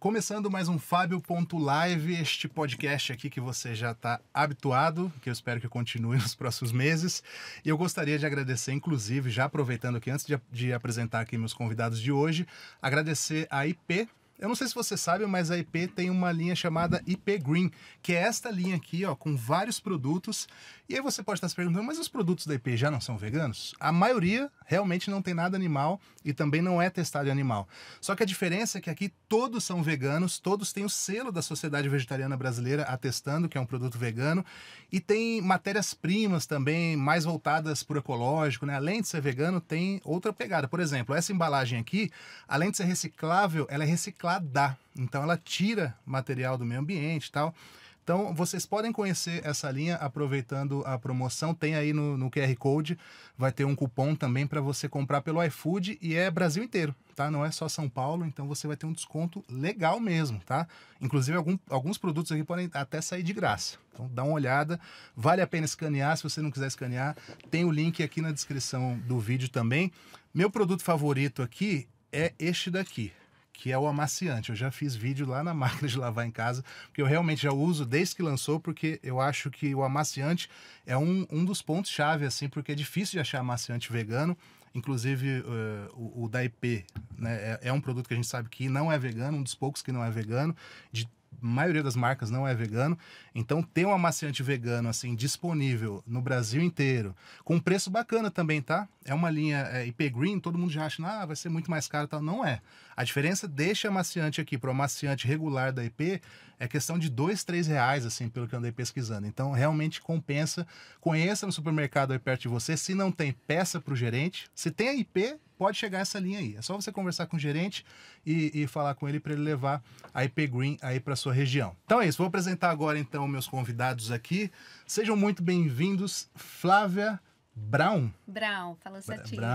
Começando mais um Fábio.live, este podcast aqui que você já está habituado, que eu espero que continue nos próximos meses. E eu gostaria de agradecer, inclusive, já aproveitando aqui, antes de, de apresentar aqui meus convidados de hoje, agradecer a IP, eu não sei se você sabe, mas a IP tem uma linha chamada IP Green, que é esta linha aqui, ó, com vários produtos. E aí você pode estar se perguntando, mas os produtos da IP já não são veganos? A maioria realmente não tem nada animal e também não é testado em animal. Só que a diferença é que aqui todos são veganos, todos têm o selo da Sociedade Vegetariana Brasileira atestando que é um produto vegano e tem matérias-primas também mais voltadas para o ecológico, né? Além de ser vegano, tem outra pegada. Por exemplo, essa embalagem aqui, além de ser reciclável, ela é reciclável degradar. Então ela tira material do meio ambiente e tal. Então vocês podem conhecer essa linha aproveitando a promoção. Tem aí no, no QR Code, vai ter um cupom também para você comprar pelo iFood e é Brasil inteiro, tá? Não é só São Paulo, então você vai ter um desconto legal mesmo, tá? Inclusive algum, alguns produtos aqui podem até sair de graça. Então dá uma olhada, vale a pena escanear, se você não quiser escanear, tem o link aqui na descrição do vídeo também. Meu produto favorito aqui é este daqui que é o amaciante. Eu já fiz vídeo lá na máquina de lavar em casa, porque eu realmente já uso desde que lançou, porque eu acho que o amaciante é um, um dos pontos-chave, assim, porque é difícil de achar amaciante vegano. Inclusive, uh, o, o, da IP né, é, é, um produto que a gente sabe que não é vegano, um dos poucos que não é vegano. De maioria das marcas não é vegano. Então, ter um amaciante vegano assim disponível no Brasil inteiro, com um preço bacana também, tá? É uma linha é, eh, IP Green, todo mundo já acha, ah, vai ser muito mais caro tal. Não é. A diferença deste amaciante aqui para o amaciante regular da IP é questão de dois, três reais, assim, pelo que eu andei pesquisando. Então, realmente compensa. Conheça no supermercado aí perto de você. Se não tem, peça para o gerente. Se tem a IP, pode chegar essa linha aí. É só você conversar com o gerente e, e falar com ele para ele levar a IP Green aí para sua região. Então é isso. Vou apresentar agora então meus convidados aqui. Sejam muito bem-vindos, Flávia Brown? Brown, falou certinho. Brown,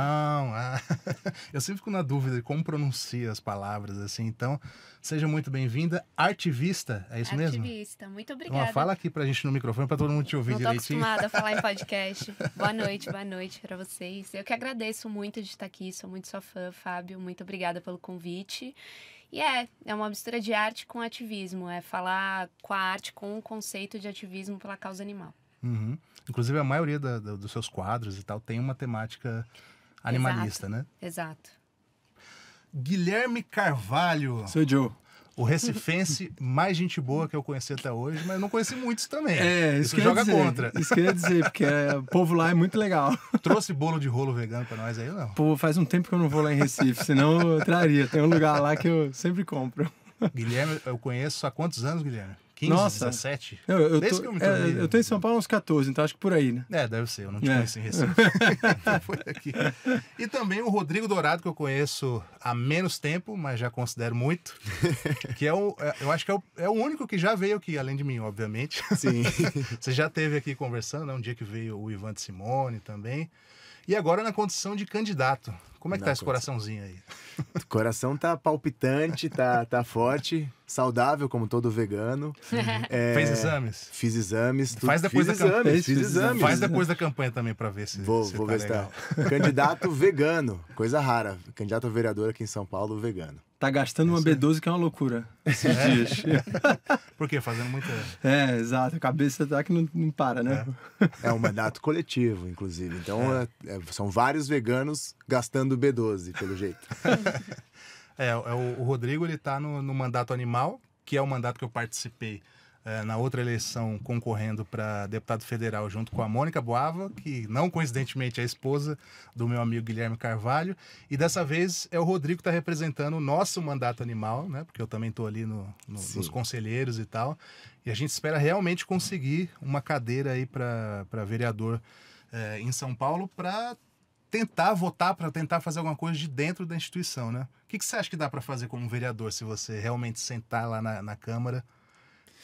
ah. Eu sempre fico na dúvida de como pronuncia as palavras, assim. Então, seja muito bem-vinda. Artivista, é isso Artivista, mesmo? Artivista, muito então, obrigada. fala aqui pra gente no microfone, pra todo mundo te ouvir Não direitinho. Não tô acostumada a falar em podcast. boa noite, boa noite pra vocês. Eu que agradeço muito de estar aqui, sou muito sua fã, Fábio. Muito obrigada pelo convite. E é, é uma mistura de arte com ativismo, é falar com a arte com o conceito de ativismo pela causa animal. Uhum. Inclusive, a maioria da, da, dos seus quadros e tal tem uma temática animalista, exato, né? Exato. Guilherme Carvalho. Sou Joe. O recifense mais gente boa que eu conheci até hoje, mas não conheci muitos também. É, isso, que joga dizer, contra. Isso quer dizer, porque é, o povo lá é muito legal. Trouxe bolo de rolo vegano para nós aí, não? Pô, faz um tempo que eu não vou lá em Recife, senão eu traria. Tem um lugar lá que eu sempre compro. Guilherme, eu conheço há quantos anos, Guilherme? 15, Nossa. 17? Eu, eu, Desde tô, que eu me tornei. É, eu tô em São Paulo uns 14, então acho que por aí, né? É, deve ser. Eu não te é. em Recife. Foi aqui. E também o Rodrigo Dourado, que eu conheço há menos tempo, mas já considero muito. Que é o. É, eu acho que é o, é o único que já veio aqui, além de mim, obviamente. Sim. Você já teve aqui conversando, né? Um dia que veio o Ivan de Simone também. E agora na condição de candidato. Como é que na tá esse condição. coraçãozinho aí? O coração tá palpitante, tá, tá forte, saudável como todo vegano. É, Fez exames? Fiz exames. Tu, Faz depois fiz da exames, campanha. Fiz, fiz exames. Faz depois da campanha também para ver se Vou, se vou tá ver legal. se tá. Candidato vegano, coisa rara. Candidato a vereador aqui em São Paulo, vegano. Tá gastando uma é. B12 que é uma loucura é. esses é? dias. Por quê? Fazendo muita. É, exato. A cabeça tá que não, não para, né? É. é um mandato coletivo, inclusive. Então, é. é são vários veganos gastando B12, pelo jeito. é, o, o Rodrigo, ele tá no, no mandato animal, que é o mandato que eu participei eh, na outra eleição concorrendo para deputado federal junto com a Mônica Boava, que não coincidentemente é esposa do meu amigo Guilherme Carvalho. E dessa vez é o Rodrigo que está representando o nosso mandato animal, né? Porque eu também estou ali no, no, nos conselheiros e tal. E a gente espera realmente conseguir uma cadeira aí para vereador é, em São Paulo para tentar votar, para tentar fazer alguma coisa de dentro da instituição, né? O que, que você acha que dá para fazer como vereador se você realmente sentar lá na, na Câmara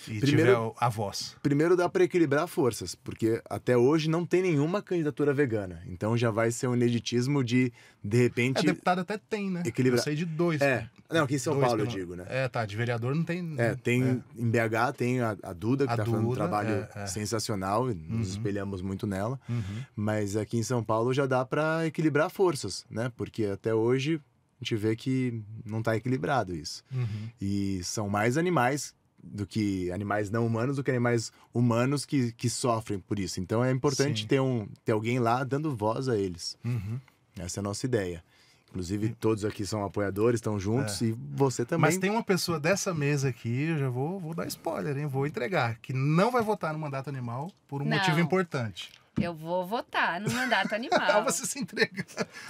e primeiro, a voz. Primeiro dá para equilibrar forças, porque até hoje não tem nenhuma candidatura vegana. Então já vai ser um ineditismo de, de repente. É, deputado até tem, né? Equilibrar. Eu sei de dois. É. Não, aqui em São dois, Paulo eu digo, né? É, tá. De vereador não tem. É, tem. É. Em BH tem a, a Duda, que tá a tá Duda, fazendo um trabalho é, é. sensacional, uhum. nos espelhamos muito nela. Uhum. Mas aqui em São Paulo já dá para equilibrar forças, né? Porque até hoje a gente vê que não está equilibrado isso. Uhum. E são mais animais do que animais não humanos, do que animais humanos que, que sofrem por isso. Então é importante ter, um, ter alguém lá dando voz a eles. Uhum. Essa é a nossa ideia. Inclusive, todos aqui são apoiadores, estão juntos é. e você também. Mas tem uma pessoa dessa mesa aqui, eu já vou, vou dar spoiler, hein? Vou entregar, que não vai votar no mandato animal por um não. motivo importante. Eu vou votar no mandato animal. Ah, você se entrega.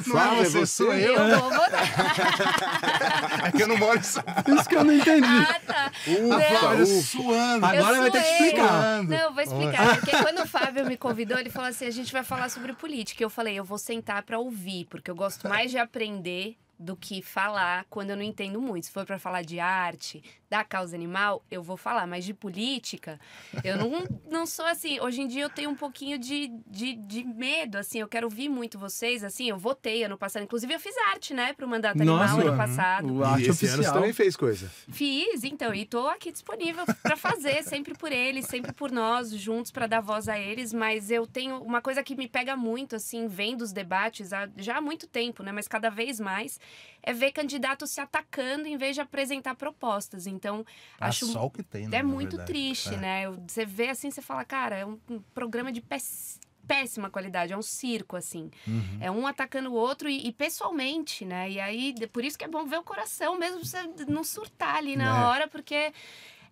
Não é você, você, sou eu. Eu vou votar. é que eu não moro só. Isso que eu não entendi. Ah, tá. Ufa, a suando. Agora vai ter que explicar. Não, eu vou explicar. Porque quando o Fábio me convidou, ele falou assim, a gente vai falar sobre política. Eu falei, eu vou sentar para ouvir, porque eu gosto mais de aprender do que falar quando eu não entendo muito. Se for para falar de arte, da causa animal, eu vou falar, mas de política, eu não, não sou assim. Hoje em dia eu tenho um pouquinho de, de, de medo, assim, eu quero ouvir muito vocês, assim, eu votei ano passado, inclusive eu fiz arte, né, pro Mandato Nossa, Animal ano passado. O arte e esse oficial. ano você também fez coisa. Fiz, então, e tô aqui disponível para fazer, sempre por eles, sempre por nós, juntos para dar voz a eles, mas eu tenho uma coisa que me pega muito, assim, vendo os debates há, já há muito tempo, né, mas cada vez mais, é ver candidatos se atacando em vez de apresentar propostas. Então, ah, acho só o que tem, né, É muito verdade. triste, é. né? Você vê assim, você fala, cara, é um, um programa de péssima qualidade, é um circo, assim. Uhum. É um atacando o outro e, e, pessoalmente, né? E aí, por isso que é bom ver o coração, mesmo você não surtar ali na é. hora, porque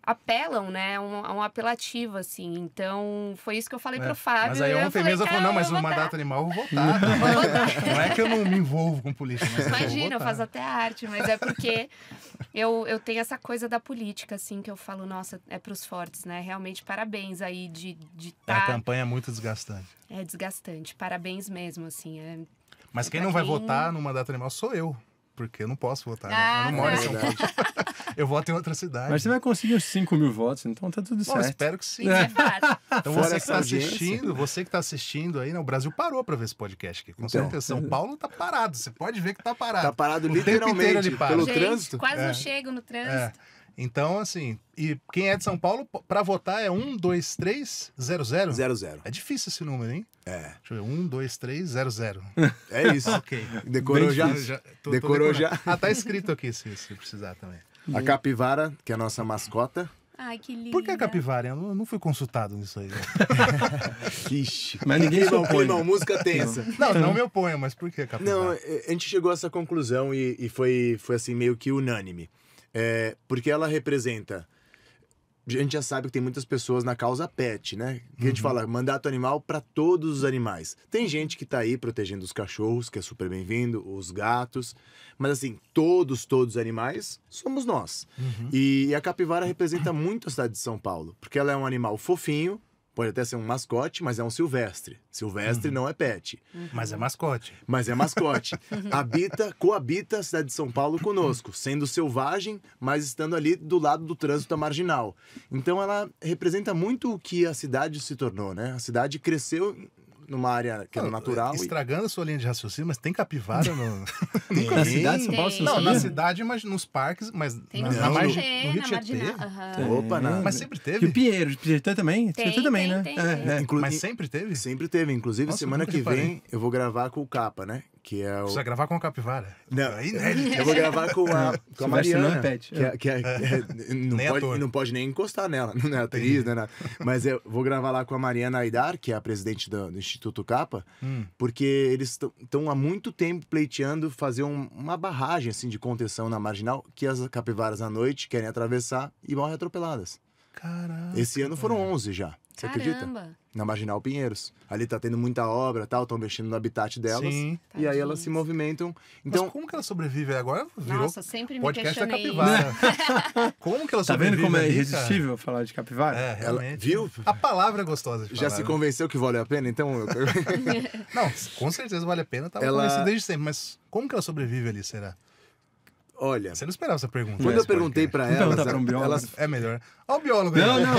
apelam, né? um, um, apelativo, assim. Então, foi isso que eu falei é. pro Fábio. Mas aí eu a Eufemisa falou, não, mas uma mandato animal eu vou votar. não é que eu não me envolvo com política, mas Imagina, eu, eu faço até arte, mas é porque eu, eu tenho essa coisa da política, assim, que eu falo, nossa, é pros fortes, né? Realmente, parabéns aí de De é, tá... A campanha é muito desgastante. É desgastante, parabéns mesmo, assim. É... Mas é quem não vai quem... votar no mandato animal sou eu, porque eu não posso votar. Ah, né? Eu não ah, moro em São Paulo. Eu voto em outra cidade. Mas você vai conseguir os 5 mil votos, então tá tudo Bom, certo. espero que sim. É né? Então você que tá assistindo, você que tá assistindo aí, né? O Brasil parou para ver esse podcast aqui. Com então, certeza. São Paulo tá parado. Você pode ver que tá parado. Tá parado o literalmente para. pelo Gente, trânsito. Quase é. não chego no é. trânsito. É. Então, assim, e quem é de São Paulo, para votar é 12300? 2, É difícil esse número, hein? É. Deixa eu ver, 12300. É isso. ok. Decorou já? já tô, decorou tô já? Ah, tá escrito aqui, se, se precisar também. A uhum. capivara, que é a nossa mascota. Ai, que lindo. Por que a capivara? Eu não fui consultado nisso aí. Ixi. Mas ninguém se opõe. Não, música tensa. Não, não me oponho, mas por que a capivara? Não, é, a gente chegou a essa conclusão e, e foi, foi assim meio que unânime. É, porque ela representa a gente já sabe que tem muitas pessoas na causa pet, né? Que a gente uhum. fala mandato animal para todos os animais. Tem gente que tá aí protegendo os cachorros, que é super bem-vindo, os gatos, mas assim, todos, todos os animais somos nós. Uhum. E, e a capivara representa muito a cidade de São Paulo, porque ela é um animal fofinho, Pode até ser um mascote, mas é um silvestre. Silvestre uhum. não é pet. Uhum. Mas é mascote. Mas é mascote. Uhum. Habita, coabita a cidade de São Paulo conosco, sendo selvagem, mas estando ali do lado do trânsito marginal. Então ela representa muito o que a cidade se tornou, né? A cidade cresceu numa área que é natural. Estragando e... a sua linha de raciocínio, mas tem capivara no... tem. na cidade São Paulo? Tem. Assim, não, na cidade, mas nos parques, mas tem na, na margem, no Rio de Janeiro. Uhum. Opa, não. Mas sempre teve. E o Pinheiro, Pinheiro também? Tem, Pinheiro também, né? Tem, é, é. Mas sempre teve? Sempre teve. Inclusive, Nossa, semana que vem eu vou gravar com o Capa, né? que é o... Precisa gravar com a capivara. Não, aí é eu vou gravar com a, com a Mariana. Pet. Que é, que é, é, não, nem pode, não pode nem encostar nela, não é atriz, né? Mas eu vou gravar lá com a Mariana Aidar, que é a presidente do, do Instituto Capa, hum. porque eles estão há muito tempo pleiteando fazer um, uma barragem assim, de contenção na marginal que as capivaras à noite querem atravessar e morrem atropeladas. Caraca. Esse ano foram 11 já. Você Caramba. acredita? Na Marginal Pinheiros. Ali tá tendo muita obra tal, estão mexendo no habitat delas. Sim. E aí elas se movimentam. Então, Mas como que ela sobrevive agora? Virou Nossa, sempre me podcast da capivara. Né? como que ela tá sobrevive? Tá vendo como é irresistível cara? falar de capivara? É, realmente. Ela, viu? A palavra é gostosa de Já se né? convenceu que vale a pena, então? Eu... Não, com certeza vale a pena. Tá ela... convencido desde sempre, mas como que ela sobrevive ali, será? Olha. Você não esperava essa pergunta. Quando eu perguntei para elas, pra um biólogo. elas. É melhor. Olha o biólogo Não, não.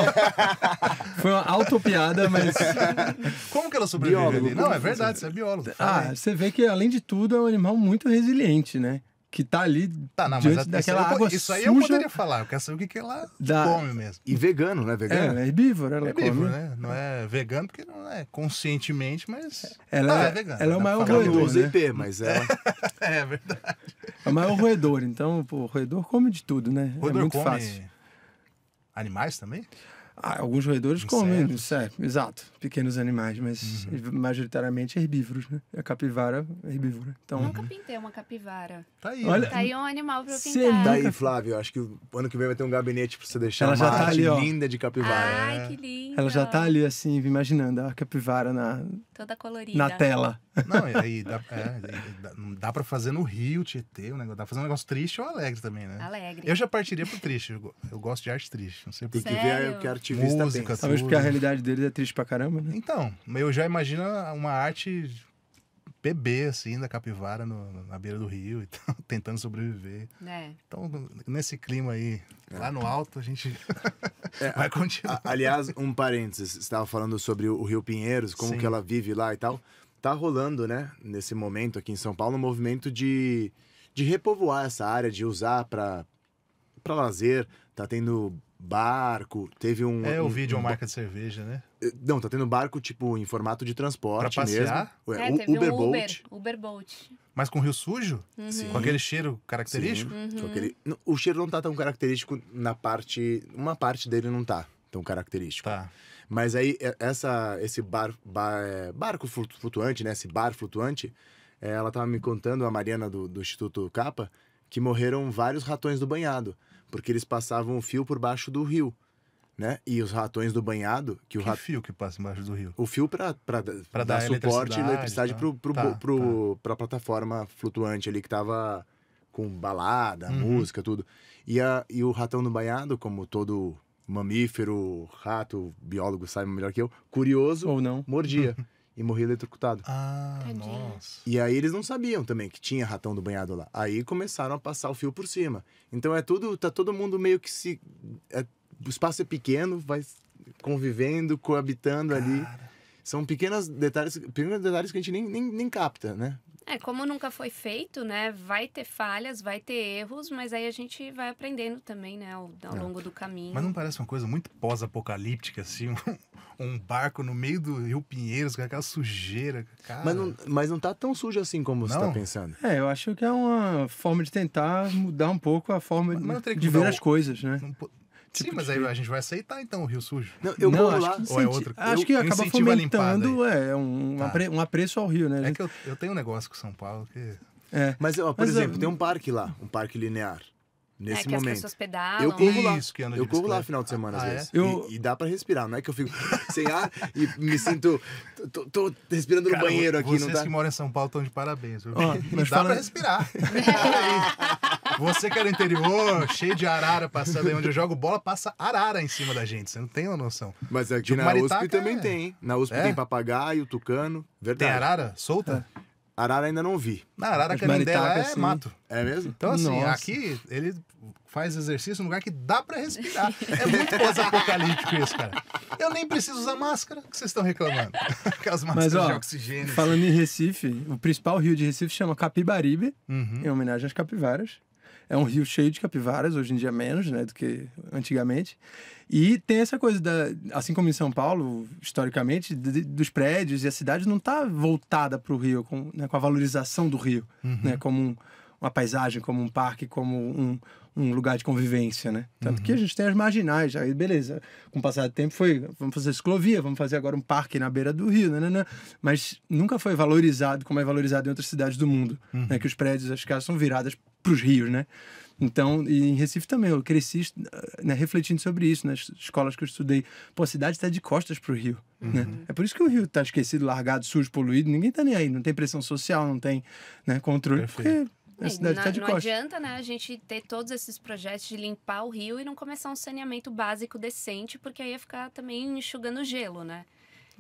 Foi uma autopiada, mas. Como que ela sobreviveu ali? Não, é verdade, você é biólogo. Ah, você vê que, além de tudo, é um animal muito resiliente, né? que tá ali tá, não, mas daquela água eu, Isso aí eu poderia falar, eu quero saber o que, que ela da... come mesmo. E vegano, né? Vegano? É, é herbívoro, ela é herbívoro, é come. né? Não é vegano porque não é conscientemente, mas ela ah, é, é vegana. Ela é o maior roedor, né? IP, mas ela... É. é verdade. É o maior roedor, então, pô, o roedor come de tudo, né? É roedor é muito come... fácil. Animais também? Ah, alguns roedores comem, né? inseto, exato. Pequenos animais, mas uhum. majoritariamente herbívoros, né? A capivara é herbívora. Então... Nunca pintei uma capivara. Tá aí. Olha, tá aí um animal pra eu pintar. Tá aí, Flávio. Acho que o ano que vem vai ter um gabinete pra você deixar Ela uma já tá ali, linda de capivara. Ai, é. que linda. Ela já tá ali, assim, imaginando a capivara na, toda colorida. Na né? tela. Não, e aí dá, é, dá, dá pra fazer no Rio, Tietê, um negócio, dá pra fazer um negócio triste ou alegre também, né? Alegre. Eu já partiria pro triste, eu, eu gosto de arte triste, não sei porquê. Tem que ver o que artivista Música, pensa. Talvez porque a realidade deles é triste pra caramba, né? Então, eu já imagino uma arte bebê, assim, da capivara no, na beira do rio, então, tentando sobreviver. É. Então, nesse clima aí, é. lá no alto, a gente é, vai continuar. aliás, um parênteses, você estava falando sobre o Rio Pinheiros, como Sim. que ela vive lá e tal. Tá rolando, né, nesse momento aqui em São Paulo, um movimento de, de repovoar essa área, de usar para lazer. Tá tendo barco, teve um. É, o um, uma um... marca de cerveja, né? Eh, não, tá tendo barco, tipo, em formato de transporte pra passear? mesmo. É, é Uber, um Uber Bolt. Uber Bolt. Mas com rio sujo? Uhum. Com aquele cheiro característico? Uhum. Aquele... O cheiro não tá tão característico na parte. Uma parte dele não tá tão característico. Tá. Mas aí, essa, esse bar, bar, é, barco flutuante, né? Esse bar flutuante, é, ela tava me contando, a Mariana do, do Instituto Capa, que morreram vários ratões do banhado porque eles passavam o fio por baixo do rio. Né? E os ratões do banhado, que o rat... fio que passa embaixo do rio. O fio para dar, dar suporte e eletricidade tá. para tá, tá. a plataforma flutuante ali que estava com balada, uhum. música, tudo. E, a, e o ratão do banhado, como todo mamífero, rato, biólogo sabe melhor que eu, curioso, ou não, mordia. e morri eletrocutado. Ah, nossa. E aí eles não sabiam também que tinha ratão do banhado lá. Aí começaram a passar o fio por cima. Então é tudo, tá todo mundo meio que se. É, o espaço é pequeno, vai convivendo, coabitando Cara. ali. São pequenos detalhes, pequenos detalhes que a gente nem, nem, nem capta, né? É, como nunca foi feito, né? Vai ter falhas, vai ter erros, mas aí a gente vai aprendendo também, né? Ao, ao é. longo do caminho. Mas não parece uma coisa muito pós-apocalíptica, assim? Um, um, barco no meio do Rio Pinheiros com aquela sujeira, cara. Mas não, mas não tá tão sujo assim como você tá pensando. É, eu acho que é uma forma de tentar mudar um pouco a forma mas, mas de ver as coisas, né? Não, Tipo Sim, mas aí a gente vai aceitar então o Rio Sujo. Não, eu não, acho lá, que, ou é outro, acho eu, que acaba fomentando né? é, um, tá. um apreço ao Rio, né? É gente... É que eu, eu tenho um negócio com São Paulo que... É. Mas, ó, por mas, exemplo, eu... É, tem um parque lá, um parque linear. É, nesse é, que momento. As pedalam, né? eu corro lá, isso, que eu corro lá final de semana ah, às vezes. É? Eu... E, e, dá para respirar, não é que eu fico sem ar e me sinto tô, tô respirando Cara, no banheiro aqui. Vocês não dá... que moram em São Paulo estão de parabéns. Oh, mas dá falando... para respirar. Você que é do interior, cheio de arara passando aí onde eu jogo bola, passa arara em cima da gente. Você não tem uma noção. Mas aqui tipo, na Maritaca, USP também é. tem, hein? Na USP é? tem papagaio, tucano. Verdade. Tem arara solta? É. Arara ainda não vi. Na Arara, Canindé é, é assim. mato. É mesmo? Então, assim, Nossa. aqui ele faz exercício num lugar que dá para respirar. É muito pós-apocalíptico isso, cara. Eu nem preciso usar máscara, que vocês estão reclamando. Aquelas máscaras Mas, ó, de oxigênio. Falando assim. em Recife, o principal rio de Recife chama Capibaribe, uhum. em homenagem às capivaras é um rio cheio de capivaras, hoje em dia menos, né, do que antigamente. E tem essa coisa da, assim como em São Paulo, historicamente, de, dos prédios e a cidade não está voltada para o rio com, né, com, a valorização do rio, uhum. né, como um, uma paisagem, como um parque, como um, um lugar de convivência, né? Tanto uhum. que a uhum. gente tem as marginais, aí beleza. Com o passar do tempo foi, vamos fazer ciclovia, vamos fazer agora um parque na beira do rio, né? né, né. Mas nunca foi valorizado como é valorizado em outras cidades do mundo, né, uhum. né? Que os prédios, as casas são viradas para os rios, né? Então, em Recife também, eu cresci né, refletindo sobre isso nas né, escolas que eu estudei. Pô, a cidade está de costas para o rio. Uhum. Né? É por isso que o rio está esquecido, largado, sujo, poluído. Ninguém está nem aí. Não tem pressão social, não tem né, controle. Perfeito. Porque cidade é, tá de não costa. Não adianta, né, a gente ter todos esses projetos de limpar o rio e não começar um saneamento básico decente, porque aí ia ficar também enxugando gelo, né?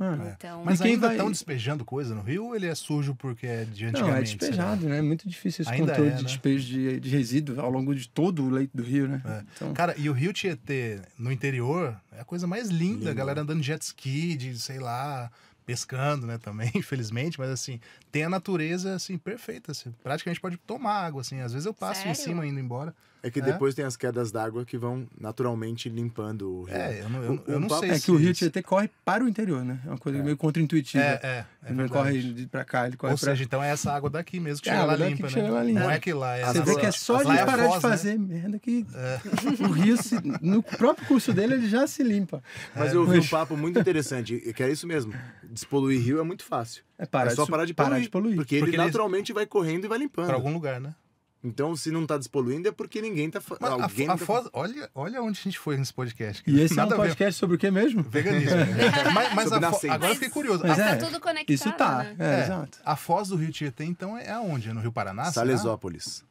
Ah, então, mas quem ainda vai... estão despejando coisa no rio ou ele é sujo porque é de antigamente? Não, é despejado, né? É muito difícil esse ainda controle é, né? de despejo de, de, resíduo ao longo de todo o leito do rio, né? É. Então... Cara, e o rio Tietê no interior é a coisa mais linda, galera andando jet ski, de sei lá, pescando, né, também, infelizmente, mas assim, tem a natureza assim perfeita, assim, praticamente pode tomar água assim. Às vezes eu passo Sério? em cima indo embora. É que é? depois é? tem as quedas d'água que vão naturalmente limpando o rio. É, eu não, eu, eu não sei É que se o rio Tietê corre para o interior, né? É uma coisa é. meio contraintuitiva. É, é. é ele não corre para cá, ele corre Ou pra... seja, então é essa água daqui mesmo que é, chega lá limpa, né? Chega lá limpa. Não é que lá é Você vê que é só de é parar voz, de né? fazer né? merda que é. o rio, se, no próprio curso dele, ele já se limpa. Mas eu ouvi um papo muito interessante, que é isso mesmo. Despoluir rio é muito fácil. É, parar é só de, parar de poluir. Porque, ele naturalmente vai correndo e vai limpando. Para algum lugar, né? Então, se não está despoluindo, é porque ninguém está Alguém a, a tá... Foz, olha, olha onde a gente foi nesse podcast. E esse é Nada é um podcast sobre o que mesmo? Veganismo. É. mas, mas a, agora fiquei curioso. Mas a, tá é, tá tudo conectado. Isso tá. Né? É, é. Exato. A Foz do Rio Tietê, então, é aonde? É no Rio Paraná? Salesópolis.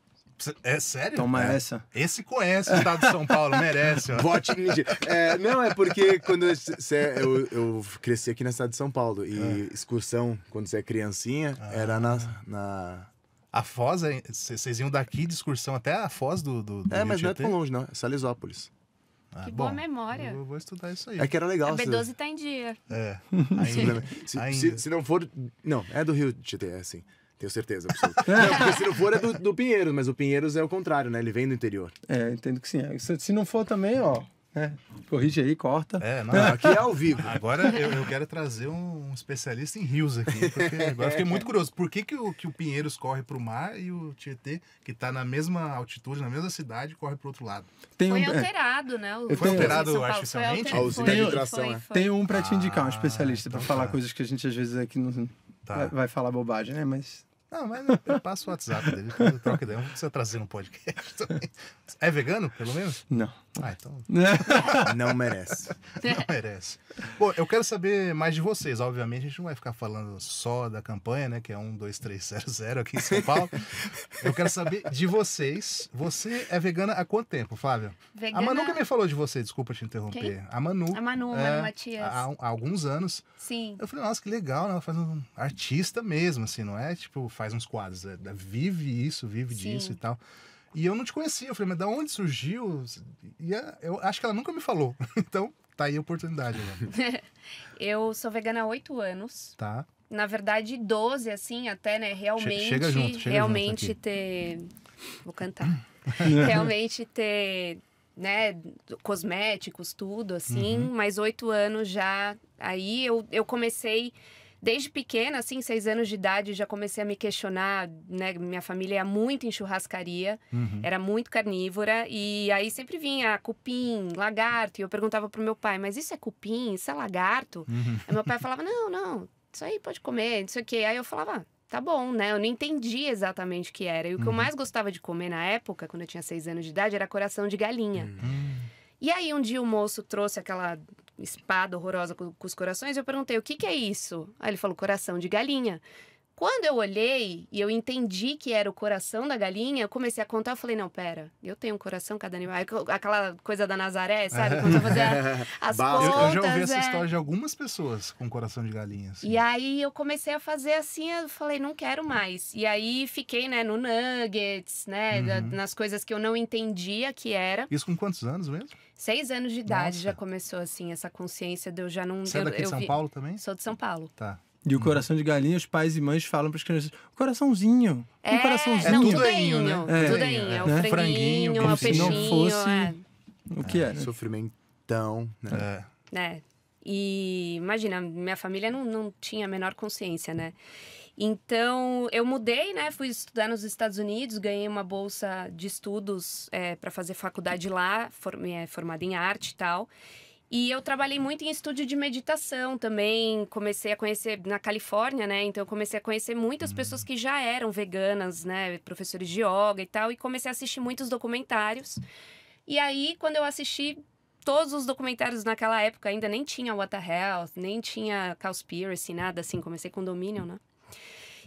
É sério? Toma então, é. essa. Esse conhece o estado de São Paulo, merece. Ó. Vote é, Não, é porque quando eu, eu, cresci aqui na cidade de São Paulo e é. excursão, quando você é criancinha, ah. era na, na a Foz, vocês é, iam daqui de excursão até a Foz do, do, do É, Rio mas Tietê? não é tão longe, não. É Salisópolis. Ah, que bom, boa memória. Eu vou estudar isso aí. É que era legal. A B12 você... tá em dia. É. Ainda. se, Ainda. Se, se, não for... Não, é do Rio Tietê, é assim. Tenho certeza. não, porque se não for é do, do Pinheiros, mas o Pinheiros é o contrário, né? Ele vem do interior. É, entendo que sim. Se, se não for também, ó... É, corrige aí, corta. É, não, aqui é ao vivo. Agora eu, eu quero trazer um, especialista em rios aqui, porque agora fiquei muito curioso. Por que, que, o, que o Pinheiros corre para o mar e o Tietê, que está na mesma altitude, na mesma cidade, corre para o outro lado? Tem foi é. alterado, né? O, foi alterado artificialmente? Foi, foi, tem, foi, foi, é. tem um para te indicar, um ah, especialista, ah, para então falar tá. coisas que a gente às vezes aqui não tá. vai, vai falar bobagem, né? Mas não, mas eu passo o WhatsApp dele, troca ideia. Vamos trazer no podcast também. É vegano, pelo menos? Não. Ah, então. não merece. Não merece. Bom, eu quero saber mais de vocês. Obviamente, a gente não vai ficar falando só da campanha, né? Que é 12300 aqui em São Paulo. eu quero saber de vocês. Você é vegana há quanto tempo, Flávia? Vegana... A Manu que me falou de você, desculpa te interromper. Quem? A Manu. A Manu, é, Manu Matias. Há, há, alguns anos. Sim. Eu falei, nossa, que legal, né? Ela faz um artista mesmo, assim, não é? Tipo, faz uns quadros. É, é, vive isso, vive Sim. disso e tal. E eu não te conhecia. Eu falei, mas da onde surgiu? E é, eu acho que ela nunca me falou. Então, tá aí a oportunidade eu sou vegana há oito anos. Tá. Na verdade, 12, assim, até, né? Realmente. Chega junto, chega realmente junto ter. Vou cantar. realmente ter. Né, cosméticos, tudo assim, uhum. mas oito anos já. Aí eu, eu comecei Desde pequena, assim, seis anos de idade, já comecei a me questionar, né? Minha família era muito em churrascaria, uhum. era muito carnívora. E aí sempre vinha cupim, lagarto. E eu perguntava pro meu pai, mas isso é cupim? Isso é lagarto? Uhum. Aí meu pai falava, não, não, isso aí pode comer, não sei o quê. Aí eu falava, ah, tá bom, né? Eu não entendi exatamente o que era. E o uhum. que eu uhum. mais gostava de comer na época, quando eu tinha seis anos de idade, era coração de galinha. Uhum. E aí um dia o moço trouxe aquela espada horrorosa com, com os corações. Eu perguntei, o que, que é isso? Aí ele falou, coração de galinha. Quando eu olhei e eu entendi que era o coração da galinha, eu comecei a contar, eu falei, não, pera, eu tenho um coração cada animal. Aquela coisa da Nazaré, sabe? Quando tá fazer as contas. Eu já ouvi é... essa história de algumas pessoas com coração de galinha. Assim. E aí eu comecei a fazer assim, eu falei, não quero mais. E aí fiquei, né, no nuggets, né, uhum. nas coisas que eu não entendia que era. Isso com quantos anos mesmo? Seis anos de idade Nossa. já começou, assim, essa consciência de eu já não... Você é daqui eu, de São vi... Paulo também? Sou de São Paulo. Tá. E o hum. coração de galinha, os pais e mães falam para as crianças: coraçãozinho. É, um coraçãozinho. É não, né? tudo é inho, é né? É, tudo é inho. É o né? franguinho, como é se peixinho, não fosse é. o que é. Né? Sofrimentão, né? É. é. E imagina, minha família não, não tinha a menor consciência, né? Então, eu mudei, né? Fui estudar nos Estados Unidos, ganhei uma bolsa de estudos é, para fazer faculdade lá, for, é, formada em arte e tal. E eu trabalhei muito em estúdio de meditação também. Comecei a conhecer na Califórnia, né? Então eu comecei a conhecer muitas pessoas que já eram veganas, né? Professores de yoga e tal. E comecei a assistir muitos documentários. E aí, quando eu assisti todos os documentários naquela época, ainda nem tinha What the Health, nem tinha Cowspiracy, nada assim. Comecei com Dominion, né?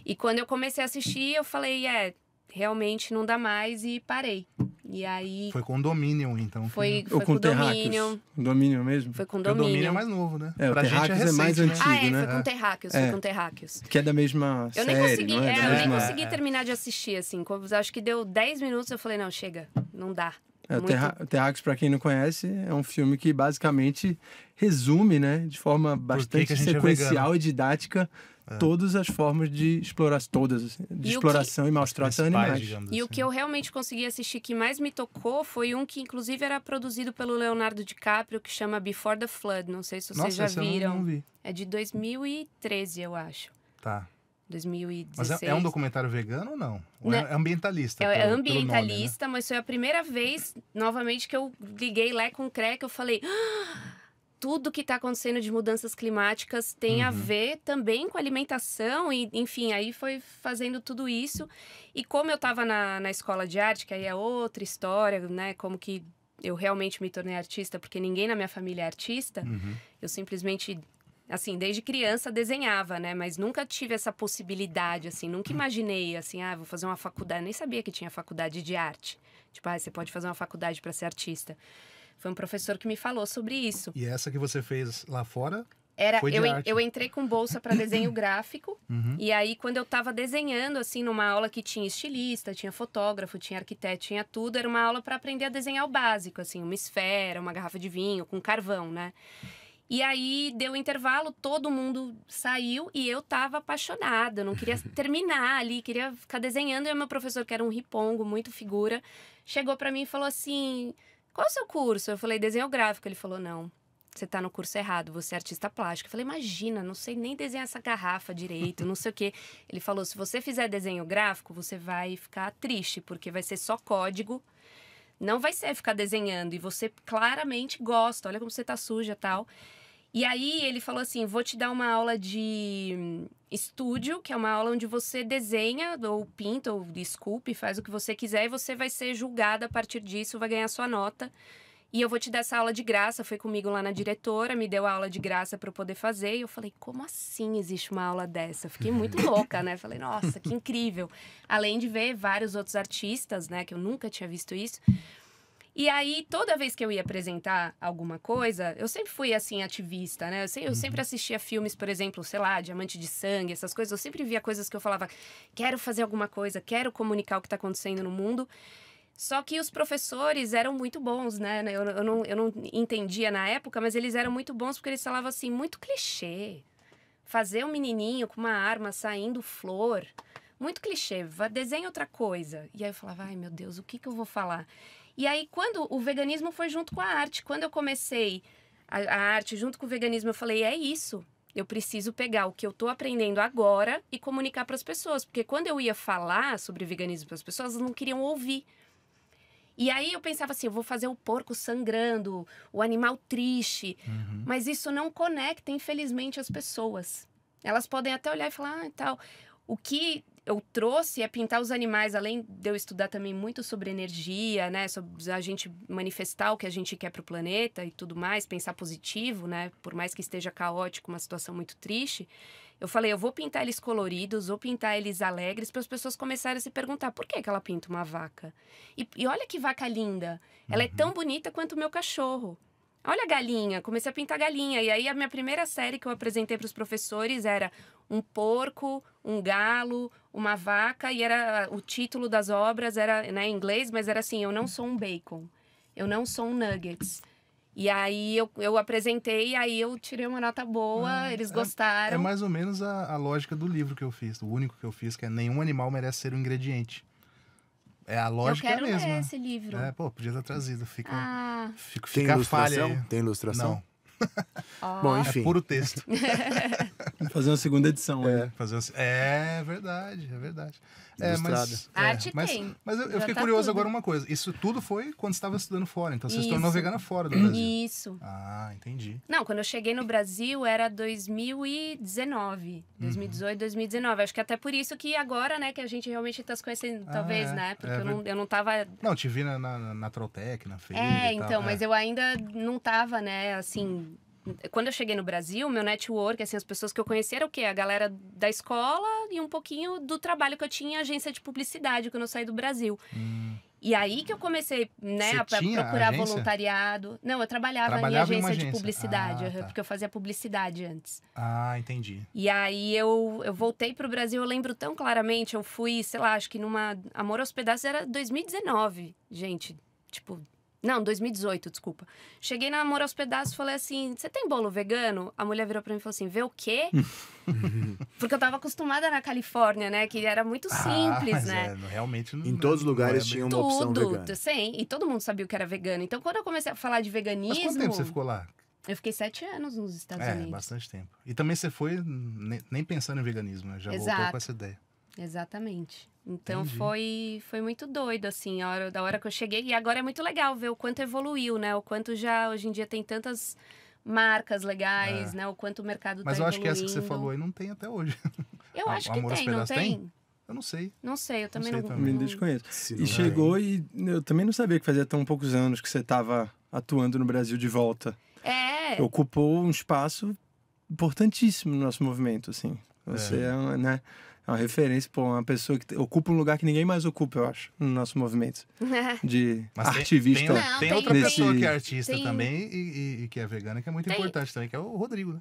E quando eu comecei a assistir, eu falei, é, realmente não dá mais e parei. E aí. Foi com o Dominion, então. Foi, foi, com, o Dominion. Dominion mesmo? Foi com Dominion. O Dominion é mais novo, né? É, pra o é Terráqueos é, recente, é mais né? antigo. Ah, é, né? foi com é. Terráqueos, é. foi com Terráqueos. Que é da mesma. Eu série, nem consegui, é? É, eu nem consegui terminar de assistir, assim. Acho que deu 10 minutos, eu falei, não, chega, não dá. É, Muito... Terráqueos, para quem não conhece, é um filme que basicamente resume, né, de forma bastante que que é sequencial é e didática, é. todas as formas de explorar todas assim, de e exploração que, e maus tratos animais. e assim. o que eu realmente consegui assistir que mais me tocou foi um que inclusive era produzido pelo Leonardo DiCaprio que chama Before the Flood, não sei se vocês Nossa, já viram. Eu não vi. É de 2013, eu acho. Tá. 2016. Mas é, é um documentário vegano ou não? Ou né. é ambientalista? É, é pelo, ambientalista, nome, né? mas foi a primeira vez, novamente, que eu liguei lá com o Crack, eu falei... Ah! tudo que está acontecendo de mudanças climáticas tem uhum. a ver também com alimentação e, enfim, aí foi fazendo tudo isso. E como eu estava na, na escola de arte, que aí é outra história, né? Como que eu realmente me tornei artista, porque ninguém na minha família é artista. Uhum. Eu simplesmente, assim, desde criança desenhava, né? Mas nunca tive essa possibilidade, assim, nunca uhum. imaginei, assim, ah, vou fazer uma faculdade. nem sabia que tinha faculdade de arte. Tipo, ah, você pode fazer uma faculdade para ser artista. Foi um professor que me falou sobre isso. E essa que você fez lá fora? Era, eu, arte. eu entrei com bolsa para desenho gráfico, uhum. e aí quando eu estava desenhando, assim, numa aula que tinha estilista, tinha fotógrafo, tinha arquiteto, tinha tudo, era uma aula para aprender a desenhar o básico, assim, uma esfera, uma garrafa de vinho, com carvão, né? E aí deu intervalo, todo mundo saiu e eu tava apaixonada, eu não queria terminar ali, queria ficar desenhando. E o meu professor, que era um ripongo, muito figura, chegou para mim e falou assim: qual é o seu curso? Eu falei, desenho gráfico. Ele falou, não, você está no curso errado, você é artista plástico. Eu falei, imagina, não sei nem desenhar essa garrafa direito, não sei o quê. Ele falou, se você fizer desenho gráfico, você vai ficar triste, porque vai ser só código. Não vai ser ficar desenhando. E você claramente gosta, olha como você tá suja tal. E aí ele falou assim: vou te dar uma aula de hum, estúdio, que é uma aula onde você desenha, ou pinta, ou esculpe, faz o que você quiser, e você vai ser julgada a partir disso, vai ganhar sua nota. E eu vou te dar essa aula de graça. Foi comigo lá na diretora, me deu a aula de graça para eu poder fazer. E eu falei, como assim existe uma aula dessa? Fiquei muito louca, né? Falei, nossa, que incrível. Além de ver vários outros artistas, né? Que eu nunca tinha visto isso. E aí, toda vez que eu ia apresentar alguma coisa, eu sempre fui, assim, ativista, né? Eu, sempre, eu uhum. sempre assistia filmes, por exemplo, sei lá, Diamante de Sangue, essas coisas. Eu sempre via coisas que eu falava, quero fazer alguma coisa, quero comunicar o que está acontecendo no mundo. Só que os professores eram muito bons, né? Eu, eu, não, eu não entendia na época, mas eles eram muito bons porque eles falavam assim, muito clichê. Fazer um menininho com uma arma saindo flor. Muito clichê, desenha outra coisa. E aí eu falava, ai meu Deus, o que, que eu vou falar? E aí, quando o veganismo foi junto com a arte, quando eu comecei a, a arte junto com o veganismo, eu falei: é isso. Eu preciso pegar o que eu estou aprendendo agora e comunicar para as pessoas. Porque quando eu ia falar sobre veganismo para as pessoas, elas não queriam ouvir. E aí eu pensava assim, eu vou fazer o porco sangrando, o animal triste. Uhum. Mas isso não conecta, infelizmente, as pessoas. Elas podem até olhar e falar, ah, tal. O que eu trouxe é pintar os animais, além de eu estudar também muito sobre energia, né? Sobre a gente manifestar o que a gente quer para o planeta e tudo mais, pensar positivo, né? Por mais que esteja caótico, uma situação muito triste. Eu falei, eu vou pintar eles coloridos, vou pintar eles alegres, para as pessoas começarem a se perguntar por que, que ela pinta uma vaca. E, e olha que vaca linda! Ela é uhum. é tão bonita quanto o meu cachorro. Olha a galinha, comecei a pintar galinha. E aí a minha primeira série que eu apresentei para os professores era um porco, um galo, uma vaca e era o título das obras era, né, em inglês, mas era assim, eu não sou um bacon. Eu não sou um nuggets. E aí eu, eu apresentei, aí eu tirei uma nota boa, ah, eles é, gostaram. É, é mais ou menos a, a, lógica do livro que eu fiz, o único que eu fiz, que é nenhum animal merece ser um ingrediente. É a lógica eu quero mesma. Ler né? esse livro. É, pô, podia ter trazido. Fica, ah. fica, Tem ilustração? Falha aí. Tem ilustração? Não. Oh. Bom, é enfim. É puro texto. fazer uma segunda edição, né? é. Fazer uma... É verdade, é verdade. É, mas, ah, é, arte mas, tem. Mas eu, eu fiquei tá curioso tudo. agora uma coisa. Isso tudo foi quando estava estudando fora. Então, você estão navegando fora do Brasil. Isso. Ah, entendi. Não, quando eu cheguei no Brasil era 2019. 2018, uhum. 2019. Acho que é até por isso que agora, né, que a gente realmente está se conhecendo, ah, talvez, é. né? É porque é, eu, não, eu não tava... Não, te vi na, na, na Trotec, na feira É, então, mas é. eu ainda não tava, né, assim quando eu cheguei no Brasil, meu network, assim, as pessoas que eu conhecia era o quê? A galera da escola e um pouquinho do trabalho que eu tinha em agência de publicidade quando eu saí do Brasil. Hum. E aí que eu comecei, né, a procurar agência? voluntariado. Não, eu trabalhava, trabalhava em, agência em agência de publicidade, ah, tá. porque eu fazia publicidade antes. Ah, entendi. E aí eu, eu voltei pro Brasil, eu lembro tão claramente, eu fui, sei lá, acho que numa Amor aos Pedaços era 2019, gente. Tipo, não, 2018, desculpa. Cheguei na Amor aos Pedaços e falei assim: você tem bolo vegano? A mulher virou pra mim e falou assim: vê o quê? Porque eu tava acostumada na Califórnia, né? Que era muito ah, simples, ah, né? É, realmente não. Em todos os é lugares tinha uma tudo, opção vegana. Sim, e todo mundo sabia o que era vegano. Então, quando eu comecei a falar de veganismo. Mas quanto tempo você ficou lá? Eu fiquei sete anos nos Estados é, Unidos. É, bastante tempo. E também você foi nem, nem pensando em veganismo, né? Já Exato. voltou com essa ideia. Exatamente. Então foi foi muito doido, assim, a hora, da hora que eu cheguei. E agora é muito legal ver o quanto evoluiu, né? O quanto já hoje em dia tem tantas marcas legais, é. né? O quanto o mercado Mas tá eu acho que essa que você falou aí não tem até hoje. Eu acho que tem, não tem? tem? Eu não sei. Não sei, eu também não, sei não, também. não... Me desconheço. Se e é. chegou é. e eu também não sabia que fazia tão poucos anos que você estava atuando no Brasil de volta. É. Ocupou um espaço importantíssimo no nosso movimento, assim. Você é, é né? é uma referência, pô, uma pessoa que ocupa um lugar que ninguém mais ocupa, eu acho, no nosso movimento. De Mas ativista. Tem, tem, não, tem outra pessoa que é artista tem... também e, e, e, que é vegana, que é muito importante também, que é o Rodrigo, né?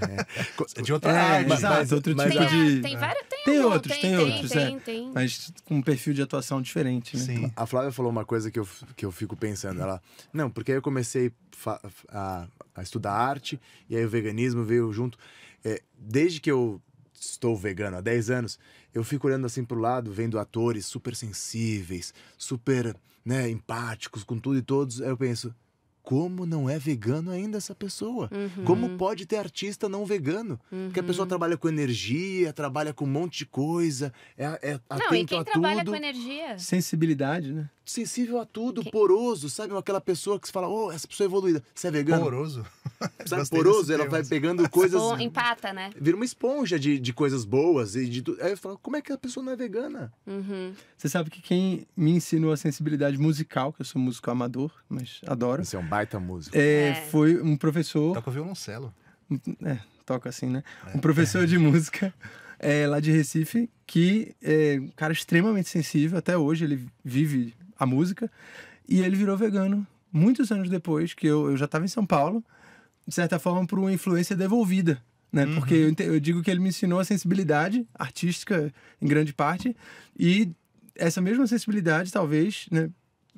É. é de outra é, arte, mas, mas outro mas tipo tem, de. Tem, vários, tem, outros, tem, outros, tem, é. tem, Mas com um perfil de atuação diferente, né? Sim. A Flávia falou uma coisa que eu, que eu fico pensando. Ela, não, porque aí eu comecei a, a, a estudar arte e aí o veganismo veio junto. É, desde que eu estou vegano há 10 anos, eu fico olhando assim pro lado, vendo atores super sensíveis, super, né, empáticos com tudo e todos, aí eu penso, como não é vegano ainda essa pessoa? Uhum. Como pode ter artista não vegano? Uhum. Porque a pessoa uhum. trabalha com energia, trabalha com um monte de coisa, é, é atento não, e quem a trabalha tudo. com energia? Sensibilidade, né? Sensível a tudo, poroso, sabe? Aquela pessoa que se fala, oh, essa pessoa é evoluída. Você é vegano? Poroso? Sabe, poroso, ela vai pegando coisas. Pô, empata, né? Vira uma esponja de, de coisas boas. e de Aí eu falo, como é que a pessoa não é vegana? Uhum. Você sabe que quem me ensinou a sensibilidade musical, que eu sou músico amador, mas adoro. Você é um baita músico. É, é. Foi um professor. Toca violoncelo. É, toca assim, né? É. Um professor de música. É, lá de Recife, que é um cara extremamente sensível, até hoje ele vive a música, e ele virou vegano muitos anos depois que eu, eu já estava em São Paulo de certa forma, por uma influência devolvida. Né? Uhum. Porque eu, eu digo que ele me ensinou a sensibilidade artística, em grande parte, e essa mesma sensibilidade, talvez, né,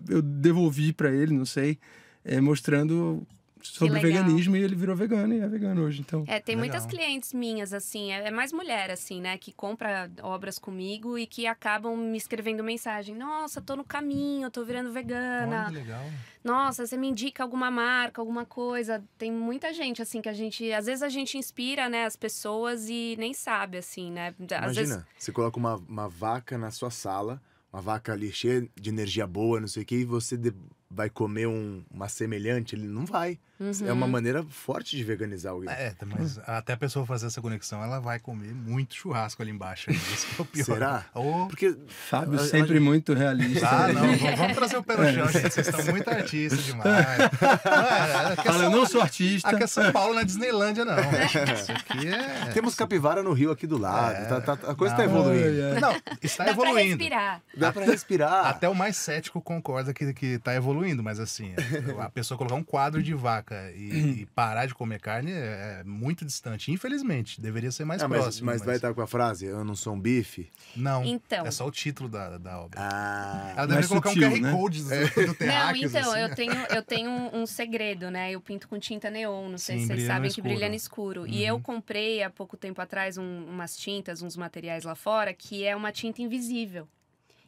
eu devolvi para ele, não sei, é, mostrando sobre veganismo e ele virou vegano e é vegano hoje, então. É, tem legal. muitas clientes minhas, assim, é, é, mais mulher, assim, né, que compra obras comigo e que acabam me escrevendo mensagem: Nossa, tô no caminho, tô virando vegana. Olha, legal. Nossa, você me indica alguma marca, alguma coisa. Tem muita gente, assim, que a gente. Às vezes a gente inspira, né, as pessoas e nem sabe, assim, né? Às Imagina, vezes... você coloca uma, uma vaca na sua sala, uma vaca ali cheia de energia boa, não sei o quê, e você. De vai comer um, uma semelhante, ele não vai. Uhum. É uma uhum. maneira forte de veganizar alguém. É, tá, mas até a pessoa fazer essa conexão, ela vai comer muito churrasco ali embaixo. Isso né? é o pior. Será? Ou... Porque Fábio sempre muito realista. Ah, né? não, vamos trazer o pé no chão, gente. Vocês estão muito artistas demais. Não, é, é, é, Fala, São... eu não sou artista. Aqui é São Paulo, na é Disneylândia, não. Né? Isso aqui é... Temos capivara no rio aqui do lado. É... Tá, tá, tá a coisa está evoluindo. É. Não, está Dá evoluindo. Dá para respirar. Dá para respirar. Até o mais cético concorda que está evoluindo evoluindo, mas assim, é, a pessoa colocar um quadro de vaca e, uhum. e parar de comer carne é, é muito distante. Infelizmente, deveria ser mais ah, próximo. Mas, mas, vai estar com a frase, eu não sou um bife? Não, então... é só o título da, da obra. Ah, Ela é deveria colocar sutil, um QR né? Code do, é. do terráqueos, Não, então, assim. eu tenho, eu tenho um, segredo, né? Eu pinto com tinta neon, não sei Sim, se vocês sabem que brilha no escuro. Uhum. E eu uhum. comprei há pouco tempo atrás um, umas tintas, uns materiais lá fora, que é uma tinta invisível.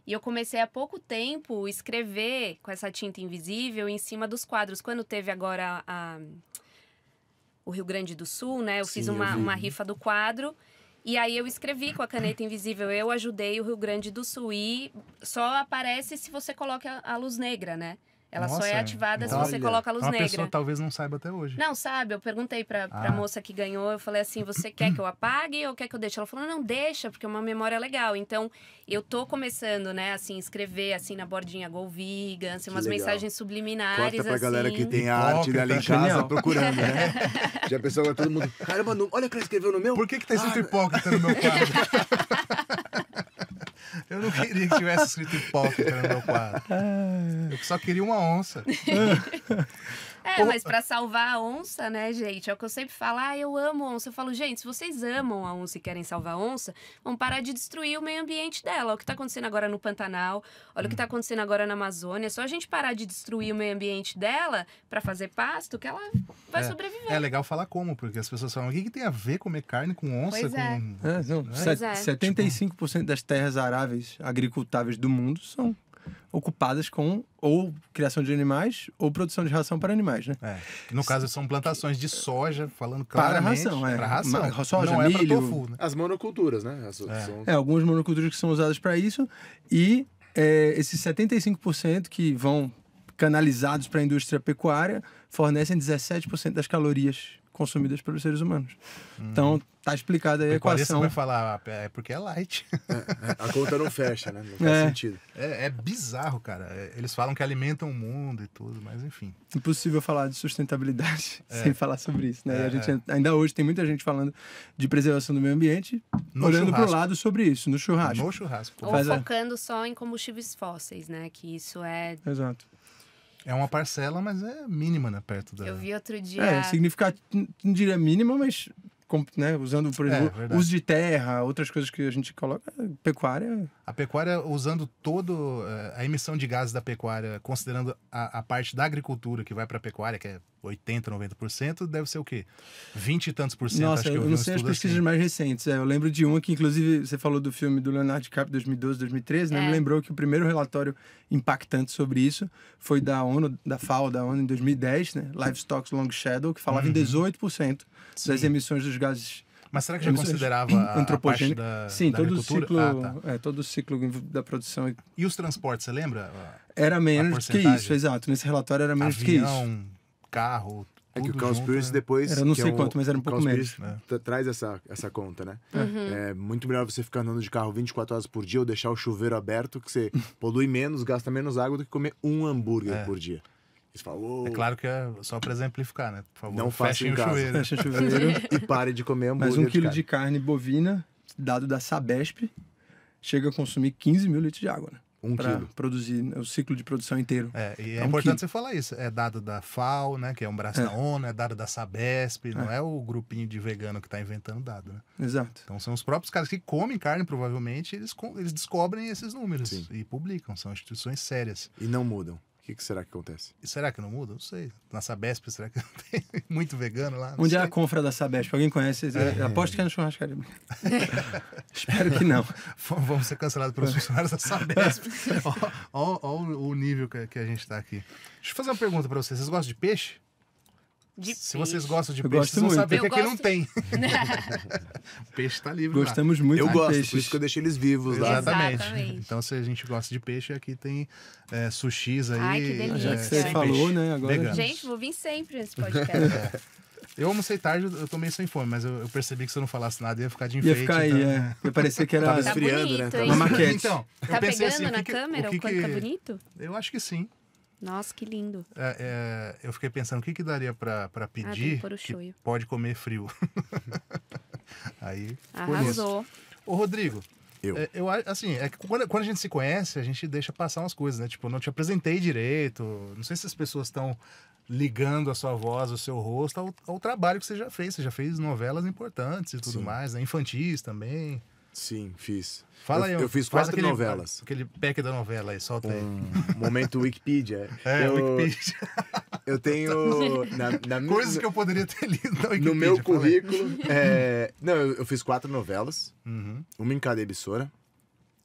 E eu comecei há pouco tempo escrever com essa tinta invisível em cima dos quadros. Quando teve agora a, a o Rio Grande do Sul, né? Eu Sim, fiz uma, eu uma rifa do quadro. E aí eu escrevi com a caneta invisível, eu ajudei o Rio Grande do Sul. E só aparece se você coloca a luz negra, né? Ela Nossa, só é ativada se você coloca a luz é uma negra. A pessoa talvez não saiba até hoje. Não, sabe? Eu perguntei pra, pra ah. moça que ganhou, eu falei assim: você quer que eu apague ou quer que eu deixe? Ela falou: não, deixa, porque é uma memória é legal. Então, eu tô começando, né, assim, escrever assim na bordinha Gol Vegan, assim, umas mensagens subliminares. Corta pra assim. galera que tem a arte né, ali em casa genial. procurando, né? Já pensou todo mundo. Caramba, não, olha o que ela escreveu no meu. Por que, que tá escrito ah, hipócrita no meu quadro? Eu não queria que tivesse escrito hipócrita no meu quadro. Eu só queria uma onça. É, mas para salvar a onça, né, gente? É o que eu sempre falo, ah, eu amo onça. Eu falo, gente, se vocês amam a onça e querem salvar a onça, vão parar de destruir o meio ambiente dela. Olha o que está acontecendo agora no Pantanal, olha hum. o que está hum. acontecendo agora na Amazônia. É Só a gente parar de destruir o meio ambiente dela para fazer pasto, que ela vai é. sobreviver. É legal falar como, porque as pessoas falam, o que, que tem a ver comer carne com onça? Pois é. com... É. É, não, pois 75% é. das terras aráveis agricultáveis do mundo são ocupadas com ou criação de animais ou produção de ração para animais, né? É. No caso são plantações de soja, falando claramente. Para ração, é. Para ração. Soja, Não é milho. É tofu, né? As monoculturas, né? As, é. São... é, algumas monoculturas que são usadas para isso e é, esses 75% que vão canalizados para a indústria pecuária fornecem 17% das calorias consumidas pelos seres humanos. Hum. Então, tá explicada aí a equação. vai falar, é, é porque é light. É, é, a conta não fecha, né? Não faz é. sentido. É, é bizarro, cara. Eles falam que alimentam o mundo e tudo, mas enfim. Impossível falar de sustentabilidade sem falar sobre isso, né? a gente ainda hoje tem muita gente falando de preservação do meio ambiente, no olhando para pro lado sobre isso, no churrasco. No churrasco. Ou Faz focando só em combustíveis fósseis, né? Que isso é Exato. É uma parcela, mas é mínima, né? Perto da. Eu vi outro é, dia. É, significativo. Não diria mínima, mas né, usando, por é, exemplo, é, uso de terra, outras coisas que a gente coloca. Pecuária. A pecuária, usando todo eh, a emissão de gases da pecuária, considerando a, a parte da agricultura que vai para a pecuária, que é 80, 90%, deve ser o quê? 20 e tantos por cento. Nossa, eu, eu, não sei as assim. pesquisas assim. mais recentes. É, eu lembro de uma que, inclusive, você falou do filme do Leonardo DiCaprio 2012, 2013, né? É. Me lembrou que o primeiro relatório impactante sobre isso foi da ONU, da FAO, da ONU em 2010, né? Livestock Long Shadow, que falava uhum. em 18% das Sim. emissões dos gases. Mas será que já considerava antropogênico? Da, Sim, da todo, o ciclo, ah, tá. é, todo o ciclo da produção. E os transportes, você lembra? Era menos que isso, exato. Nesse relatório era menos Avião, que isso. carro, é que o Cowspiracy né? depois. Era não é sei é quanto, mas era um pouco menos. Né? Traz essa, essa conta, né? Uhum. É muito melhor você ficar andando de carro 24 horas por dia ou deixar o chuveiro aberto, que você polui menos, gasta menos água do que comer um hambúrguer é. por dia. É claro que é só para exemplificar, né? Por favor, não fechem o casa. chuveiro. Fecha o chuveiro e pare de comer hambúrguer. Mas um quilo de carne. de carne bovina, dado da Sabesp, chega a consumir 15 mil litros de água, né? Um para produzir né, o ciclo de produção inteiro. É, e é, é um importante quilo. você falar isso. É dado da FAO, né, que é um braço é. da ONU, é dado da Sabesp, não é, é o grupinho de vegano que está inventando dado, né? Exato. Então são os próprios caras que comem carne, provavelmente, eles, eles descobrem esses números Sim. e publicam. São instituições sérias. E não mudam. O que, que, será que acontece? E será que não muda? Não sei. Na Sabesp, será que tem muito vegano lá? Não Onde sei. é a confra da Sabesp? Alguém conhece? É. Aposto que é no churrascaria. Espero que não. Vamos ser cancelados pelos funcionários da Sabesp. Olha o nível que, que a gente está aqui. Deixa eu fazer uma pergunta para vocês. Vocês gostam de peixe? De Se peixe. vocês gostam de peixe, vocês vão saber que aqui gosto... não tem. peixe está livre. Gostamos lá. muito eu de gosto, peixes. por isso que eu deixei eles vivos Exatamente. lá. Exatamente. Então, se a gente gosta de peixe, aqui tem é, sushis aí. Ai, que é, delícia. que você falou, peixe. né? Agora... Veganos. Gente, vou vir sempre nesse podcast. É. Eu almocei tarde, eu tomei sem fome, mas eu, eu, percebi que se eu não falasse nada ia ficar de enfeite. Ia ficar aí, então... é. Ia parecer que era... tá esfriando, né? bonito, né? Tá Uma maquete. Então, tá pegando assim, na câmera o, que quanto tá bonito? Eu acho que sim. Nossa, que lindo. É, é, eu fiquei pensando o que, que daria para ah, pedir ah, que pode comer frio. Aí Arrasou. Ô, Rodrigo. Eu. É, eu assim, é que quando, quando, a gente se conhece, a gente deixa passar umas coisas, né? Tipo, não te apresentei direito. Não sei se as pessoas estão ligando a sua voz, o seu rosto ao, ao, trabalho que você já fez. Você já fez novelas importantes e tudo Sim. mais, né? Infantis também. Sim, fiz. Fala eu, aí, eu fiz quatro aquele, novelas. Aquele pack da novela aí, solta aí. Um momento Wikipedia. É, eu, Wikipedia. Eu tenho. Na, na Coisas que eu poderia ter lido na Wikipedia. No meu currículo. É, não, eu, eu, fiz quatro novelas. Uhum. Uma em cada emissora.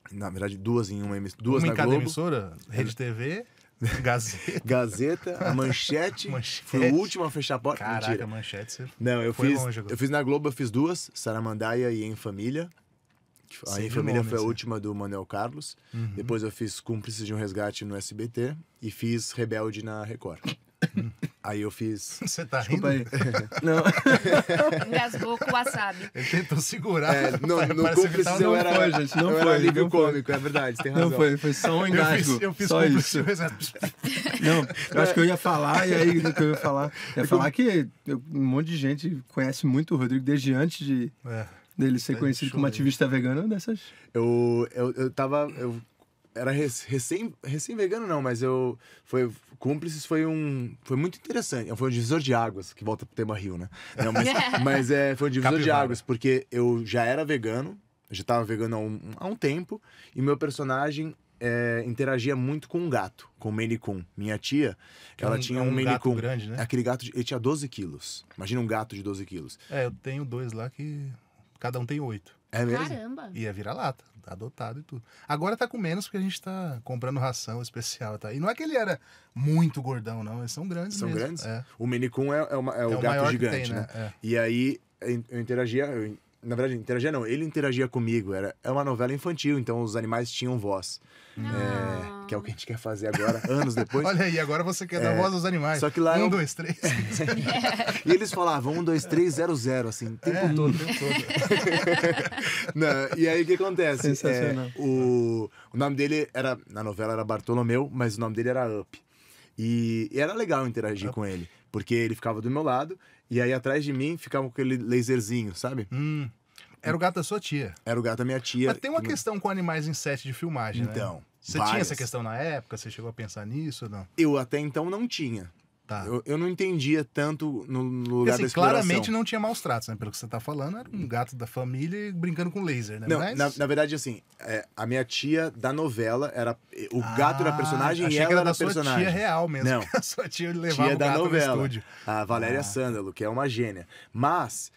Na verdade, duas em uma emissora. Duas uma em cada Globo. emissora? Rede é. TV. Gazeta. Gazeta, a manchete, manchete. Foi o último a fechar a porta. Caraca, Mentira. manchete. Não, eu fiz. Longe, eu fiz na Globo, eu fiz duas, Saramandaia e Em Família. A família Infamília foi a assim. última do Manuel Carlos. Uhum. Depois eu fiz Cúmplices de um Resgate no SBT e fiz Rebelde na Record. Aí eu fiz. Você tá Desculpa rindo? Aí. não. Engasgou com o wasabi. Ele tentou segurar. É, não, no Cúmplices eu era. Foi, gente, não eu foi, alívio não cômico, foi. é verdade, tem razão. Não foi, foi só um engasgo. Eu fiz, eu fiz só isso. não, eu acho que eu ia falar, e aí do que eu ia falar. Ia é falar que um monte de gente conhece muito o Rodrigo desde antes de. É dele ser tá conhecido como ativista vegano dessas? Eu, eu, eu tava. Eu era recém, recém vegano não, mas eu foi cúmplices foi um foi muito interessante, é, foi um divisor de águas que volta pro tema Rio, né? Não, mas, mas é, foi um divisor Capivara. de águas porque eu já era vegano, já estava vegano há um, há um tempo e meu personagem é, interagia muito com um gato, com o Maine Coon. Minha tia, que é ela um, tinha é um, um Maine Coon. grande, né? Aquele gato, de, ele tinha 12 quilos. Imagina um gato de 12 quilos. É, eu tenho dois lá que Cada um tem oito. É mesmo? Caramba! E é vira-lata, tá adotado e tudo. Agora tá com menos porque a gente tá comprando ração especial, tá? E não é que ele era muito gordão, não. Eles são grandes São mesmo. grandes? É. O Minicum é, é, uma, é, é o gato gigante, tem, né? né? É. E aí eu interagia, eu na verdade, interagia não, ele interagia comigo. Era, é uma novela infantil, então os animais tinham voz. É, que é o que a gente quer fazer agora, anos depois. Olha aí, agora você quer é, dar voz aos animais. Só que lá. Um, eu... dois, três. e eles falavam um, dois, três, zero, zero, assim, o tempo é. todo, tempo todo. não, e aí o que acontece? É, o, o nome dele era. Na novela era Bartolomeu, mas o nome dele era Up. E, e era legal interagir Up. com ele, porque ele ficava do meu lado e aí atrás de mim ficava aquele laserzinho, sabe? Hum. Era o gato da sua tia. Era o gato da minha tia. Mas tem uma questão com animais em set de filmagem, né? então, né? Você várias. tinha essa questão na época? Você chegou a pensar nisso ou não? Eu até então não tinha. Tá. Eu, eu, não entendia tanto no, no lugar assim, da exploração. Claramente não tinha maus tratos, né? Pelo que você tá falando, era um gato da família brincando com laser, né? Não, Mas... na, na, verdade, assim, é, a minha tia da novela era... O ah, gato era ah, personagem e ela era, da personagem. tia real mesmo. Não. A sua tia levava tia o gato da no estúdio. A Valéria ah. Sândalo, que é uma gênia. Mas...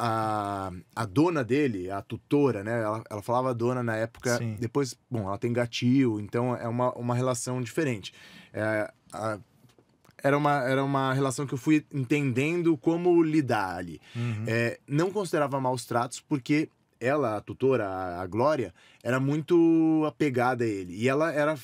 A, a dona dele, a tutora, né? Ela, ela falava dona na época. Sim. Depois, bom, ela tem gatio, então é uma, uma relação diferente. É, a, era uma, era uma relação que eu fui entendendo como lidar ali. Uhum. É, não considerava maus tratos, porque ela, a tutora, a, a Glória, era muito apegada a ele. E ela era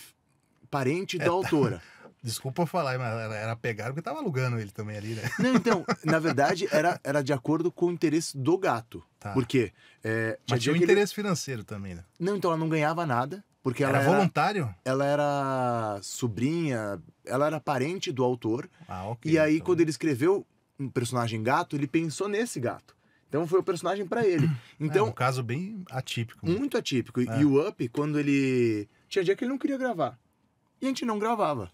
parente da é, autora. Tá... Desculpa falar, mas ela era apegada porque tava alugando ele também ali, né? Não, então, na verdade, era, era de acordo com o interesse do gato. Tá. Por quê? É, mas tinha um interesse ele... financeiro também, né? Não, então ela não ganhava nada. Porque ela era, era, voluntário? Ela era sobrinha, ela era parente do autor. Ah, ok. E aí, então... quando ele escreveu um personagem gato, ele pensou nesse gato. Então foi o personagem para ele. É, então, é um caso bem atípico. Muito atípico. É. E o Up, quando ele. Tinha dia que ele não queria gravar. E a gente não gravava.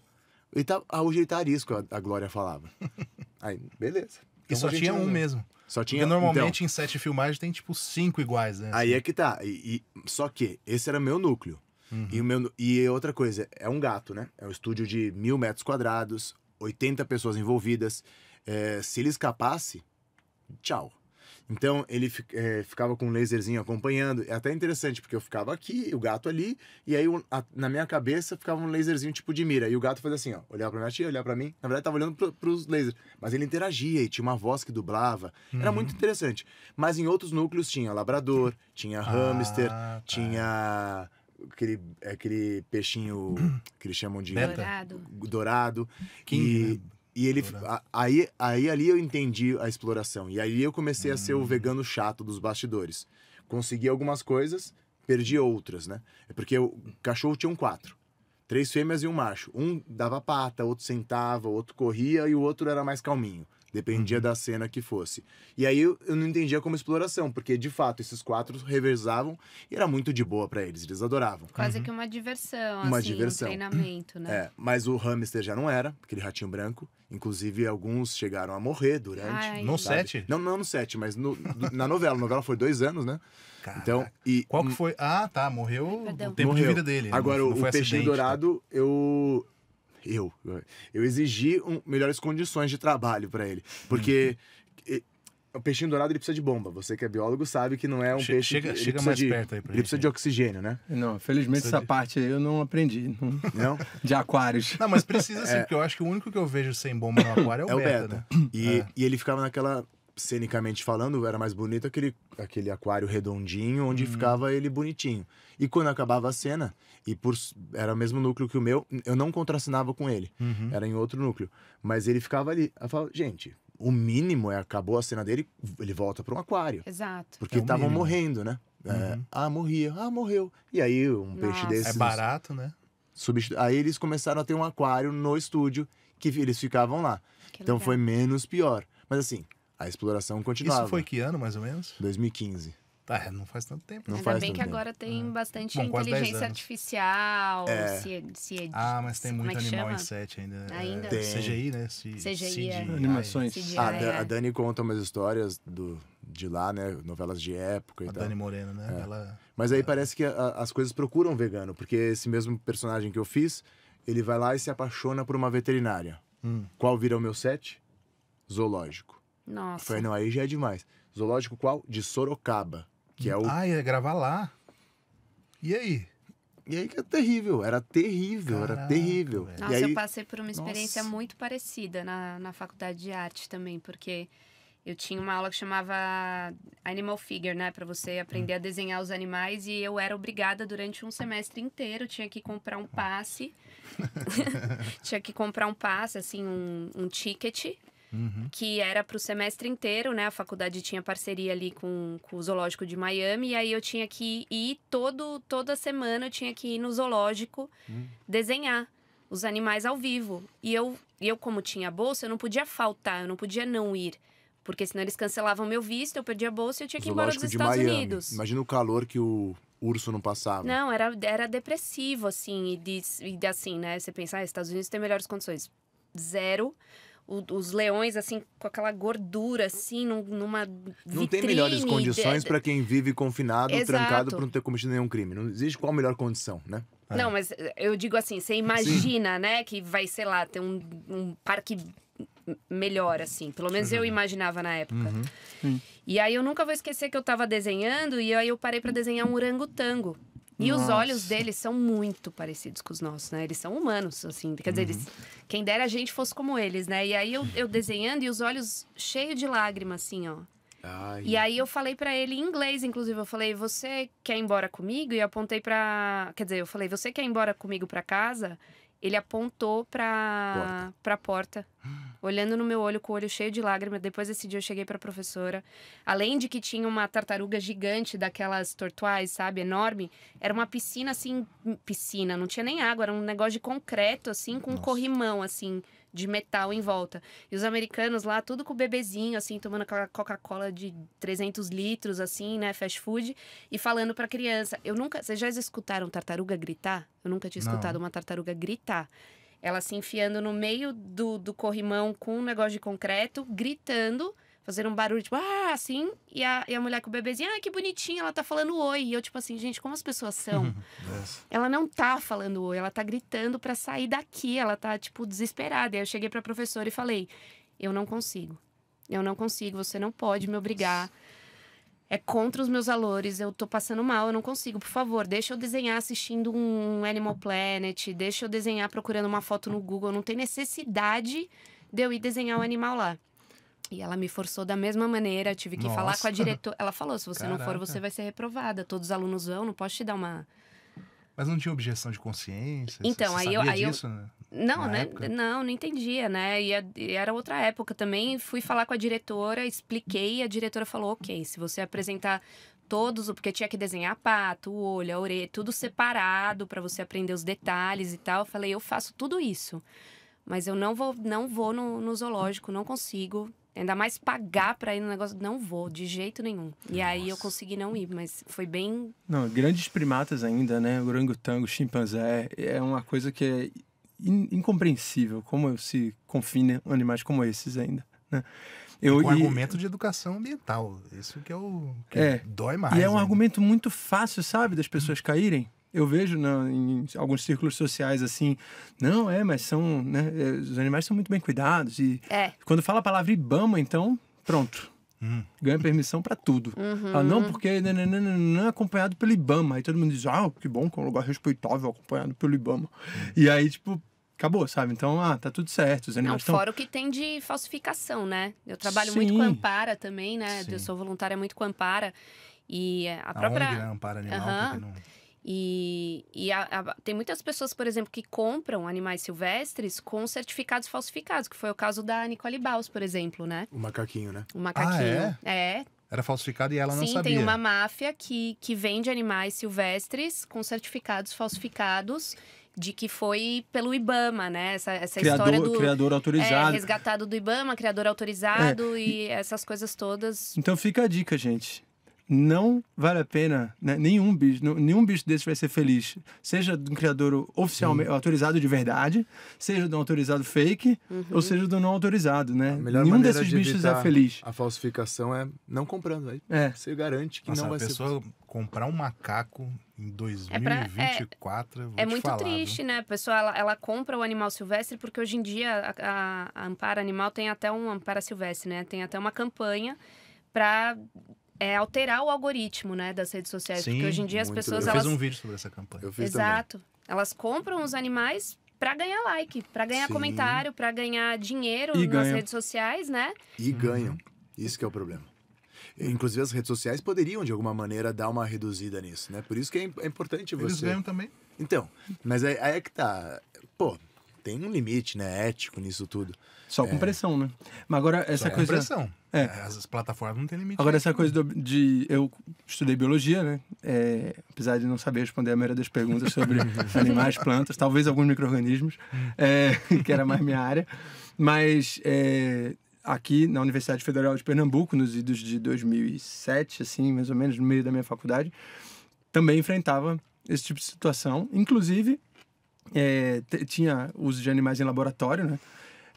Ele tá... Ah, hoje ele tá arisco, a, Glória falava. Aí, beleza. Então, e só então, tinha um mesmo. Só tinha. Porque normalmente então... em sete filmagens tem tipo cinco iguais, né? Aí assim. é que tá. E, e... Só que esse era meu núcleo. Uhum. E, o meu, e outra coisa, é um gato, né? É um estúdio de mil metros quadrados, 80 pessoas envolvidas. É, se ele escapasse, tchau. Então ele é, ficava com um laserzinho acompanhando. É até interessante, porque eu ficava aqui, o gato ali, e aí a, na minha cabeça ficava um laserzinho tipo de mira. E o gato fazia assim, ó, olhava pra minha tia, olhava pra mim. Na verdade, tava olhando pro, pros lasers. Mas ele interagia e tinha uma voz que dublava. Uhum. Era muito interessante. Mas em outros núcleos tinha labrador, tinha ah, hamster, ah, tá. tinha aquele, aquele peixinho que eles chamam de dourado, dourado que e, e ele a, aí, aí ali eu entendi a exploração e aí eu comecei hum. a ser o hum. vegano chato dos bastidores. Consegui algumas coisas, perdi outras, né? É porque o cachorro tinha um quatro. Três fêmeas e um macho. Um dava pata, outro sentava, outro corria e o outro era mais calminho. Dependia uhum. da cena que fosse. E aí eu, não entendia como exploração, porque de fato esses quatro reversavam e era muito de boa para eles, eles adoravam. Quase uhum. que uma diversão, uma assim, diversão. um treinamento, né? É, mas o hamster já não era, aquele ratinho branco. Inclusive, alguns chegaram a morrer durante. Ai, no sabe? sete? Não, não no sete, mas no, na novela. A novela foi dois anos, né? Caraca. Então, e qual que foi? Ah, tá, morreu Perdão. o tempo morreu. de vida dele. Né? Agora, não, não o peixinho tá. dourado, tá? eu eu, eu exigi um, melhores condições de trabalho para ele. Porque uhum. o peixinho dourado ele precisa de bomba. Você que é biólogo sabe que não é um che peixe. Chega, chega mais de, perto aí pra Ele gente, precisa de oxigênio, né? Não, felizmente essa de... parte aí eu não aprendi. Não? de aquários. Não, mas precisa sim, é... porque eu acho que o único que eu vejo sem bomba no aquário é o, é beta, o beta. Né? E, é. e ele ficava naquela cenicamente falando, era mais bonito aquele, aquele aquário redondinho, onde uhum. ficava ele bonitinho. E quando acabava a cena, e por era o mesmo núcleo que o meu, eu não contracenava com ele. Uhum. Era em outro núcleo. Mas ele ficava ali. Eu falo, gente, o mínimo é acabou a cena dele, ele volta para um aquário. Exato. Porque é estavam é morrendo, né? É, uhum. É, ah, morria. Ah, morreu. E aí, um Nossa. peixe desse... É barato, né? Substitu... Aí eles começaram a ter um aquário no estúdio que eles ficavam lá. Que então legal. foi menos pior. Mas assim, a exploração continuava. Isso foi que ano, mais ou menos? 2015. Tá, não faz tanto tempo. Não Ainda faz bem que tempo. agora tem ah. bastante Bom, inteligência artificial, é. se, se, Ah, mas tem é muito animal em set ainda. Né? ainda? Tem. CGI, né? C, CGI, CGI é. Animações. CGI, ah, é. a, Dani conta umas histórias do, de lá, né? Novelas de época e a tal. Dani Moreno, né? Ela, mas aí ela... parece que a, as coisas procuram vegano, porque esse mesmo personagem que eu fiz, ele vai lá e se apaixona por uma veterinária. Hum. Qual vira o meu set? Zoológico. Nossa. Eu falei, não, aí já é demais. Zoológico qual? De Sorocaba. Que é o. Ah, ia gravar lá. E aí? E aí que é terrível, era terrível, Caraca, era terrível. Velho. Nossa, aí... eu passei por uma experiência Nossa. muito parecida na, na faculdade de arte também, porque eu tinha uma aula que chamava Animal Figure, né? Para você aprender hum. a desenhar os animais. E eu era obrigada durante um semestre inteiro. Tinha que comprar um passe. tinha que comprar um passe, assim, um, um ticket uhum. que era para o semestre inteiro, né? A faculdade tinha parceria ali com, com, o zoológico de Miami, e aí eu tinha que ir todo, toda semana, eu tinha que ir no zoológico uhum. desenhar os animais ao vivo. E eu, eu, como tinha bolsa, eu não podia faltar, eu não podia não ir. Porque senão eles cancelavam meu visto, eu perdi a bolsa e eu tinha que ir embora dos Estados Miami. Unidos. Imagina o calor que o urso não passava. Não, era, era depressivo, assim. E, de, e assim, né? Você pensa, ah, Estados Unidos tem melhores condições. Zero os leões, assim, com aquela gordura, assim, numa. Vitrine. Não tem melhores condições é, para quem vive confinado, Exato. trancado, para não ter cometido nenhum crime. Não existe qual a melhor condição, né? É. Não, mas eh, eu digo assim, você imagina, Sim. né, que vai, sei lá, ter um, um parque melhor, assim. Pelo menos uhum. eu imaginava na época. Uhum. E aí eu nunca vou esquecer que eu tava desenhando e aí eu parei para desenhar um orangotango. E Nossa. os olhos deles são muito parecidos com os nossos, né? Eles são humanos, assim. Quer dizer, uhum. eles, quem dera a gente fosse como eles, né? E aí eu, eu desenhando e os olhos cheios de lágrimas, assim, ó. Ai. E aí eu falei para ele em inglês, inclusive, eu falei: "Você quer ir embora comigo?" E apontei para, quer dizer, eu falei: "Você quer ir embora comigo para casa?" ele apontou para porta. a porta, olhando no meu olho com o olho cheio de lágrimas. Depois desse dia eu cheguei para a professora. Além de que tinha uma tartaruga gigante daquelas tortuais, sabe, enorme, era uma piscina assim, piscina, não tinha nem água, era um negócio de concreto assim com Nossa. um corrimão assim de metal em volta. E os americanos lá, tudo com o bebezinho, assim, tomando aquela Coca-Cola de 300 litros, assim, né? Fast food. E falando pra criança. Eu nunca. Vocês já escutaram tartaruga gritar? Eu nunca tinha escutado Não. uma tartaruga gritar. Ela se enfiando no meio do, do corrimão com um negócio de concreto, gritando fazer um barulho, tipo, ah, assim. E a, e a mulher com o bebezinho, ah, que bonitinha, ela tá falando oi. E eu, tipo assim, gente, como as pessoas são? ela não tá falando oi, ela tá gritando para sair daqui, ela tá, tipo, desesperada. E aí eu cheguei pra professora e falei: eu não consigo. Eu não consigo, você não pode me obrigar. É contra os meus valores, eu tô passando mal, eu não consigo. Por favor, deixa eu desenhar assistindo um Animal Planet, deixa eu desenhar procurando uma foto no Google. Não tem necessidade de eu ir desenhar o um animal lá. E ela me forçou da mesma maneira, tive que Nossa. falar com a diretora. Ela falou: se você Caraca. não for, você vai ser reprovada. Todos os alunos vão, não posso te dar uma. Mas não tinha objeção de consciência? Então, aí eu. Aí disso, eu... Né? Não, né? Não, não entendia, né? E, era outra época também. Fui falar com a diretora, expliquei, a diretora falou: ok, se você apresentar todos, porque tinha que desenhar a pata, o olho, a orelha, tudo separado para você aprender os detalhes e tal. Eu falei, eu faço tudo isso. Mas eu não vou, não vou no, no zoológico, não consigo Ainda mais pagar pra ir no negócio. Não vou, de jeito nenhum. E aí eu consegui não ir, mas foi bem. Não, grandes primatas ainda, né? Orangotango, chimpanzé. É uma coisa que é in incompreensível como se confina animais como esses ainda, né? Eu, um e... argumento de educação ambiental. Isso que é o que é. dói mais. E é um ainda. argumento muito fácil, sabe, das pessoas caírem eu vejo na, né, em alguns círculos sociais assim, não, é, mas são, né, é, os animais são muito bem cuidados. E é. quando fala a palavra Ibama, então, pronto. Hum. Ganha permissão para tudo. Uhum. Ah, não, porque não é acompanhado pelo Ibama. Aí todo mundo diz, ah, que bom, que é um lugar respeitável acompanhado pelo Ibama. Uhum. E aí, tipo, acabou, sabe? Então, ah, tá tudo certo. Os animais não, fora o que tem de falsificação, né? Eu trabalho Sim. muito com Ampara também, né? Sim. Eu sou voluntária muito com Ampara. E a própria. A ONG, né? Ampara Animal, uhum. não e, e a, a, tem muitas pessoas, por exemplo, que compram animais silvestres com certificados falsificados, que foi o caso da Nicole Baus, por exemplo, né? O macaquinho, né? O macaquinho. Ah, é? é. Era falsificado e ela Sim, não sabia. Sim, tem uma máfia que, que vende animais silvestres com certificados falsificados de que foi pelo Ibama, né? Essa, essa criador, história do criador autorizado, é, resgatado do Ibama, criador autorizado é, e, e, essas coisas todas. Então fica a dica, gente não vale a pena, né? Nenhum bicho, nenhum bicho desse vai ser feliz. Seja de um criador oficialmente autorizado de verdade, seja de um autorizado fake, uhum. ou seja do não autorizado, né? nenhum desses de bichos é feliz. A falsificação é não comprando, aí é. você garante que Nossa, não vai a pessoa ser... comprar um macaco em 2024, é, pra, é, é muito falar, triste, né? né? A pessoa ela, ela, compra o animal silvestre porque hoje em dia a, a, a Ampara Animal tem até um Ampara Silvestre, né? Tem até uma campanha para é alterar o algoritmo né, das redes sociais. Sim, porque hoje em dia as pessoas. Eu elas... fiz um vídeo sobre essa campanha. Eu fiz Exato. Também. Elas compram os animais para ganhar like, para ganhar Sim. comentário, para ganhar dinheiro e nas ganham. redes sociais, né? E ganham. Isso que é o problema. Inclusive, as redes sociais poderiam, de alguma maneira, dar uma reduzida nisso, né? Por isso que é, é importante você. Eles ganham também. Então, mas é, aí é, é que tá. Pô, tem um limite, né? Ético nisso tudo. Só com é. pressão, né? Mas agora essa Só com coisa. pressão. É. é as plataformas não têm limite. Agora, essa coisa do, de. Eu estudei biologia, né? É, apesar de não saber responder a maioria das perguntas sobre animais, plantas, talvez alguns micro-organismos, é, que era mais minha área. Mas é, aqui na Universidade Federal de Pernambuco, nos idos de 2007, assim, mais ou menos, no meio da minha faculdade, também enfrentava esse tipo de situação. Inclusive, tinha uso de animais em laboratório, né?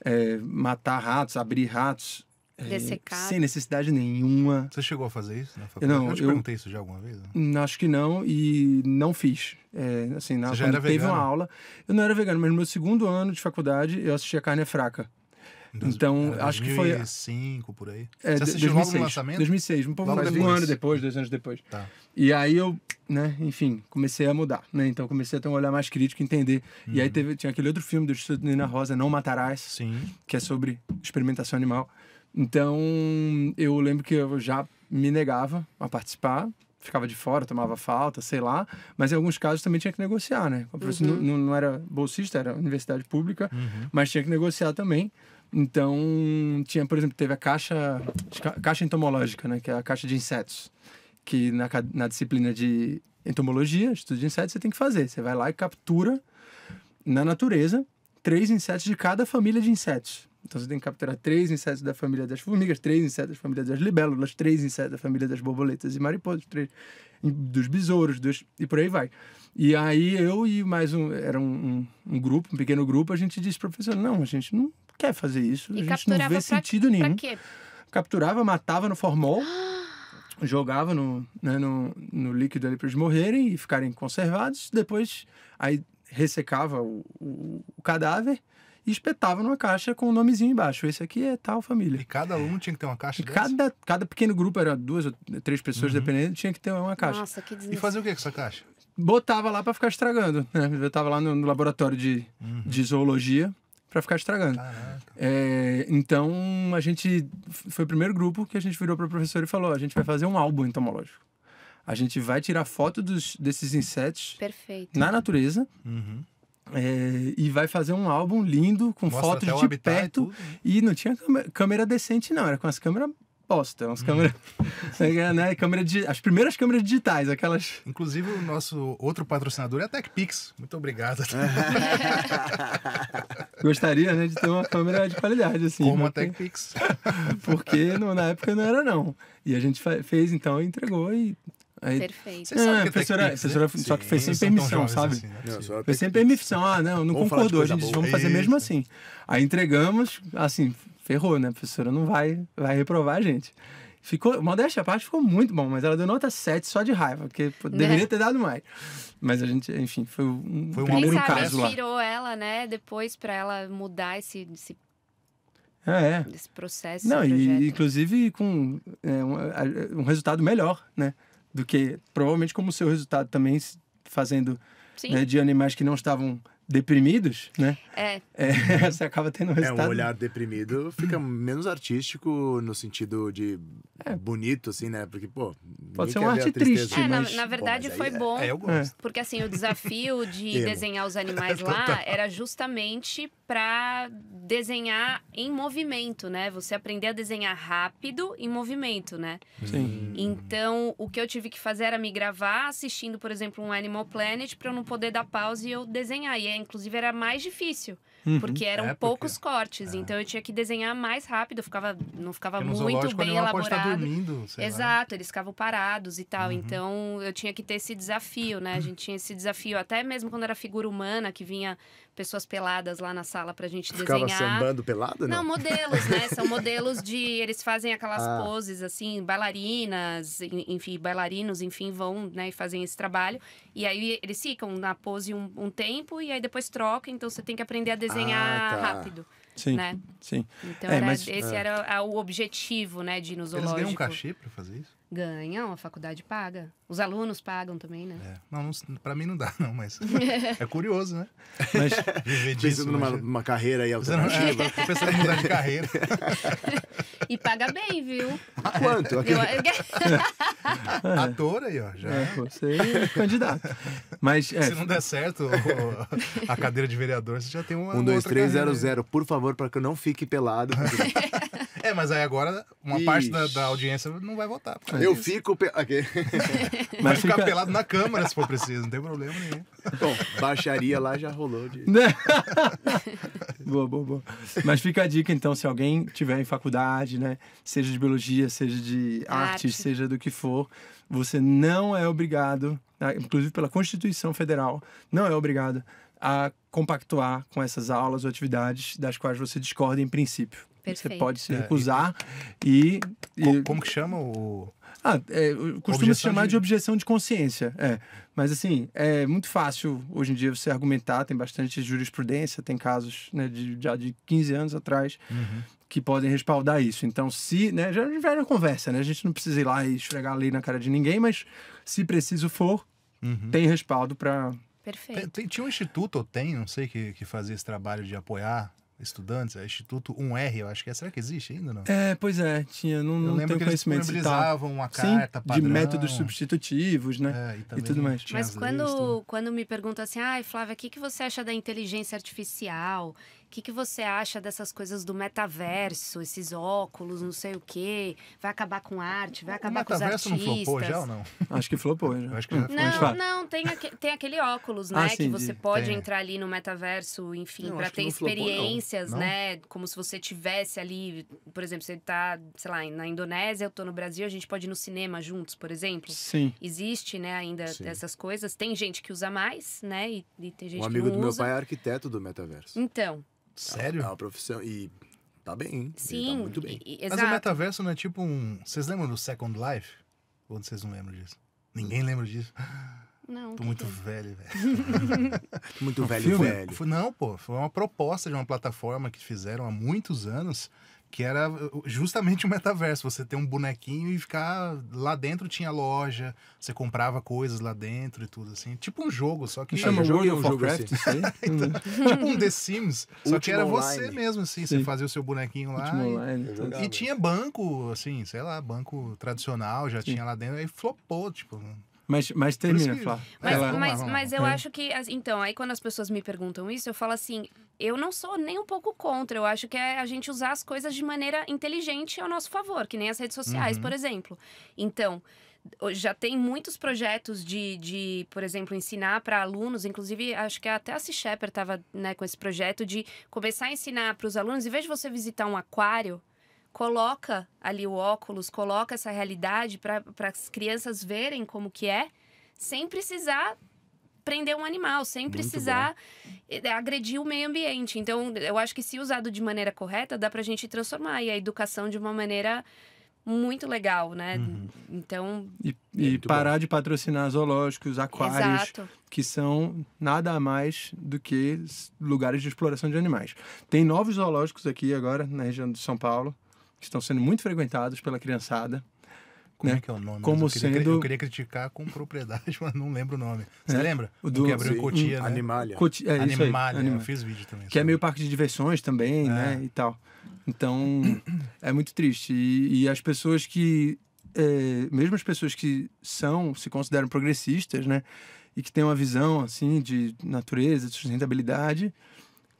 é, matar ratos, abrir ratos. É, Dessecar. É, sem necessidade nenhuma. Você chegou a fazer isso na faculdade? Não, eu te eu, perguntei isso já alguma vez? Não né? hum, Acho que não, e não fiz. É, assim, na, Você já era teve vegano? uma aula. Eu não era vegano, mas no meu segundo ano de faculdade eu assistia carne é fraca. Então, então é, acho 2005, que foi. 2005, por aí. É, Você assistiu 2006, logo no lançamento? 2006, um pouco mais, um ano depois, dois anos depois. Tá. E aí eu, né, enfim, comecei a mudar, né? Então comecei a ter um olhar mais crítico, entender. E aí uhum. teve, tinha aquele outro filme do Instituto Nina Rosa, Não Matarás, Sim. que é sobre experimentação animal. Então, eu lembro que eu já me negava a participar, ficava de fora, tomava falta, sei lá. Mas em alguns casos também tinha que negociar, né? Assim, uhum. Não, não, era bolsista, era universidade pública, uhum. mas tinha que negociar também. Então, tinha, por exemplo, teve a caixa, caixa entomológica, né? Que é a caixa de insetos. Que na, na disciplina de entomologia, estudo de insetos, você tem que fazer. Você vai lá e captura na natureza três insetos de cada família de insetos. Então você tem que capturar três insetos da família das formigas, três insetos da família das libélulas, três insetos da família das borboletas e mariposas, três dos besouros, dos, e por aí vai. E aí eu e mais um, era um, um, um grupo, um pequeno grupo, a gente disse para professor, não, a gente não quer fazer isso. E a gente não vê pra, sentido nenhum. Pra quê? Capturava, matava no formol, jogava no, né, no, no líquido ali para eles morrerem e ficarem conservados. Depois, aí ressecava o, o, o cadáver e espetava numa caixa com o um nomezinho embaixo. Esse aqui é tal família. E cada aluno tinha que ter uma caixa e cada, cada pequeno grupo, era duas ou três pessoas, uhum. dependendo, tinha que ter uma caixa. Nossa, que desnecessário. E fazer o que com essa caixa? Botava lá para ficar estragando. Né? Eu tava lá no, no laboratório de, uhum. de zoologia para ficar estragando. É, então a gente foi o primeiro grupo que a gente virou para o professor e falou: a gente vai fazer um álbum entomológico. A gente vai tirar foto dos, desses insetos Perfeito. na natureza. Uhum. É, e vai fazer um álbum lindo com Mostra fotos de perto. E, e, não tinha câmera, câmera decente, não. Era com as câmeras bosta, é umas hum. câmeras. É, né, câmera de, as primeiras câmeras digitais, aquelas. Inclusive, o nosso outro patrocinador é a TechPix. Muito obrigado. Gostaria, né, de ter uma câmera de qualidade, assim. Como né, porque... a TechPix. porque no, na época não era, não. E a gente fez, então, e entregou e Aí, Perfeito. Você sabe a é, professora, Pix, professora né? só que fez sem permissão, sabe? Assim, né? foi sem permissão. Ah, não, não concordou. A gente disse, vamos fazer mesmo assim. Aí entregamos, assim, ferrou, né? A professora não vai, vai reprovar a gente. Ficou, modéstia à parte, ficou muito bom, mas ela deu nota 7 só de raiva, porque pô, né? deveria ter dado mais. Mas a gente, enfim, foi um, foi um primeiro sabe, caso lá. tirou ela, né, depois para ela mudar esse, esse é. é. esse processo. Não, e inclusive com é, um, um, resultado melhor, né? Do que provavelmente como o seu resultado também fazendo né, de animais que não estavam deprimidos, né? É. é. Você acaba tendo um resultado. É, um olhar deprimido fica menos artístico no sentido de é. bonito, assim, né? Porque, pô. Pode ser um arte triste. É, mas... na, na, verdade pô, foi é- bom. É, eu gosto. Porque, assim, o desafio de desenhar os animais lá era justamente para desenhar em movimento, né? Você aprender a desenhar rápido em movimento, né? Sim. Então, o que eu tive que fazer era me gravar assistindo, por exemplo, um Animal Planet para eu não poder dar pausa e eu desenhar. E é, inclusive era mais difícil, uhum. porque eram é, poucos é. cortes, é. então eu tinha que desenhar mais rápido, eu ficava não ficava muito bem tá elaborado. Dormindo, Exato, lá. eles ficavam parados e tal. Uhum. Então, eu tinha que ter esse desafio, né? A gente tinha esse desafio até mesmo quando era figura humana que vinha pessoas peladas lá na sala pra gente Ficava desenhar. Ficava sambando pelada, não? Não, modelos, né? São modelos de... Eles fazem aquelas ah. poses, assim, bailarinas, enfim, bailarinos, enfim, vão, né? E fazem esse trabalho. E aí eles ficam na pose um, um tempo e aí depois troca. Então você tem que aprender a desenhar ah, tá. rápido. Sim, né? sim. Então é, era, mas... esse é. era o objetivo, né, de ir no zoológico. Eles ganham um cachê pra fazer isso? Ganham, a faculdade paga. Os alunos pagam também, né? É. Não, não para mim não dá, não, mas é curioso, né? Mas viver disso. Pensando numa, mas... numa carreira aí alternativa. Não, é, pensando em mudar de carreira. e paga bem, viu? quanto? Eu... Ator aí, ó. Já. É, é. você é candidato. Mas, é. Se não der certo a cadeira de vereador, você já tem uma. 12300, um, por favor, para que eu não fique pelado. É, mas aí agora uma Ixi. parte da, da, audiência não vai votar. Eu disso. É fico. Pe... Okay. Vai ficar fica... pelado na Câmara se for preciso, não tem problema nenhum. Bom, baixaria lá já rolou. De... Né? boa, boa, boa. Mas fica a dica então, se alguém tiver em faculdade, né? Seja de biologia, seja de arte, arte. seja do que for, você não é obrigado, né, inclusive pela Constituição Federal, não é obrigado a compactuar com essas aulas ou atividades das quais você discorda em princípio. Perfeito. Você pode se recusar é. e, e... Como que chama o... Ah, é, costuma se chamar de... de... objeção de consciência, é. Mas assim, é muito fácil hoje em dia você argumentar, tem bastante jurisprudência, tem casos né, de, já de 15 anos atrás uhum. que podem respaldar isso. Então, se, né, já tiveram conversa, né? A gente não precisa ir lá e esfregar a lei na cara de ninguém, mas se preciso for, uhum. tem respaldo para Perfeito. Tem, tinha um instituto, ou tem, não sei, que, que fazia esse trabalho de apoiar estudantes, é Instituto 1R, eu acho que é. Será que existe ainda, não? É, pois é, tinha, não, não lembro tenho que eles conhecimento. disponibilizavam uma carta Sim, padrão. de métodos substitutivos, né? É, e, e, tudo mais. Mas quando, quando me perguntam assim, ai, ah, Flávia, o que, que você acha da inteligência artificial? que, que você acha dessas coisas do metaverso, esses óculos, não sei o quê? Vai acabar com arte, vai acabar o com os artistas. metaverso não flopou já ou não? Acho que flopou já. Acho que já não, não, tem, aquele, tem aquele óculos, ah, né? Ah, sim, que você de... pode tem. entrar ali no metaverso, enfim, para ter experiências, flopou, não. né? Como se você tivesse ali, por exemplo, você tá, sei lá, na Indonésia, eu tô no Brasil, a gente pode ir no cinema juntos, por exemplo. Sim. Existe, né, ainda sim. essas coisas. Tem gente que usa mais, né? E, e tem gente um que não usa. Um amigo do meu pai é arquiteto do metaverso. Então, Sério? É uma profissão. E tá bem, hein? Tá Sim. tá muito bem. E, e, Mas o metaverso não é tipo um. Vocês lembram do Second Life? Ou vocês não lembram disso? Ninguém lembra disso. Não. Tô muito tem? É? velho, velho. muito um velho, filme, velho. Foi, não, pô. Foi uma proposta de uma plataforma que fizeram há muitos anos que era uh, uh, justamente o metaverso. Você ter um bonequinho e ficar lá dentro tinha loja, você comprava coisas lá dentro e tudo assim. Tipo um jogo, só que chama World of Warcraft. Assim. então, uhum. tipo um The Sims, só que era você online. mesmo assim, Sim. você fazia o seu bonequinho lá. e, e tinha banco, assim, sei lá, banco tradicional já Sim. tinha lá dentro, aí flopou, tipo, mas, mas termina, Flá. Mas, mas, mas, mas, eu acho que. Então, aí quando as pessoas me perguntam isso, eu falo assim: eu não sou nem um pouco contra. Eu acho que é a gente usar as coisas de maneira inteligente ao nosso favor, que nem as redes sociais, uhum. por exemplo. Então já tem muitos projetos de, de por exemplo, ensinar para alunos, inclusive acho que até a C. estava né, com esse projeto de começar a ensinar para os alunos, em vez de você visitar um aquário, coloca ali o óculos, coloca essa realidade para as crianças verem como que é, sem precisar prender um animal, sem Muito precisar bom. Eh, agredir o meio ambiente. Então, eu acho que se usado de maneira correta, dá para a gente transformar e a educação de uma maneira muito legal, né? Uhum. Então. E, e parar bom. de patrocinar zoológicos, aquários, Exato. que são nada mais do que lugares de exploração de animais. Tem novos zoológicos aqui agora na região de São Paulo que estão sendo muito frequentados pela criançada. Como né? é que é o nome? Como eu queria, sendo... eu queria criticar com propriedade, mas não lembro o nome. Você é? lembra? O do... que abriu em Cotia, um, né? Animalia. É, Animalia. Animalia. Eu fiz vídeo também. Que é meio parque de diversões também, é. né? E tal. Então, é muito triste. E, e as pessoas que... É, mesmo as pessoas que são, se consideram progressistas, né? E que têm uma visão, assim, de natureza, de sustentabilidade,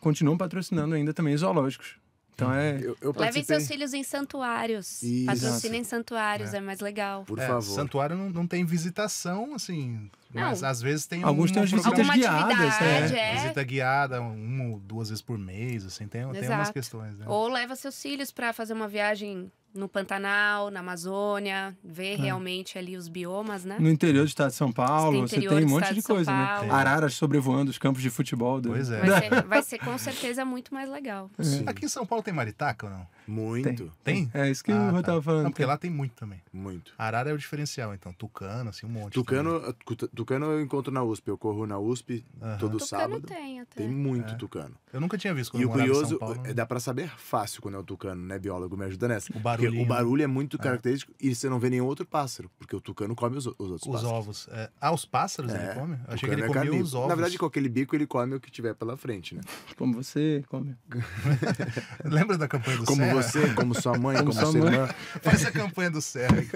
continuam patrocinando ainda também zoológicos. Então é. Eu, eu Levem seus filhos em santuários. Isso. Patrocinem santuários, é. é. mais legal. Por é, favor. Santuário não, não tem visitação, assim. Não. Mas às vezes tem Alguns um, têm visitas guiadas, é. é. Visita guiada uma ou duas vezes por mês, assim, tem, tem umas questões. Né? Ou leva seus filhos para fazer uma viagem no Pantanal, na Amazônia, ver é. realmente ali os biomas, né? No interior do estado de São Paulo, você tem, um monte de, de coisa, né? Araras sobrevoando os campos de futebol. Né? Pois é. Vai ser, vai ser com certeza muito mais legal. É. Aqui em São Paulo tem maritaca ou não? Muito. Tem? tem? É, é isso que ah, eu tá. tava falando. Não, porque tem. lá tem muito também. Muito. Arara é o diferencial, então. Tucano, assim, um monte. Tucano, eh, tucano eu encontro na USP. Eu corro na USP todo tucano sábado. Tem, até. tem muito é. tucano. Eu nunca tinha visto quando E o curioso, Paulo, né? dá para saber fácil quando é o tucano, né, biólogo? Me ajuda nessa. O barulho. Porque o barulho é muito é. característico é. e você não vê nenhum outro pássaro, porque o tucano come os, os outros os pássaros. ovos. É. Ah, os pássaros é. ele come? Eu achei que ele é comia os ovos. Na verdade, com aquele bico ele come o que tiver pela frente, né? Como você come. Lembra da campanha do Como você, como sua mãe, como, como sua irmã. Faz a campanha do Sérgio.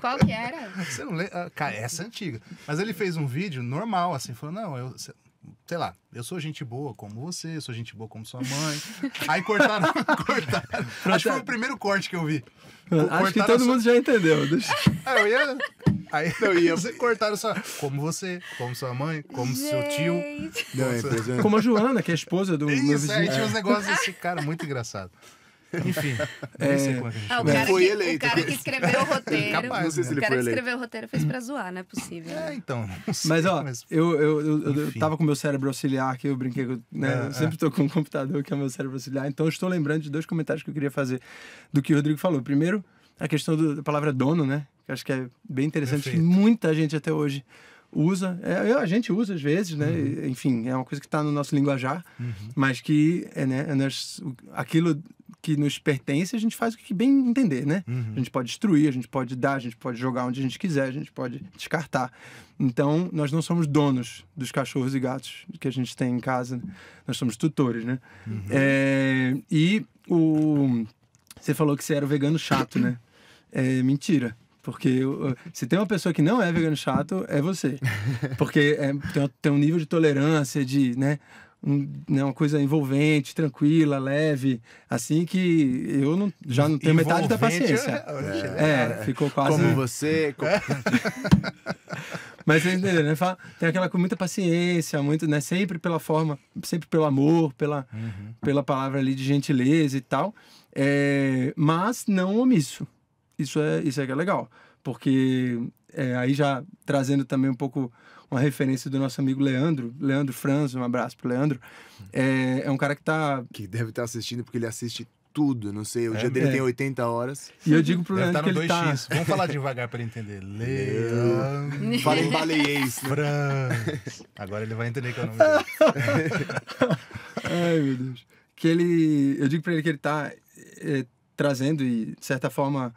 Qual que era? Você não lembra? Ah, cara, essa é antiga. Mas ele fez um vídeo normal, assim, falou não, eu sei lá, eu sou gente boa como você, eu sou gente boa como sua mãe. Aí cortaram, cortaram. Acho que foi o primeiro corte que eu vi. Acho que todo sua... mundo já entendeu. Deixa... Aí é, eu ia. Aí eu ia. Você cortaram só. Como você, como sua mãe, como gente. seu tio. Não, é como a Joana, que é a esposa do. Isso, meu é, vizinho. aí tinha uns é. negócios desse cara, muito engraçado. Enfim, é... Como é ah, o, cara que, o cara que escreveu o roteiro. Capaz, não sei se ele o cara foi que eleito. escreveu o roteiro fez pra zoar, não é possível. É, então. mas ó, mas... Eu, eu, eu, eu, tava com meu cérebro auxiliar, que eu brinquei com. Né? É, eu sempre é. tô com um computador que é meu cérebro auxiliar, então eu estou lembrando de dois comentários que eu queria fazer do que o Rodrigo falou. Primeiro, a questão do, da palavra dono, né? Que acho que é bem interessante. Que Muita gente até hoje usa, é, a gente usa às vezes, né? Uhum. Enfim, é uma coisa que está no nosso linguajar, uhum. mas que é, né, é nós, aquilo que nos pertence, a gente faz o que bem entender, né? Uhum. A gente pode destruir, a gente pode dar, a gente pode jogar onde a gente quiser, a gente pode descartar. Então, nós não somos donos dos cachorros e gatos que a gente tem em casa, né? nós somos tutores, né? Uhum. É, e o... Você falou que você era o vegano chato, né? É mentira. Porque se tem uma pessoa que não é vegano chato, é você. Porque é, tem, tem, um nível de tolerância, de, né? Um, né, uma coisa envolvente, tranquila, leve, assim que eu não, já não tenho envolvente, metade da paciência. É, é, né, ficou quase. Como você. Como... É. Mas você entendeu, né? Tem aquela com muita paciência, muito, né? Sempre pela forma, sempre pelo amor, pela, uhum. pela palavra ali de gentileza e tal. É, mas não omisso isso é, isso é que é legal. Porque é, aí já trazendo também um pouco uma referência do nosso amigo Leandro, Leandro Franz, um abraço pro Leandro. É, é um cara que tá. Que deve estar tá assistindo, porque ele assiste tudo, não sei. O é, dia dele é. tem 80 horas. E eu digo pro Deve Leandro tá que ele tá... Vamos falar devagar para entender. Leandro... Fala em baleiês. Agora ele vai entender que é o nome dele. Ai, meu Deus. Que ele... Eu digo para ele que ele tá é, trazendo e, de certa forma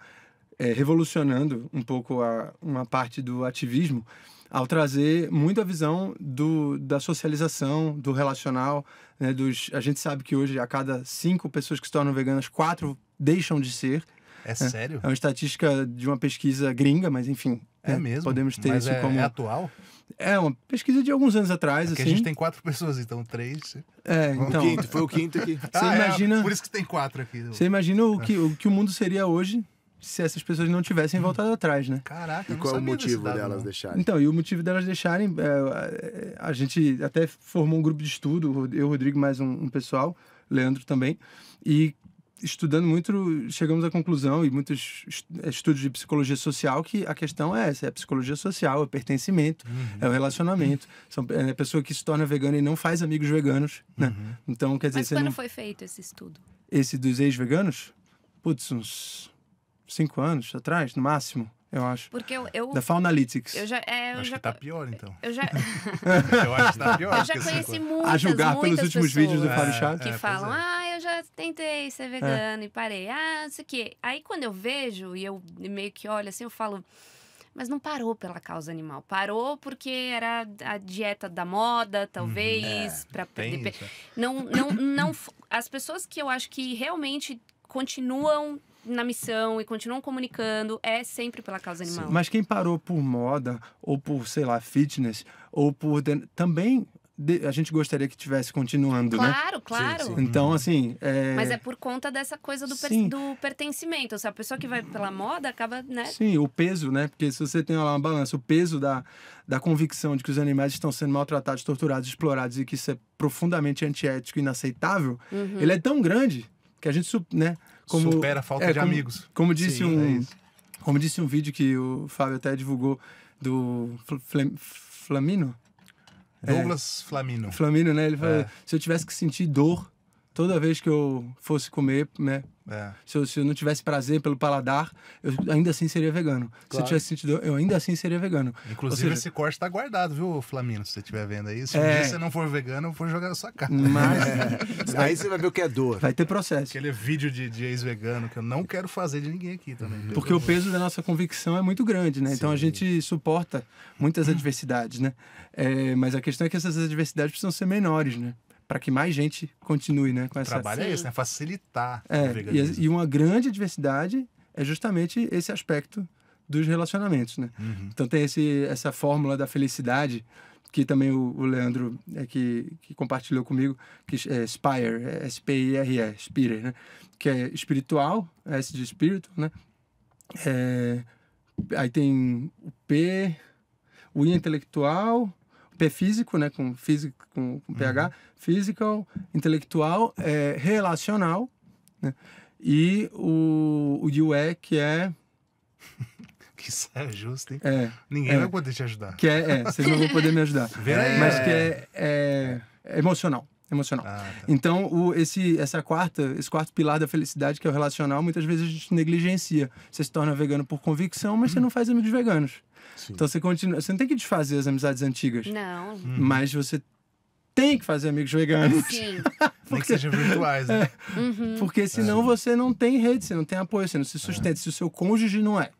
é, revolucionando um pouco a, uma parte do ativismo ao trazer muito a visão do, da socialização, do relacional. Né, dos, a gente sabe que hoje, a cada cinco pessoas que se tornam veganas, quatro deixam de ser. É, né? sério? É uma estatística de uma pesquisa gringa, mas enfim. É, né, mesmo? Podemos ter mas isso é, como... É atual? É, uma pesquisa de alguns anos atrás, Aqui é assim. a gente tem quatro pessoas, então três... É, então... O quinto, foi o quinto aqui. Você ah, é, imagina... por isso que tem quatro aqui. Né? Você imagina o que, o que o mundo seria hoje se essas pessoas não tivessem voltado atrás, né? Caraca, e qual é o motivo dado, delas não. deixarem? Então, e o motivo delas deixarem, é, é a gente até formou um grupo de estudo, eu, Rodrigo, mais um, um pessoal, Leandro também, e estudando muito, chegamos à conclusão, e muitos é, estudos de psicologia social, que a questão é essa: é a psicologia social, é o pertencimento, uhum. é o relacionamento. São, é a pessoa que se torna vegana e não faz amigos veganos. Né? Uhum. Então, quer dizer. Mas quando não... foi feito esse estudo? Esse dos ex-veganos? Putz, uns cinco anos atrás, no máximo eu acho. Porque eu. eu da Faunalytics. Eu já. É, eu acho já, que tá pior, então. Eu já. eu acho que tá pior. Eu já assim, conheci muitas, A julgar muitas pelos últimos pessoas vídeos do Fábio é, Chaves. Que é, falam, é. ah, eu já tentei ser é. vegano e parei. Ah, não sei o quê. Aí quando eu vejo e eu meio que olho assim, eu falo. Mas não parou pela causa animal. Parou porque era a dieta da moda, uhum. talvez. É, pra, é. não, não, não. As pessoas que eu acho que realmente continuam na missão e continuam comunicando é sempre pela causa animal. Sim. Mas quem parou por moda ou por, sei lá, fitness ou por também a gente gostaria que tivesse continuando, claro, né? Claro, claro. Então, uhum. assim. É... Mas é por conta dessa coisa do, per do pertencimento. Ou seja, a pessoa que vai pela moda acaba, né? Sim, o peso, né? Porque se você tem lá uma balança, o peso da, da convicção de que os animais estão sendo maltratados, torturados, explorados e que isso é profundamente antiético e inaceitável, uhum. ele é tão grande que a gente, né? Como, Supera a falta é, de como, amigos. Como disse, Sim, um, é como disse um vídeo que o Fábio até divulgou do Flam, Flamino. Douglas é, Flamino. Flamino, né? Ele falou: é. se eu tivesse que sentir dor toda vez que eu fosse comer, né? É. Se, eu, se, eu, não tivesse prazer pelo paladar, eu ainda assim seria vegano. Claro. Se eu tivesse sentido, eu ainda assim seria vegano. Inclusive, seja, esse corte está guardado, viu, Flamino? Se você estiver vendo aí. Se um é. dia você não for vegano, eu vou jogar na sua cara. Mas... É. aí você vai ver o que é dor. Vai ter processo. Aquele vídeo de, de ex-vegano que eu não quero fazer de ninguém aqui também. Porque o peso da nossa convicção é muito grande, né? Sim. Então a gente suporta muitas adversidades, né? É, mas a questão é que essas adversidades precisam ser menores, né? para que mais gente continue né, com essa... O trabalho é esse, né? Facilitar é, e, e, uma grande diversidade é justamente esse aspecto dos relacionamentos, né? Uhum. Então tem esse, essa fórmula da felicidade que também o, o Leandro é, que, que, compartilhou comigo, que é Spire, é S-P-I-R-E, Spire, né? Que é espiritual, é S de espírito, né? É, aí tem o P, o I intelectual, P físico, né? Com, físico, com, com PH, uhum. physical, intelectual, é, relacional, né? E o, o UE, que é. que isso é justo, hein? É, Ninguém é, vai poder te ajudar. Que é, é vocês não vão poder me ajudar. Mas que é, é. é, é emocional emocional. Ah, tá. Então, o, esse, essa quarta, esse quarto pilar da felicidade, que é o relacional, muitas vezes a gente negligencia. Você se torna vegano por convicção, mas hum. você não faz amigos veganos. Sim. Então você continua. Você não tem que desfazer as amizades antigas. Não. Hum. Mas você tem que fazer amigos veganos. Sim. porque, Nem que sejam virtuais, né? É, uhum. Porque senão é. você não tem rede, você não tem apoio, você não se sustenta. É. Se o seu cônjuge não é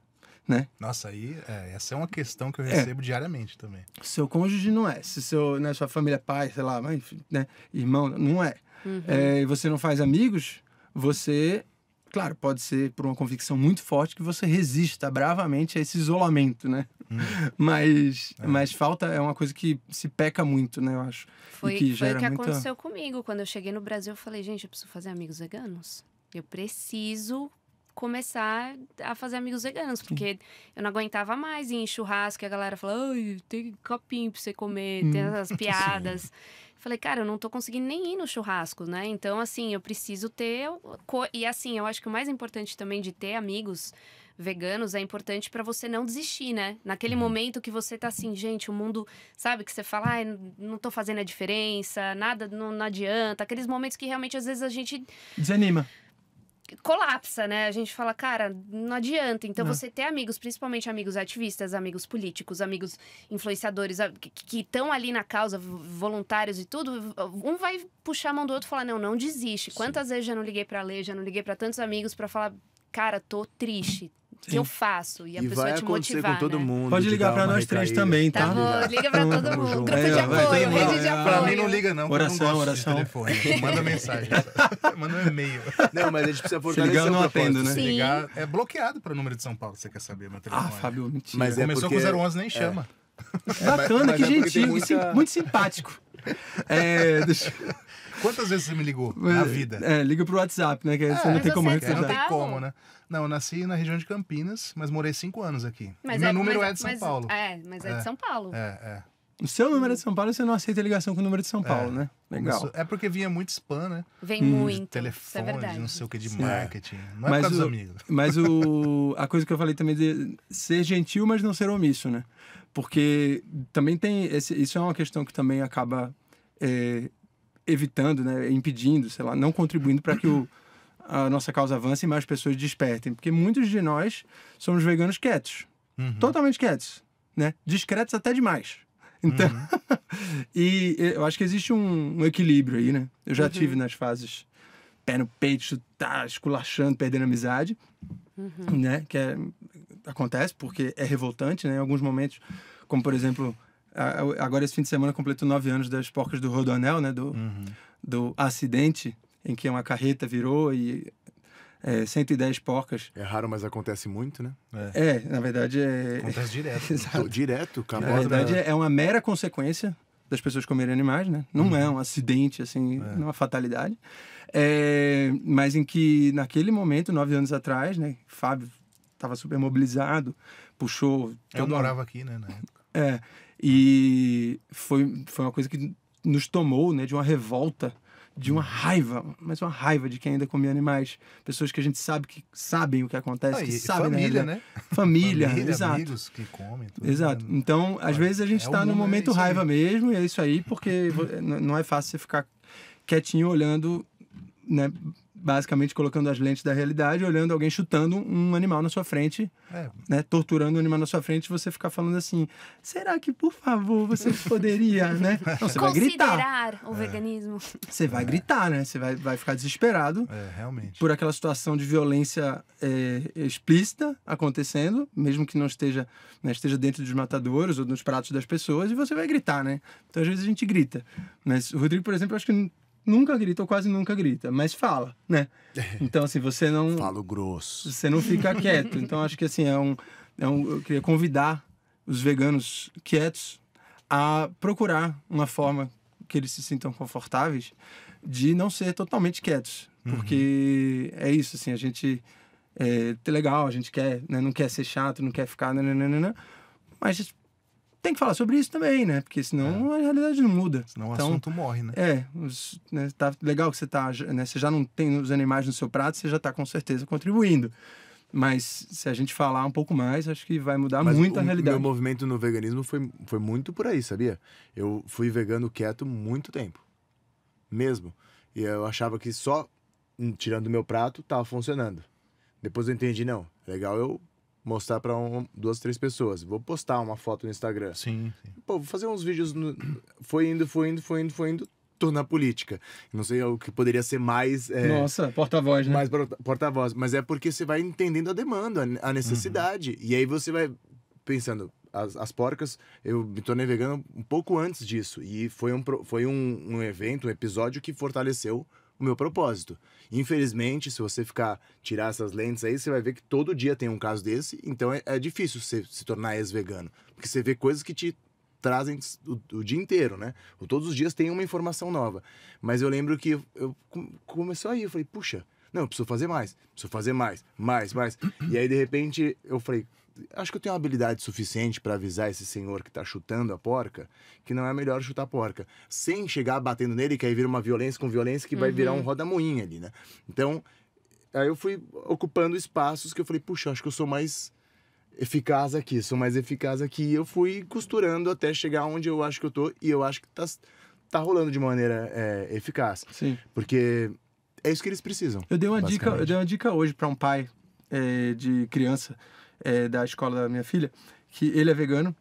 né? Nossa, aí é, essa é uma questão que eu é. recebo é. diariamente também. Seu cônjuge não é. Se seu, né, sua família é pai, sei lá, mãe, né, irmão, não é. Uhum. é. Você não faz amigos, você, claro, pode ser por uma convicção muito forte que você resista bravamente a esse isolamento, né? Hum. Mas, é. mas falta é uma coisa que se peca muito, né? Eu acho. Foi, que foi o que muita... aconteceu comigo. Quando eu cheguei no Brasil, eu falei, gente, eu preciso fazer amigos veganos. Eu preciso começar a fazer amigos veganos, porque Sim. eu não aguentava mais ir em churrasco e a galera fala: tem copinho pra você comer, hum, tem as piadas. Falei, cara, eu não tô conseguindo nem ir no churrasco, né? Então, assim, eu preciso ter. E assim, eu acho que o mais importante também de ter amigos veganos é importante para você não desistir, né? Naquele uhum. momento que você tá assim, gente, o mundo, sabe, que você fala, ah, não tô fazendo a diferença, nada não, não adianta. Aqueles momentos que realmente às vezes a gente. Desanima colapsa, né? A gente fala, cara, não adianta. Então não. você ter amigos, principalmente amigos ativistas, amigos políticos, amigos influenciadores que estão ali na causa, voluntários e tudo, um vai puxar a mão do outro e falar: "Não, não desiste". Sim. Quantas vezes já não liguei para ler, já não liguei para tantos amigos para falar: "Cara, tô triste, que eu faço. E a e pessoa vai te motivar. Com todo né? mundo, né? Pode ligar pra nós três também, tá? Tá liga pra todo mundo. Grupo é, de apoio, vai, rede de apoio. Pra mim não liga, não. Oração, não oração. telefone. Manda mensagem. Manda um e-mail. Não, mas a gente precisa fortalecer. Se ligar, eu não atendo, né? Se ligar, é bloqueado pro número de São Paulo, você quer saber, meu telefone. Ah, Fábio, mentira. Mas é Começou porque... com 011, nem é. chama. Bacana, que é gentil, muito simpático. É, deixa... Quantas vezes você me ligou na vida? É, liga pro WhatsApp, né? Que é, você não tem como recuperar. Não tem como, né? Não, eu nasci na região de Campinas, mas morei cinco anos aqui. Mas meu é, número mas, é de São mas, Paulo. É, mas é, de é, São Paulo. É, é. O seu número é de São Paulo, você não aceita ligação com o número de São é, Paulo, né? Legal. É porque vinha muito spam, né? Vem hum. muito. Telefone, é não sei o que, de Sim. marketing. Não mas é mas por amigos. Mas o, a coisa que eu falei também de ser gentil, mas não ser omisso, né? Porque também tem. Esse, isso é uma questão que também acaba é, evitando, né, impedindo, sei lá, não contribuindo para que o, a nossa causa avance e mais pessoas despertem. Porque muitos de nós somos veganos quietos, uhum. totalmente quietos, né? discretos até demais. Então, uhum. e eu acho que existe um, um equilíbrio aí, né? Eu já uhum. tive nas fases pé no peito, tá esculachando, perdendo amizade, uhum. né? Que é, acontece porque é revoltante, né? Em alguns momentos, como por exemplo Agora, esse fim de semana, completou nove anos das porcas do Rodoanel, né? Do, uhum. do acidente em que uma carreta virou e é, 110 porcas. É raro, mas acontece muito, né? É, é na verdade é. Acontece direto. Exato. Direto, Na verdade, é uma mera consequência das pessoas comerem animais, né? Não uhum. é um acidente, assim, é. é uma fatalidade. É, mas em que, naquele momento, nove anos atrás, né? Fábio estava super mobilizado, puxou. Eu morava aqui, né, na época. É, e foi, foi uma coisa que nos tomou, né, de uma revolta, de uma raiva, mas uma raiva de quem ainda comia animais, pessoas que a gente sabe que sabem o que acontece, ah, que sabem família, né? Família, família exato. amigos que comem. Tudo, exato. Né? Então, às vezes a gente está é no tá é momento é raiva mesmo e é isso aí, porque não é fácil você ficar quietinho olhando, né? basicamente colocando as lentes da realidade, olhando alguém chutando um animal na sua frente, é. né, torturando um animal na sua frente, você ficar falando assim: será que por favor você poderia, né? Não, você vai gritar. o veganismo. É. Você vai gritar, né? Você vai, vai ficar desesperado. É, realmente. Por aquela situação de violência é, explícita acontecendo, mesmo que não esteja, né, esteja dentro dos matadores ou nos pratos das pessoas, e você vai gritar, né? Então às vezes a gente grita. Mas o Rodrigo, por exemplo, eu acho que nunca grita ou quase nunca grita, mas fala, né? É. Então, assim, você não. Falo grosso. Você não fica quieto. Então, acho que, assim, é um, é um. Eu queria convidar os veganos quietos a procurar uma forma que eles se sintam confortáveis de não ser totalmente quietos. Uhum. Porque uhum. é isso, assim, a gente. É legal, a gente quer, né, não quer ser chato, não quer ficar. né? mas tem que falar sobre isso também, né? Porque senão é. a realidade não muda. Senão então, o assunto morre, né? É, os, né, tá legal que você tá, né, você já não tem os animais no seu prato, você já está com certeza contribuindo. Mas se a gente falar um pouco mais, acho que vai mudar Mas muito o, a realidade. Meu movimento no veganismo foi, foi muito por aí, sabia? Eu fui vegano quieto muito tempo. Mesmo. E eu achava que só hum, tirando meu prato tava funcionando. Depois eu entendi, não. Legal eu mostrar para um, duas, três pessoas. Vou postar uma foto no Instagram. Sim. sim. Pô, vou fazer uns vídeos. No... Foi indo, foi indo, foi indo, foi indo. Tô na política. Não sei é o que poderia ser mais. É... Nossa, porta-voz, né? Mais porta-voz. Mas é porque você vai entendendo a demanda, a necessidade. Uhum. E aí você vai pensando. As, as porcas, eu me tornei vegano um pouco antes disso. E foi um, foi um, um evento, um episódio que fortaleceu o meu propósito. Infelizmente, se você ficar tirar essas lentes aí, você vai ver que todo dia tem um caso desse, então é, é difícil você se tornar ex-vegano, porque você vê coisas que te trazem o, o, dia inteiro, né? Ou todos os dias tem uma informação nova. Mas eu lembro que eu começou aí, eu falei, puxa, não, eu preciso fazer mais, preciso fazer mais, mais, mais. E aí, de repente, eu falei, acho que eu tenho uma habilidade suficiente para avisar esse senhor que tá chutando a porca que não é melhor chutar a porca. Sem chegar batendo nele, que aí vira uma violência com violência que uhum. vai virar um uhum. roda-moinha ali, né? Então, aí eu fui ocupando espaços que eu falei, puxa, acho que eu sou mais eficaz aqui, sou mais eficaz aqui. E eu fui costurando até chegar onde eu acho que eu tô e eu acho que tá, tá rolando de maneira é, eficaz. Sim. Porque é isso que eles precisam. Eu dei uma dica, eu dei uma dica hoje para um pai é, de criança é, da escola da minha filha, que ele é vegano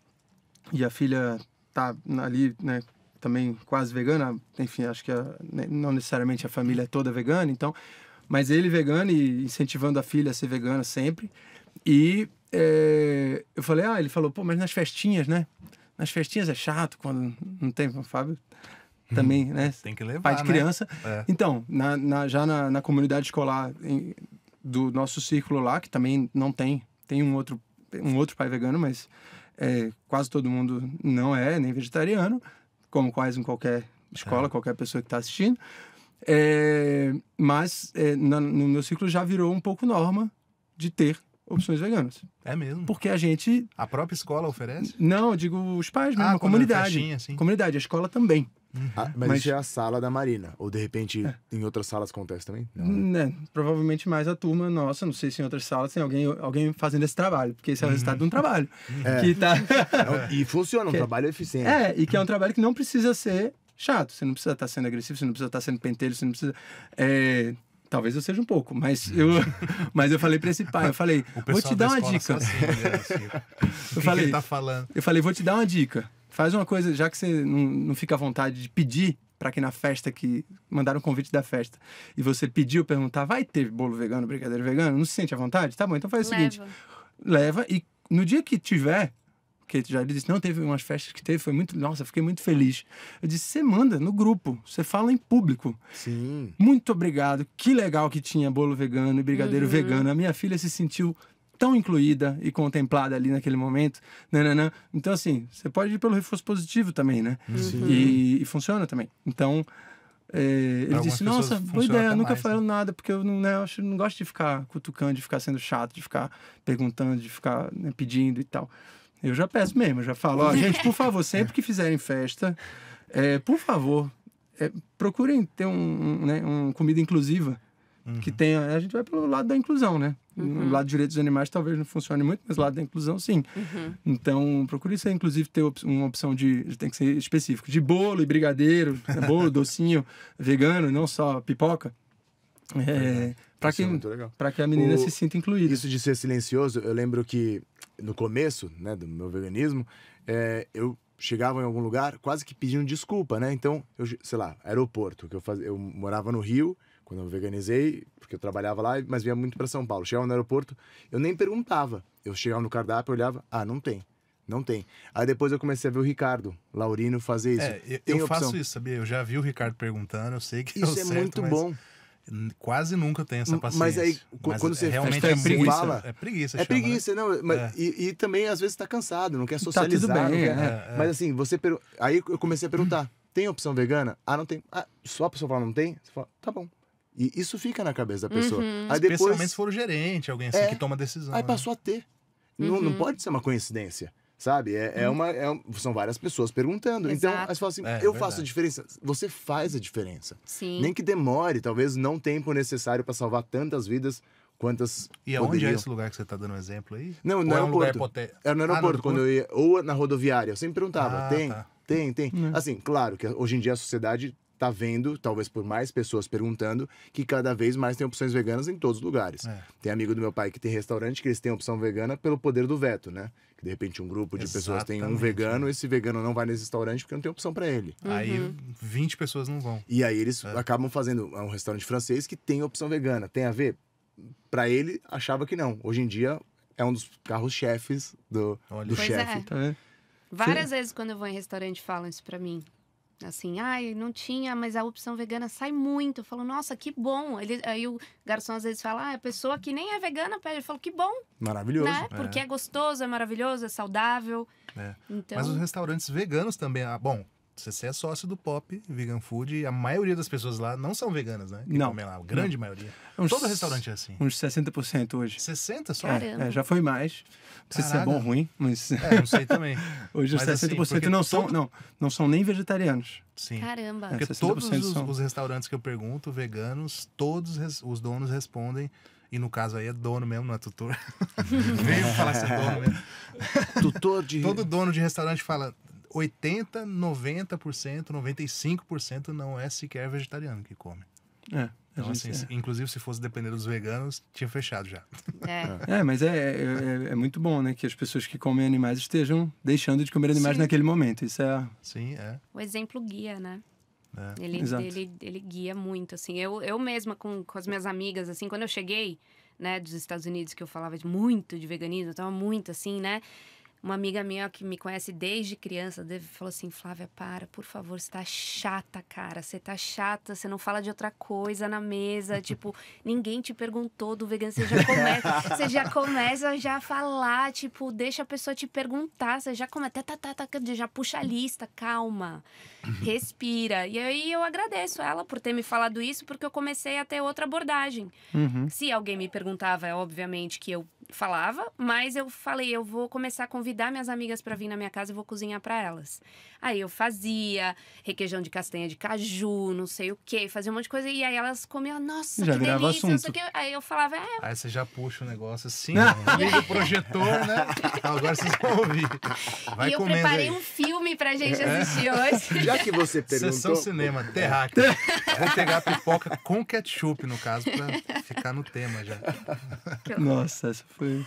e a filha tá ali, né, também quase vegana, enfim, acho que a, né, não necessariamente a família é toda vegana, então, mas ele vegano e incentivando a filha a ser vegana sempre. E é, eu falei, ah, ele falou, pô, mas nas festinhas, né? Nas festinhas é chato quando não tem, Fábio também, hum, né? Tem que levar. Pai de né? criança. Né? É. Então, na, na, já na, na comunidade escolar em, do nosso círculo lá, que também não tem tem um outro, um outro pai vegano, mas é, quase todo mundo não é nem vegetariano, como quase em qualquer escola, é. qualquer pessoa que está assistindo. É, mas é, no, no meu ciclo já virou um pouco norma de ter opções veganas. É mesmo? Porque a gente... A própria escola oferece? Não, eu digo os pais mesmo, ah, a é comunidade. Caixinha, assim. Comunidade, a escola também. Uhum. Ah, mas, mas, isso é a sala da Marina. Ou de repente é. em outras salas acontece também? Não, né? Hum, é. Provavelmente mais a turma nossa. Não sei se em outras salas tem alguém, alguém fazendo esse trabalho, porque esse é o uhum. resultado de um trabalho. É. Que tá... É. e funciona, um que... trabalho eficiente. É, e que é um trabalho que não precisa ser chato. Você não precisa estar tá sendo agressivo, você não precisa estar tá sendo pentelho, você não precisa. É, Talvez eu seja um pouco, mas uhum. eu, mas eu falei para esse pai, eu falei, vou te dar uma dica. Assim, assim. eu falei, tá falando? Eu falei, vou te dar uma dica. Faz uma coisa, já que você não, não fica à vontade de pedir para que na festa que mandaram o convite da festa e você pediu perguntar, vai ter bolo vegano, brigadeiro vegano? Não se sente à vontade? Tá bom, então faz o leva. seguinte, leva e no dia que tiver, que já disse, não teve umas festas que teve, foi muito, nossa, fiquei muito feliz. Eu disse, você manda no grupo, você fala em público. Sim. Muito obrigado. Que legal que tinha bolo vegano e brigadeiro uhum. vegano. A minha filha se sentiu tão incluída e contemplada ali naquele momento. Nananã. Então, assim, você pode ir pelo reforço positivo também, né? Uhum. E, e, funciona também. Então, é, ele disse, nossa, boa ideia, nunca mais, né? nada, porque eu não, né, eu não gosto de ficar cutucando, de ficar sendo chato, de ficar perguntando, de ficar né, pedindo e tal. Eu já peço mesmo, já falo, ó, gente, por favor, sempre que fizerem festa, é, por favor, é, procurem ter um, um, né, um comida inclusiva uhum. que tem. A gente vai pelo lado da inclusão, né? Uhum. O lado direito dos animais talvez não funcione muito, mas o lado da inclusão sim. Uhum. Então, procure ser, inclusive, ter uma opção de. tem que ser específico, de bolo e brigadeiro, né, bolo, docinho, vegano, não só pipoca. É, é para que, é que a menina o, se sinta incluída. Isso de ser silencioso, eu lembro que no começo né, do meu veganismo, é, eu chegava em algum lugar quase que pedindo desculpa, né? Então, eu, sei lá, aeroporto, que eu, faz, eu morava no Rio quando eu veganizei, porque eu trabalhava lá, mas vinha muito para São Paulo. Chegava no aeroporto, eu nem perguntava. Eu chegava no cardápio, olhava, ah, não tem. Não tem. Aí depois eu comecei a ver o Ricardo Laurino fazer isso. É, eu, eu faço isso, sabia? Eu já vi o Ricardo perguntando, eu sei que é isso é, certo, é muito mas... bom quase nunca tem essa paciência. Mas aí, mas quando você é realmente é preguiça, fala, é preguiça. É né? preguiça, né? não. Mas, é. e, e, também às vezes está cansado, não quer tá socializar. Tá bem, quer, é, é, mas assim, você aí eu comecei a perguntar: tem opção vegana? Ah, não tem. Ah, só a pessoa fala não tem. Você fala, tá bom. E isso fica na cabeça da pessoa. Uhum. Aí depois, Especialmente se for o gerente, alguém assim é, que toma decisão. Aí né? passou a ter. Uhum. Não, não uhum. pode ser uma coincidência sabe? É, é uhum. uma, é um, são várias pessoas perguntando. Então, Exato. Então, assim: é, eu verdade. É faço a diferença. Você faz a diferença. Sim. Nem que demore, talvez não tempo necessário para salvar tantas vidas. Quantas. E aonde é poderiam. é esse lugar que você está dando um exemplo aí? Não, é ah, no aeroporto. Um Era no aeroporto, ah, quando eu ia. Ou na rodoviária. Eu sempre perguntava: ah, tem? Tá. Tem, tem. Uhum. Assim, claro que hoje em dia a sociedade tá vendo, talvez por mais pessoas perguntando, que cada vez mais tem opções veganas em todos os lugares. É. Tem amigo do meu pai que tem restaurante que eles têm opção vegana pelo poder do veto, né? Que de repente um grupo de Exatamente, pessoas tem um vegano, né? esse vegano não vai nesse restaurante porque não tem opção para ele. Aí uhum. 20 pessoas não vão. E aí eles é. acabam fazendo é um restaurante francês que tem opção vegana. Tem a ver? Para ele, achava que não. Hoje em dia é um dos carros-chefes do, Olha. do chefe. É. é. Várias Sim. vezes quando eu vou em restaurante falam isso para mim. Assim, ai, ah, não tinha, mas a opção vegana sai muito. Eu falo, nossa, que bom. Ele, aí o garçom às vezes fala, ah, a pessoa que nem é vegana pede. Eu falo, que bom. Maravilhoso. Né? É. Porque é gostoso, é maravilhoso, é saudável. É. Então... Mas os restaurantes veganos também, ah, bom, você é sócio do Pop Vegan Food, a maioria das pessoas lá não são veganas, né? Que não. Comem lá, a grande não. maioria. Uns, Todo restaurante é assim. Uns 60% hoje. 60 só? É, é, Caramba. É, já foi mais. Não sei se é bom ou ruim, mas. É, não sei também. hoje os 60% assim, não, são, não, não são nem vegetarianos. Sim. Caramba. Porque é, todos os, são... os, restaurantes que eu pergunto, veganos, todos res, os donos respondem. E no caso aí é dono mesmo, não é tutor. Veio falar se é dono mesmo. Tutor de. Todo dono de restaurante fala: 80, 90%, 95% não é sequer vegetariano que come. É. Então, assim, é. inclusive se fosse depender dos veganos, tinha fechado já. É, é, é mas é é, é, é, muito bom, né? Que as pessoas que comem animais estejam deixando de comer animais Sim. naquele momento. Isso é. Sim, é. O exemplo guia, né? Ele, ele, ele, guia muito, assim. Eu, eu mesma, com, com as minhas amigas, assim, quando eu cheguei, né, dos Estados Unidos, que eu falava de, muito de veganismo, eu tava muito, assim, né? Uma amiga minha que me conhece desde criança falou assim: Flávia, para, por favor, você tá chata, cara. Você tá chata, você não fala de outra coisa na mesa. tipo, ninguém te perguntou do vegano. Você já começa, você já começa já a falar, tipo, deixa a pessoa te perguntar. Você já começa, tá, tá, tá, tá já puxa a lista, calma, uhum. respira. E aí eu agradeço ela por ter me falado isso, porque eu comecei a ter outra abordagem. Uhum. Se alguém me perguntava, é obviamente que eu falava, mas eu falei, eu vou começar a convidar minhas amigas para vir na minha casa e vou cozinhar para elas. Aí eu fazia requeijão de castanha de caju, não sei o quê, fazia um monte de coisa e aí elas comiam, nossa, já que delícia, não sei o quê. Aí eu falava, é. Aí você já puxa o negócio assim, liga né? o projetor, né? Agora vocês vão ouvir. Vai e eu preparei aí. um filme pra gente é. assistir hoje. Já que você perguntou... Sessão cinema, é. terráqueo. vou pegar pipoca com ketchup, no caso, pra ficar no tema já. Nossa, essa foi.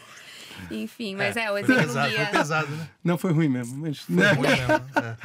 Enfim, mas é, é o exemplo pesado, guia. Foi pesado, né? Não foi ruim mesmo, mas. Foi não. ruim mesmo. É.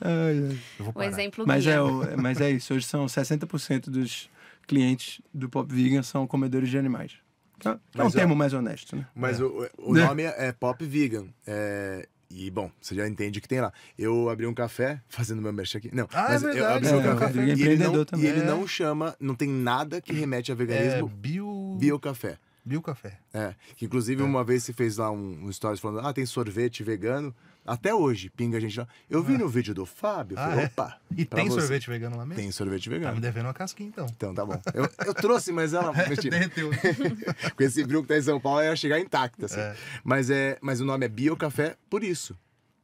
Ai, ai. O exemplo mas é, é, mas é isso, hoje são 60% dos clientes do Pop Vegan são comedores de animais. Então, é um é termo mais honesto, né? Mas é. o, o né? nome é, Pop Vegan. É, e, bom, você já entende o que tem lá. Eu abri um café, fazendo meu merch aqui. Não, ah, é mas é eu abri um é, café. E ele, não, e ele, não, chama, não tem nada que remete a veganismo. É, bio... Biocafé. Bill Café. É. Que inclusive é. uma vez se fez lá um, um stories falando: ah, tem sorvete vegano. Até hoje, pinga a gente lá. Eu vi ah. no vídeo do Fábio, ah, falei, é? E tem você. sorvete vegano lá mesmo? Tem sorvete vegano. Tá me devendo uma casquinha então. Então tá bom. Eu, eu trouxe, mas ela. Derreteu. Com esse brilho que tá em São Paulo, ela ia chegar intacta. Assim. É. Mas, é, mas o nome é Bio Café por isso.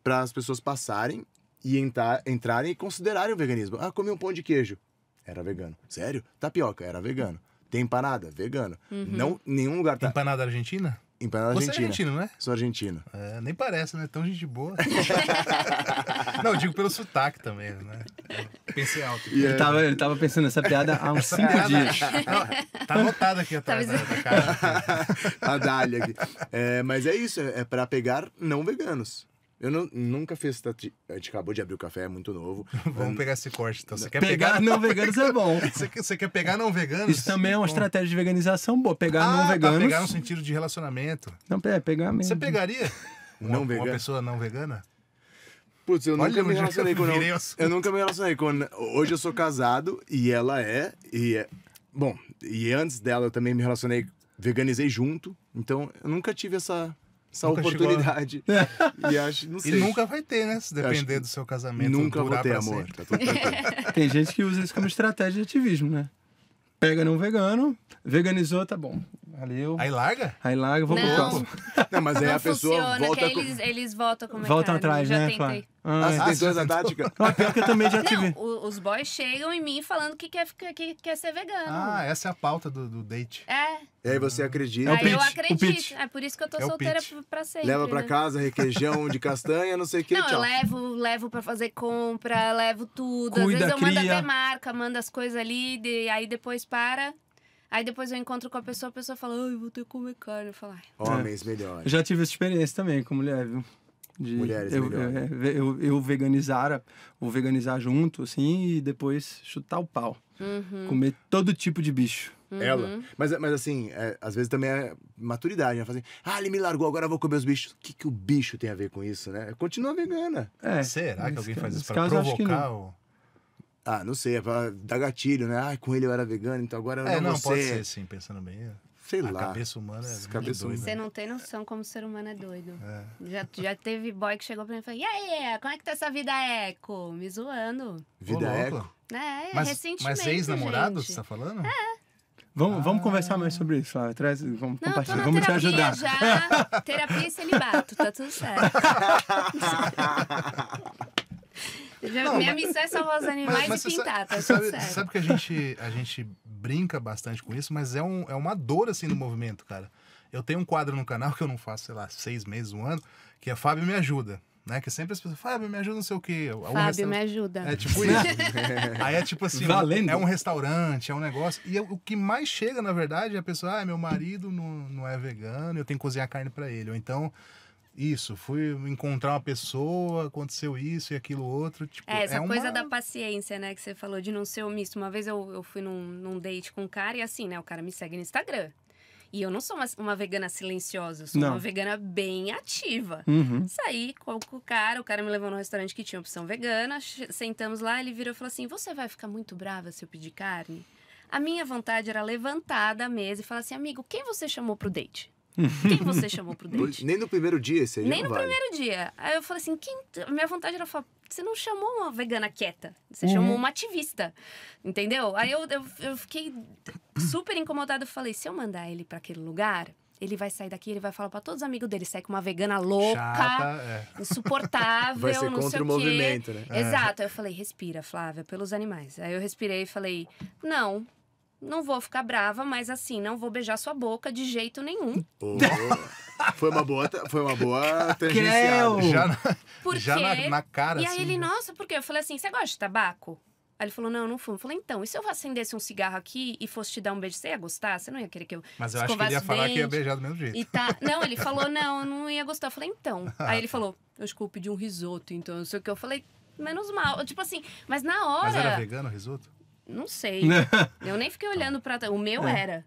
Para as pessoas passarem e entrar, entrarem e considerarem o veganismo. Ah, comi um pão de queijo. Era vegano. Sério? Tapioca? Era vegano. Tem empanada? Vegano. Uhum. Não, nenhum lugar tá. Empanada argentina? Empanada Você é argentina. é argentino, né? Sou argentino. É, nem parece, né? Tão gente boa. não, eu digo pelo sotaque também, né? Pensei alto. Ele, tava, ele tava pensando nessa piada há uns cinco piada... dias. tá anotado aqui atrás tá né, da, A tá Dália aqui. É, mas é isso, é, é para pegar não veganos. Eu não, nunca fiz A gente acabou de abrir o café, é muito novo. Vamos pegar esse corte, então. Você quer pegar, pegar não veganos é bom. você, quer, você quer pegar não veganos? Isso também é uma bom. estratégia de veganização boa. Pegar ah, não tá, veganos. pegar no sentido de relacionamento. Não, é pegar mesmo. Você pegaria uma, não uma pessoa não vegana? Putz, eu Olha, nunca eu me relacionei com. Não, eu nunca me relacionei com. Hoje eu sou casado e ela é. E é... Bom, e antes dela eu também me relacionei, veganizei junto. Então eu nunca tive essa essa nunca oportunidade. É. e, acho, e, nunca vai ter, né? Se depender do seu casamento. Nunca vou ter amor. Tá Tem gente que usa isso como estratégia de ativismo, né? Pega num vegano, veganizou, tá bom. Valeu. Aí larga? Aí larga, vou não. pro Não, mas aí não a pessoa funciona, volta. Que eles, eles voltam com Voltam atrás, né? Tentei. Claro. Ah, ah, você ah, Não, é pior que eu também já tive. Não, os boys chegam em mim falando que quer, que quer ser vegano. Ah, essa é a pauta do, do date. É. E aí você acredita. É aí pitch, eu acredito. É por isso que eu tô é solteira pra sempre. Leva pra né? casa requeijão de castanha, não sei o que, não, tchau. Eu levo, levo pra fazer compra, levo tudo. Cuida, Às vezes eu cria. mando até marca, mando as coisas ali, de, aí depois para. Aí depois eu encontro com a pessoa, a pessoa fala, eu vou ter que comer carne. Eu falo, Homens é. melhores. Eu já tive essa experiência também com mulher, viu? De, Mulheres eu, melhores. Eu, eu, eu veganizar, vou veganizar junto, assim, e depois chutar o pau. Uhum. Comer todo tipo de bicho. Uhum. Ela. Mas, mas assim, é, às vezes também é maturidade, né? fazer. Assim, ah, ele me largou, agora eu vou comer os bichos. O que, que o bicho tem a ver com isso, né? Continua vegana. É, Será que alguém faz isso pra provocar o... Ah, não sei, é pra dar gatilho, né? Ah, com ele eu era vegano, então agora eu é, não, não pode ser, sim, pensando bem. É. Sei a lá. cabeça humana é cabeça doida. Você não tem noção como o ser humano é doido. É. Já, já teve boy que chegou pra mim e falou, e aí, como é que tá essa vida eco? Me zoando. Vida Ô, eco? É, mas, recentemente, Mas ex-namorado, você tá falando? É. Vamos, ah. vamos conversar mais sobre isso, Flávia. Traz, vamos não, compartilhar, vamos te ajudar. Já, terapia e celibato, tá tudo certo. não, minha mas... missão é salvar os animais mas, mas e pintar, tá sabe, certo. sabe que a gente, a gente brinca bastante com isso, mas é, um, é uma dor, assim, no movimento, cara. Eu tenho um quadro no canal que eu não faço, sei lá, seis meses, um ano, que é Fábio Me Ajuda. Né? Que sempre as pessoas, Fábio, me ajuda, não sei o quê. Algum Fábio, me ajuda. É tipo isso. Aí é tipo assim, Valendo. é um restaurante, é um negócio. E o que mais chega, na verdade, é a pessoa, ah, meu marido não, não é vegano, eu tenho que cozinhar carne para ele. Ou então, isso, fui encontrar uma pessoa, aconteceu isso e aquilo outro. Tipo, é, essa é coisa uma... da paciência, né? Que você falou de não ser omisso. Uma vez eu, eu fui num, num date com um cara e assim, né? O cara me segue no Instagram. E eu não sou uma, uma vegana silenciosa, eu sou não. uma vegana bem ativa. Uhum. Saí com, o cara, o cara me levou num restaurante que tinha opção vegana, sentamos lá, ele virou e falou assim: Você vai ficar muito brava se eu pedir carne? A minha vontade era levantar da mesa e falar assim: Amigo, quem você chamou pro date? Quem você chamou pro date? Nem no primeiro dia, você Nem no vale. primeiro dia. Aí eu falei assim, quem... minha vontade era falar, você não chamou uma vegana quieta, você uhum. chamou uma ativista, entendeu? Aí eu, eu, eu fiquei super incomodada, eu falei, se eu mandar ele para aquele lugar, ele vai sair daqui, ele vai falar para todos os amigos dele, sai com uma vegana louca, Chata, é. insuportável, vai ser não contra sei o, o movimento, né? É. Exato. Aí eu falei, respira, Flávia, pelos animais. Aí eu respirei e falei, não, não vou ficar brava, mas assim, não vou beijar sua boca de jeito nenhum. Oh. Foi uma boa, foi uma boa Já, na, porque... já na, na, cara, E aí assim, ele, né? nossa, por quê? Eu falei assim, você gosta de tabaco? Aí ele falou, não, não fumo. Eu falei, então, e se eu acendesse um cigarro aqui e fosse te dar um beijo, você ia gostar? Você não ia querer que eu Mas eu acho que ele ia falar que ia beijar do mesmo jeito. E tá... Não, ele falou, não, eu não ia gostar. Eu falei, então. Aí ele falou, eu desculpe de um risoto, então, não sei o que. Eu falei, menos mal. Tipo assim, mas na hora... Mas era vegano o risoto? Não sei. Né? eu nem fiquei olhando para O meu é. era.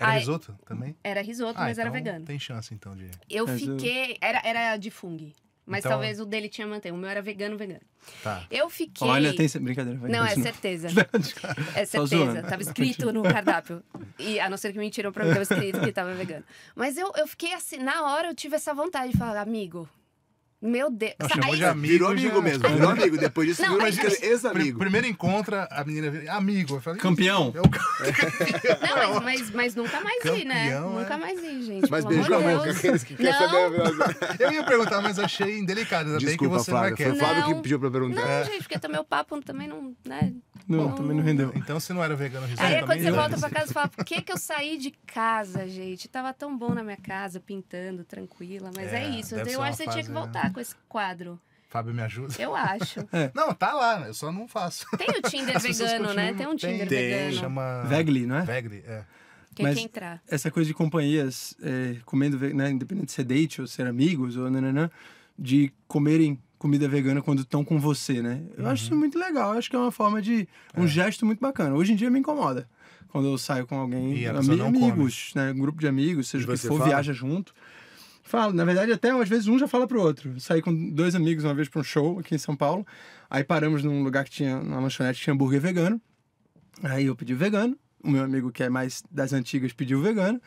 Era Aí, risoto também? Era risoto, ah, mas então era vegano. Tem chance então de. Eu mas fiquei. Eu... Era, era de fungo. Mas então... talvez o dele tinha mantém. O meu era vegano, vegano. Tá. Eu fiquei. Olha, tem brincadeira. Não, é certeza. é certeza. Tava escrito no cardápio. E a não ser que me mentiram pra mim, tava escrito que tava vegano. Mas eu, eu fiquei assim, na hora eu tive essa vontade de falar, amigo, meu Deus. Não, chamou de amigo. Virou amigo já... mesmo. Virou amigo. Depois disso, não, virou ex-amigo. Primeiro encontra, a menina vira amigo. Falei, campeão. É eu... Não, mas, mas, nunca mais né? campeão, ir, né? É... Nunca mais ir, gente. Mas beijo na boca, que saber. Eu ia perguntar, mas achei indelicado. Ainda Desculpa, bem que você Flávio, não é quer. Foi o Flávio que pediu pra perguntar. Não, é. gente, porque também o papo também não... Né? Não, também não rendeu. Então você não era vegano. Aí é quando você volta pra casa e fala, por que que eu saí de casa, gente? Tava tão bom na minha casa, pintando, tranquila. Mas é, isso. Eu acho que você tinha que né? voltar. Tá com esse quadro. Fábio, me ajuda? Eu acho. É. não, tá lá, eu só não faço. Tem o Tinder vegano, né? Tem um Tinder tem, vegano. Chama... Vegli, não é? Vegli, é. Quem Mas quer entrar. Essa coisa de companhias é, comendo, né, independente de ser date ou ser amigos ou nananã, de comerem comida vegana quando estão com você, né? Eu uhum. acho isso uhum. muito legal, eu acho que é uma forma de. um é. gesto muito bacana. Hoje em dia me incomoda quando eu saio com alguém, amigos, come. né? Um grupo de amigos, seja o que for, fala? viaja junto. Falo, na verdade, até às vezes um já fala pro outro. Saí com dois amigos uma vez para um show aqui em São Paulo. Aí paramos num lugar que tinha, numa lanchonete, tinha hambúrguer vegano. Aí eu pedi vegano. O meu amigo, que é mais das antigas, pediu vegano.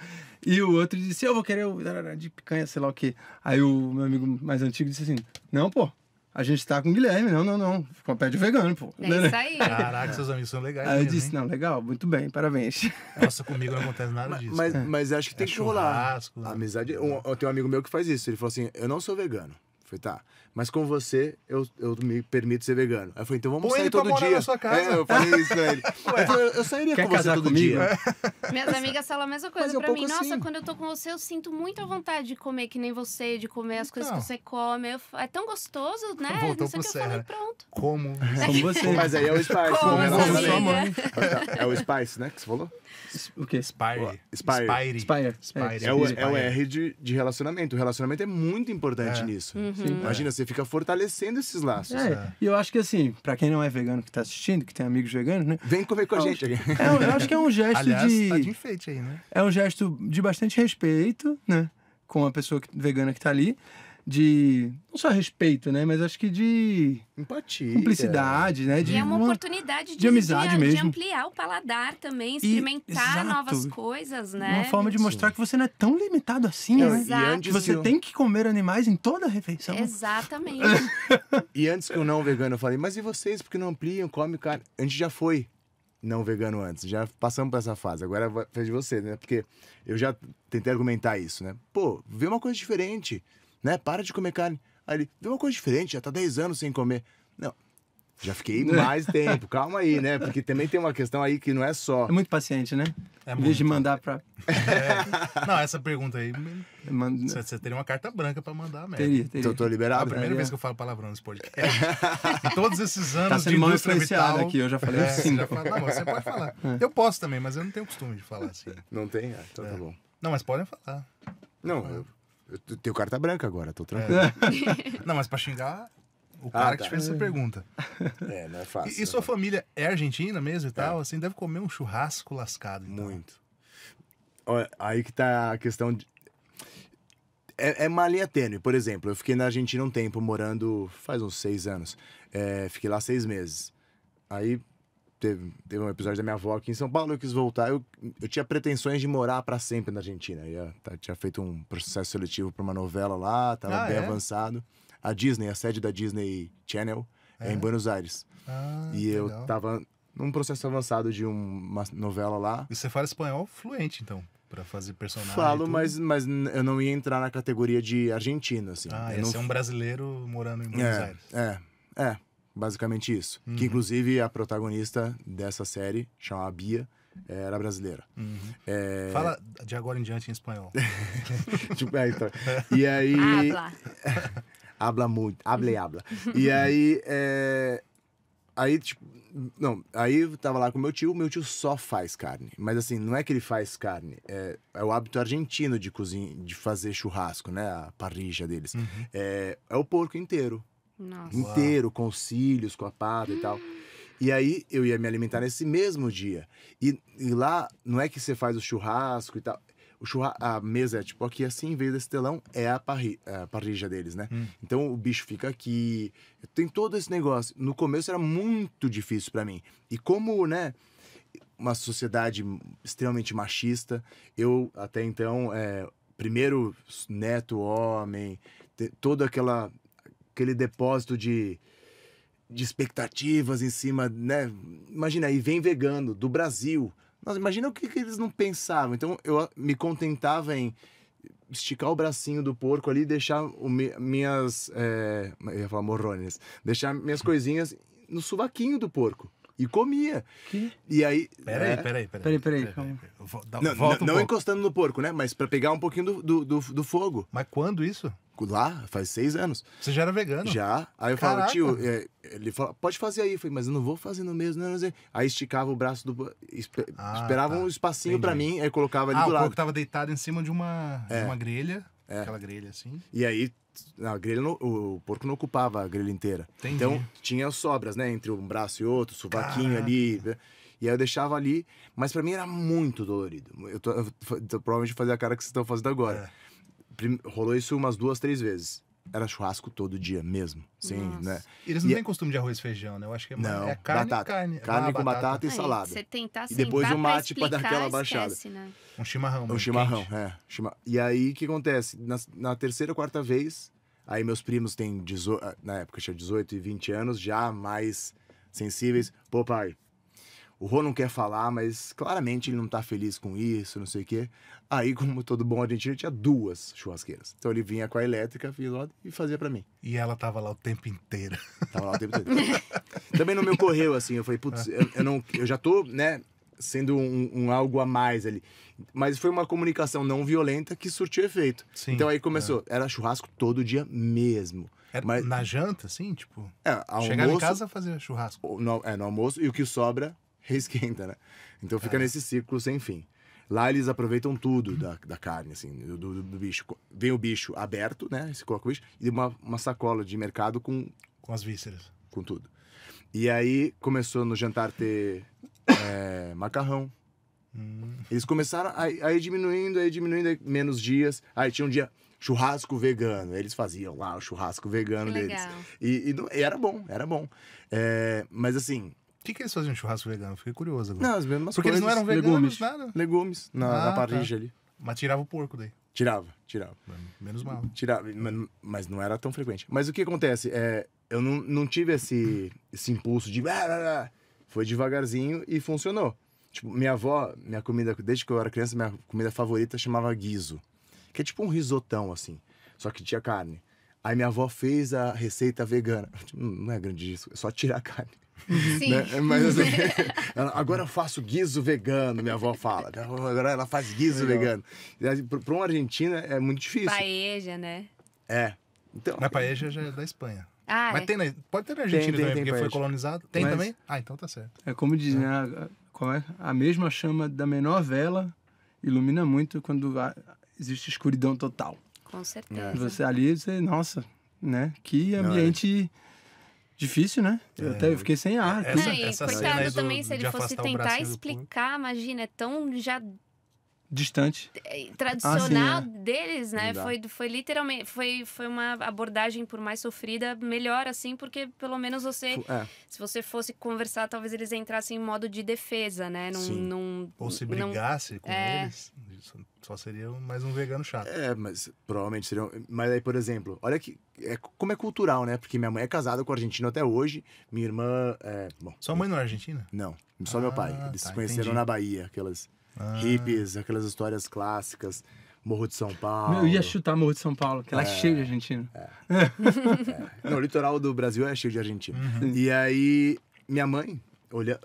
E o outro disse: Eu vou querer o de picanha, sei lá o quê. Aí o meu amigo mais antigo disse assim: Não, pô, a gente tá com o Guilherme. Não, não, não. Ficou a pé de vegano, pô. É isso aí. Caraca, seus amigos são legais. Aí eu disse, hein? não, legal, muito bem, parabéns. Nossa, comigo não acontece nada disso. Mas, mas acho que é tem que é rolar. Amizade. Um, tenho um amigo meu que faz isso. Ele falou assim: eu não sou vegano. Falei, tá, mas com você eu, eu me permito ser vegano. Aí eu falei, então vamos Põe sair ele todo pra morar dia. Na sua casa. É, eu falei isso pra ele. Ué, eu, eu sairia com você todo comigo? dia. Minhas amigas falam a mesma coisa mas pra é um mim. Nossa, assim. quando eu tô com você, eu sinto muita vontade de comer que nem você, de comer as coisas que então. você come. Eu, é tão gostoso, né? Então voltou não sei o que eu falei, pronto. Como? É Como você. Mas aí é o Spice. Como, Como né? sua mãe. É o Spice, né, que você falou? O quê? Spire. Spire. Spire. Spire. É, o, é o R de, de relacionamento. O relacionamento é muito importante é. nisso. Uhum. Sim. Uhum. Imagina, você fica fortalecendo esses laços. É. é. E eu acho que assim, para quem não é vegano que tá assistindo, que tem amigos veganos, né? Vem comer com a é gente. É, eu acho que é um gesto Aliás, de. Tá de enfeite aí, né? É um gesto de bastante respeito, né? Com a pessoa que, vegana que tá ali de não só respeito, né, mas acho que de empatia, cumplicidade, né, de e é uma, uma oportunidade de, de amizade de, mesmo, de ampliar o paladar também, experimentar e, novas coisas, né? Uma forma de mostrar Sim. que você não é tão limitado assim, né? Que você tem que comer animais em toda a refeição. Exatamente. e antes que o não vegano eu falei, mas e vocês porque não ampliam, come carne? A gente já foi não vegano antes. Já passamos por essa fase. Agora é fez de você, né? Porque eu já tentei argumentar isso, né? Pô, vê uma coisa diferente né? Para de comer carne. Aí ele, uma coisa diferente, já tá 10 anos sem comer. Não, já fiquei mais tempo, calma aí, né? Porque também tem uma questão aí que não é só. É muito paciente, né? É em vez muito. de mandar pra. É... Não, essa pergunta aí. Você, teria uma carta branca pra mandar, mesmo. Né? Teria, teria. Então, tô liberado. É a primeira vez que eu falo palavrão nesse podcast. É. todos esses tá anos tá sendo de mal influenciado aqui, eu já falei é, assim. Já então. fala, não, você pode falar. É. Eu posso também, mas eu não tenho costume de falar assim. Não tem? Ah, então tá é. bom. Não, mas podem falar. Não, eu. Eu tenho carta branca agora, tô tranquilo. É. não, mas pra xingar o ah, cara ah, tá. que te fez essa é. pergunta. É, não é fácil. E, e né? sua família é argentina mesmo e tal? É. Assim, deve comer um churrasco lascado. Então. Muito. Olha, aí que tá a questão de... É, é uma linha tênue. Por exemplo, eu fiquei na Argentina um tempo, morando faz uns seis anos. É, fiquei lá seis meses. Aí teve, teve um episódio da minha avó aqui em São Paulo, eu quis voltar. Eu, eu tinha pretensões de morar para sempre na Argentina. Eu, eu tá, tinha feito um processo seletivo para uma novela lá, tava ah, bem é? avançado. A Disney, a sede da Disney Channel é, é em Buenos Aires. Ah, e legal. eu tava num processo avançado de uma novela lá. E você fala espanhol fluente, então? para fazer personagem. Falo, mas, mas eu não ia entrar na categoria de argentino, assim. Ah, ia não... ser um brasileiro morando em Buenos é, Aires. É, é. Basicamente isso. Uhum. Que, inclusive, a protagonista dessa série, chamada Bia, é, era brasileira. Uhum. É... Fala de agora em diante em espanhol. tipo, é, então. E aí. Habla. habla muito. Habla e habla. E aí. É... Aí, tipo. Não, aí eu tava lá com meu tio. Meu tio só faz carne. Mas assim, não é que ele faz carne. É, é o hábito argentino de cozinhar, de fazer churrasco, né? A parrija deles. Uhum. É, é o porco inteiro. Nossa. inteiro, Uau. com cílios, com a pata e tal. E aí eu ia me alimentar nesse mesmo dia. E, e lá não é que você faz o churrasco e tal. O churra a mesa é tipo aqui assim, em vez desse telão, é a, parri a parrilha deles, né? Hum. Então o bicho fica aqui. Tem todo esse negócio. No começo era muito difícil para mim. E como, né? Uma sociedade extremamente machista, eu até então, é, primeiro neto homem, toda aquela aquele depósito de, de expectativas em cima, né? Imagina aí, vem vegano do Brasil. Nossa, imagina o que, que eles não pensavam. Então eu me contentava em esticar o bracinho do porco ali e deixar o, minhas. É, eu ia falar morrones. Deixar minhas coisinhas no suvaquinho do porco e comia. Que? E aí. Peraí, é... peraí, peraí. Peraí, peraí. Não, Volta um não, encostando no porco, né? Mas para pegar um pouquinho do, do, do, do, fogo. Mas quando isso? Lá, faz seis anos. Você já era vegano? Já. Aí eu Caraca. falo, tio, é", ele fala, pode fazer aí. Eu falei, mas eu não vou fazer no mesmo. Né, não, não Aí esticava o braço do. Esper, ah, esperava tá. um espacinho para mim, aí colocava ali ah, do lado. O porco tava deitado em cima de uma, é. de uma grelha. É. Aquela grelha assim. E aí, a grelha o porco não ocupava a grelha inteira. Entendi. Então, tinha sobras, né? Entre um braço e outro, sovaquinho ali. E aí eu deixava ali, mas para mim era muito dolorido. Eu tô, eu tô provavelmente fazer a cara que vocês estão fazendo agora. É. Rolou isso umas duas, três vezes era churrasco todo dia mesmo. Sim, né? Eles não e têm é... costume de arroz e feijão, né? Eu acho que é, não, é carne, batata. carne. Carne ah, com batata, batata e Aí, salada. Você tentar E depois um mate para dar aquela baixada. Esquece, né? Um chimarrão. Um né? chimarrão, quente. é. Chima... E aí, o que acontece? Na, na terceira, quarta vez, aí meus primos têm, dezo... Ah, na época tinha 18 e 20 anos, já mais sensíveis. Pô, pai, o Rô não quer falar, mas claramente ele não tá feliz com isso, não sei o quê. Aí, como todo bom argentino, tinha duas churrasqueiras. Então ele vinha com a elétrica e fazia para mim. E ela tava lá o tempo inteiro. Tava lá o tempo inteiro. Também não me ocorreu assim, eu falei, putz, eu, eu, não, eu já tô, né, sendo um, um, algo a mais ali. Mas foi uma comunicação não violenta que surtiu efeito. Sim, então aí começou, é. era churrasco todo dia mesmo. Era é, Mas, na janta, assim, tipo? É, almoço, chegar em casa fazer churrasco. No, é, no almoço, e o que sobra reesquenta, né? Então fica Cara. É. nesse ciclo sem fim. Lá eles aproveitam tudo da, da carne, assim, do, do, do, bicho. Vem o bicho aberto, né? Se coloca o bicho, e uma, uma sacola de mercado com. Com as vísceras. Com tudo. E aí começou no jantar ter é, macarrão. Hum. Eles começaram aí, aí diminuindo, aí diminuindo, aí menos dias. Aí tinha um dia churrasco vegano. Eles faziam lá o churrasco vegano deles. E, e, era bom, era bom. É, mas assim, o que, que eles faziam churrasco vegano? Fiquei curioso agora. Não, as mesmas Porque coisas. eles não eram veganos, legumes, nada. Legumes, na, ah, na parrilha tá. ali. Mas tirava o porco daí. Tirava, tirava. Menos mal. Tirava, mas não era tão frequente. Mas o que acontece? É, eu não, não tive esse, esse impulso de. Ah, Foi devagarzinho e funcionou. Tipo, minha avó, minha comida, desde que eu era criança, minha comida favorita chamava guiso. Que é tipo um risotão, assim. Só que tinha carne. Aí minha avó fez a receita vegana. Tipo, não é grande isso, é só tirar a carne. Sim. Né? Mas assim, agora eu faço guiso vegano, minha avó fala. Né? Agora ela faz guiso vegano. Para uma argentina é muito difícil. Paeja, né? É. Então, Mas paeja já é da Espanha. Ah, Mas é. tem pode ter na Argentina tem, tem, também, tem, porque paeja. foi colonizado. Tem Mas, também? Ah, então tá certo. É como diz, é. né? A, é? a mesma chama da menor vela ilumina muito quando existe escuridão total. Com é. certeza. Você ali, você, nossa, né? Que é. ambiente. Não, Difícil, né? Eu é, até eu fiquei sem ar. É, essa, não, e coitado também, do, se ele fosse tentar explicar, imagina, é tão já distante. É, tradicional ah, é. deles, né? Foi, foi literalmente. Foi, foi uma abordagem, por mais sofrida, melhor assim, porque pelo menos você. É. Se você fosse conversar, talvez eles entrassem em modo de defesa, né? não num Ou se brigasse num... com é. eles. Só seria mais um vegano chato. É, mas provavelmente seriam. Mas aí, por exemplo, olha que. É, como é cultural, né? Porque minha mãe é casada com argentino até hoje. Minha irmã. É, bom, Sua mãe não é argentina? Não, só ah, meu pai. Ah, eles tá, se conheceram entendi. na Bahia, aquelas. Ah. Hippies, aquelas histórias clássicas. Morro de São Paulo. Meu, eu ia chutar Morro de São Paulo, que é, lá é cheio de argentino. É. é. Não, o litoral do Brasil é cheio de argentino. Uhum. E aí, minha mãe, olha,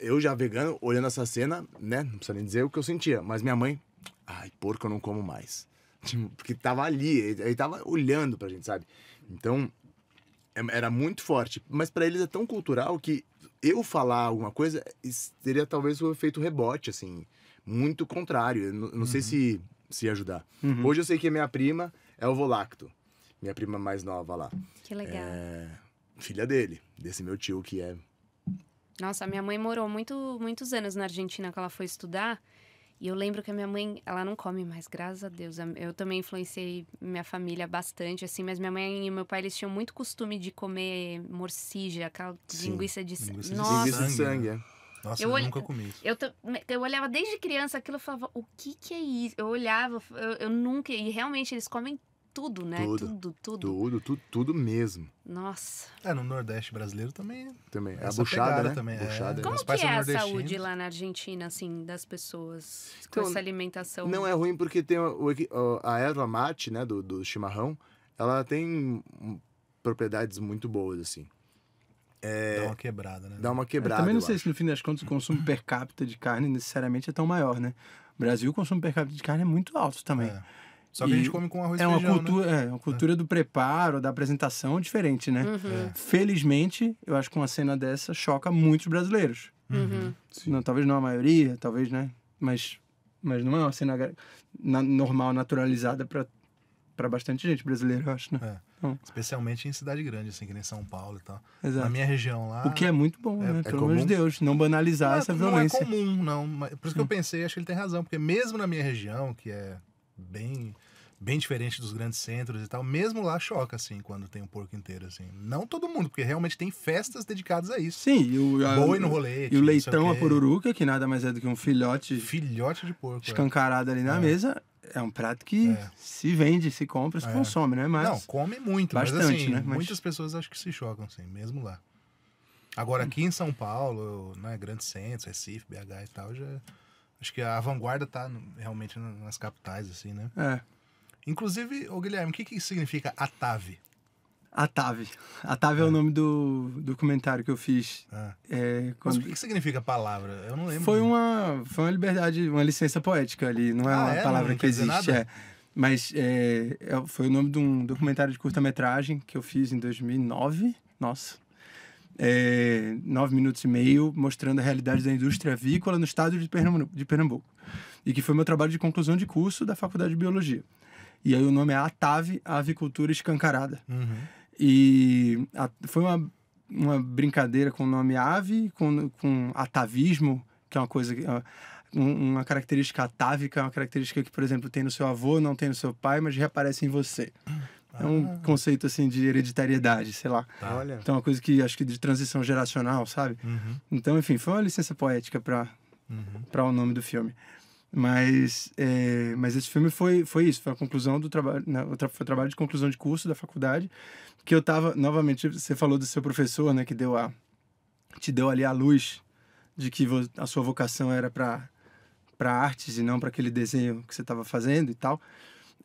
eu já vegano, olhando essa cena, né? Não precisa nem dizer o que eu sentia, mas minha mãe, ai, porco, eu não como mais. Tipo, porque tava ali, ele, ele tava olhando pra gente, sabe? Então, é, era muito forte. Mas para eles é tão cultural que eu falar alguma coisa, teria talvez o um efeito rebote, assim. Muito contrário. Eu não, uhum. sei se, se ajudar. Uhum. Hoje eu sei que a minha prima é o Volacto. Minha prima mais nova lá. Que legal. É, filha dele, desse meu tio que é. Nossa, minha mãe morou muito, muitos anos na Argentina que ela foi estudar. E eu lembro que a minha mãe, ela não come mais, graças a Deus. Eu também influenciei minha família bastante, assim, mas minha mãe e meu pai, eles tinham muito costume de comer morcija, aquela Sim, linguiça de sangue. Nossa. Linguiça de sangue, é. Nossa, eu, eu nunca comi isso. Eu, eu olhava desde criança aquilo e falava, o que que é isso? Eu olhava, eu, eu nunca... E realmente, eles comem tudo, né? Tudo, tudo. Tudo, tudo, tudo, tudo mesmo. Nossa. É, no Nordeste brasileiro também. Também. É a buchada, né? Também, é. buchada. É. Como né? Meus que é a saúde lá na Argentina, assim, das pessoas com então, essa alimentação? Não é ruim porque tem o, o, a erva mate, né, do, do chimarrão, ela tem propriedades muito boas, assim. É, dá uma quebrada, né? Dá uma é, quebrada. Eu também não sei acho. se no fim das contas o consumo per capita de carne necessariamente é tão maior, né? Brasil, o consumo per capita de carne é muito alto também. É. Só que e a gente come com arroz é uma feijão, né? cultura, né? É uma é. cultura é. do preparo, da apresentação diferente, né? Uhum. É. Felizmente, eu acho que uma cena dessa choca muitos brasileiros. Uhum. uhum. Não, talvez não a maioria, talvez, né? Mas, mas não é uma cena na, normal, naturalizada para para bastante gente brasileira, eu acho, né? É. Então, Especialmente em cidade grande, assim, que nem São Paulo e tal. Exato. Na minha região lá. O que é muito bom, é, né? É Pelo amor de Deus, não banalizar não, é essa violência. Não é comum, não. Por isso que eu pensei, acho que ele tem razão, porque mesmo na minha região, que é bem bem diferente dos grandes centros e tal. Mesmo lá choca, assim, quando tem um porco inteiro, assim. Não todo mundo, porque realmente tem festas dedicadas a isso. Sim, e o... Boi no rolete. E o leitão, a pururuca, que nada mais é do que um filhote... Filhote de porco, é. Escancarado é. ali na é. mesa. É um prato que é. se vende, se compra, se é. consome, né? Mas... Não, come muito. Bastante, mas, assim, né? Mas... Muitas pessoas acho que se chocam, assim, mesmo lá. Agora, aqui em São Paulo, né, grandes centros, Recife, BH e tal, já... Acho que a vanguarda tá realmente nas capitais, assim, né? É. Inclusive, ô Guilherme, o que, que significa ATAV? ATAV. ATAV é. é o é. nome do documentário que eu fiz. Ah. É, quando... É, Mas o que, que significa palavra? Eu não lembro. Foi uma, foi uma liberdade, uma licença poética ali, não é ah, uma é? palavra não, não que existe. É. Mas é, é, foi o nome de um documentário de curta-metragem que eu fiz em 2009. Nossa. É, nove minutos e meio, mostrando a realidade da indústria avícola no estado de Pernambuco, de Pernambuco. E que foi meu trabalho de conclusão de curso da Faculdade de Biologia. E aí o nome é Atave Avicultura Escancarada. Uhum. E a, foi uma, uma brincadeira com o nome ave, com, com atavismo, que é uma coisa... Ah, uma característica atávica, é uma característica que, por exemplo, tem no seu avô, não tem no seu pai, mas reaparece em você. É um ah. conceito assim de hereditariedade, sei lá. Tá. Olha. Então, é uma coisa que acho que de transição geracional, sabe? Uhum. Então, enfim, foi uma licença poética para uhum. o nome do filme. Mas, é, mas esse filme foi, foi isso, foi a conclusão do trabalho, foi o trabalho de conclusão de curso da faculdade, que eu tava, novamente, você falou do seu professor, né, que deu a, te deu ali a luz de que a sua vocação era para para artes e não para aquele desenho que você estava fazendo e tal.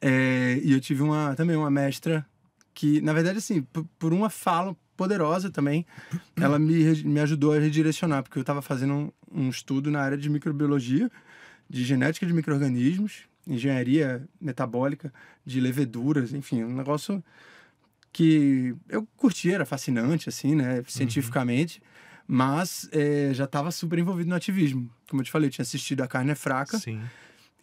É, e eu tive uma também uma mestra que, na verdade, assim, por, por uma fala poderosa também, ela me, me ajudou a redirecionar, porque eu estava fazendo um, um estudo na área de microbiologia, de genética de micro-organismos, engenharia metabólica de leveduras, enfim, um negócio que eu curti, era fascinante, assim, né, uhum. cientificamente, uhum. mas é, já estava super envolvido no ativismo. Como eu te falei, eu tinha assistido A Carne é Fraca. Sim.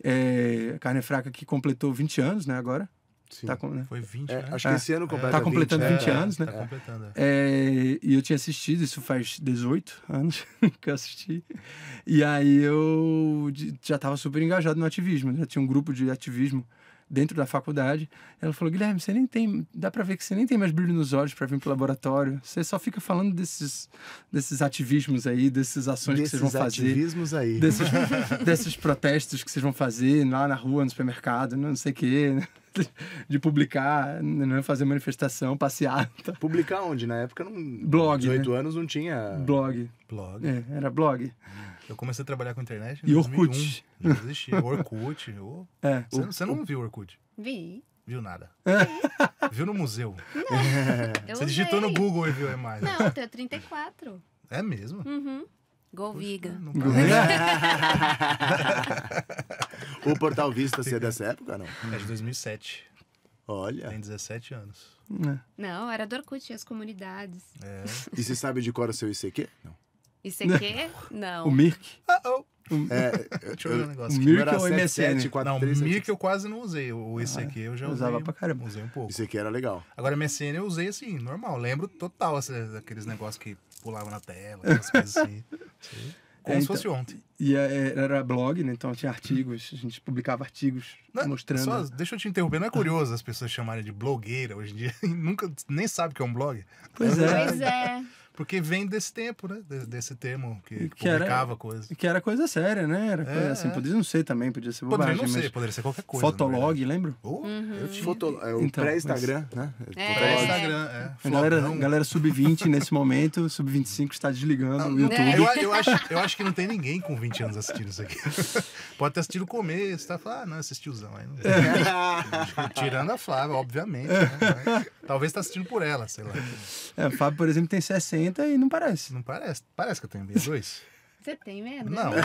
É, a Carne é Fraca que completou 20 anos, né, agora. Sim. Tá com, né? Foi 20, é, Acho que esse ano é. completa Tá é completando 20, é. 20 anos, né? Tá completando, e eu tinha assistido, isso faz 18 anos que eu assisti. E aí eu já estava super engajado no ativismo. Já né? tinha um grupo de ativismo dentro da faculdade. Ela falou: Guilherme, você nem tem. Dá para ver que você nem tem mais brilho nos olhos para vir pro laboratório. Você só fica falando desses, desses ativismos aí, dessas ações desses que vocês vão fazer. Ativismos aí. Desses, desses protestos que vocês vão fazer lá na rua, no supermercado, não sei o quê. Né? de publicar, né? fazer manifestação, passeata. Tá. Publicar onde? Na época, não... blog. 18 né? anos não tinha. Blog. Blog. É, era blog. Eu comecei a trabalhar com internet em e 2001. Orkut. Não existia. Orkut. Oh. É, você, você não viu Orkut? Vi. Viu nada. É. Viu no museu. Não, é. Você digitou no Google e viu a imagem. Não, eu tenho 34. É mesmo? Uhum. Gol Viga. o Portal Vista, você é dessa época, não? É de 2007. Olha. Tem 17 anos. Não, é. não era do Orkut, as comunidades. É. E você sabe de cor o seu ICQ? Não. ICQ? Não. O Mirk? Uh -oh. É, Deixa eu ver um negócio. O Mirk é ou o MSN? não, Mirk eu quase não usei. O ICQ ah, eu já usava pra caramba. Usei um pouco. ICQ era legal. Agora, MSN eu usei assim, normal. Lembro total assim, aqueles negócios que pulava na tela, essas coisas assim. Como é, se então, fosse ontem. E é, é, era blog, né? Então tinha artigos, a gente publicava artigos não, é, mostrando. Só, deixa eu te interromper, não é ah. curioso as pessoas chamarem de blogueira hoje em dia? Nunca nem sabe o que é um blog. Pois é. Pois é. Porque vem desse tempo, né? Des, desse termo que, que, publicava era, Que era coisa séria, né? Era é, coisa, assim, é, podia não ser também, podia ser bobagem. Poderia não mas... ser, poderia ser qualquer coisa. Fotolog, lembra? uhum. Eu tinha. Foto, é, o então, pré-Instagram, mas... né? É. Pré-Instagram, é. A galera, galera sub-20 nesse momento, sub-25 está desligando ah, o YouTube. Né? Eu, eu, acho, eu acho que não tem ninguém com 20 anos assistindo isso aqui. Pode ter assistido o começo, tá? ah, não, assistiu tiozão aí. Não... É. Tirando a Flávia, obviamente. Né? talvez está assistindo por ela, sei lá. É, o Fábio, por exemplo, tem 60 30 e não parece. Não parece. Parece que eu tenho 62. Você tem mesmo? Né? Não. não,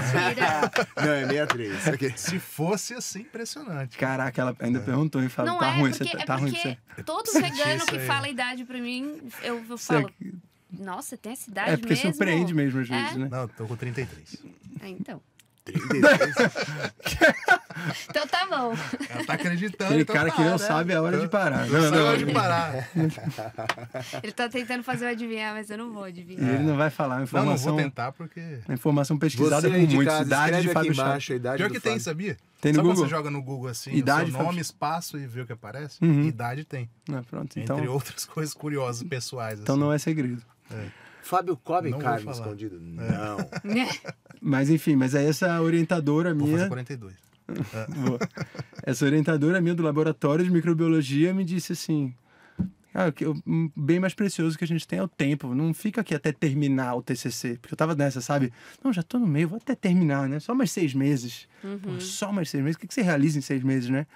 é 63. Okay. Se fosse, assim, impressionante. Caraca, ela ainda é. perguntou e falou: tá é, ruim, porque, você tá, é tá ruim. Você... Todo vegano que fala a idade pra mim, eu, eu falo. É você... Nossa, tem essa idade mesmo? É porque mesmo? surpreende mesmo às vezes, é? né? Não, tô com 33. Ah, então. então tá bom. Ela tá acreditando. Aquele então cara tá, que não né? sabe a hora de parar. Não, né? não sabe a hora de parar. ele tá tentando fazer eu adivinhar, mas eu não vou adivinhar. ele não vai falar. A informação, não, não vou tentar porque... A informação pesquisada é por muitos. Idade de Fábio embaixo, idade Pior que Fábio. tem, sabia? Tem no Sabe Google. você joga no Google assim, idade, o seu nome, espaço e vê o que aparece? Uhum. Idade tem. Ah, pronto, Entre então... outras coisas curiosas, pessoais. Então não assim. é segredo. É. Fábio come não carne escondida? É. Não. mas enfim, mas é essa orientadora minha. Vou fazer 42. essa orientadora minha do laboratório de microbiologia me disse assim: ah, o hum, bem mais precioso que a gente tem é o tempo. Não fica aqui até terminar o TCC. Porque eu tava nessa, sabe? Não, já tô no meio, vou até terminar, né? Só mais seis meses. Uhum. Pô, só mais seis meses. O que, que você realiza em seis meses, né?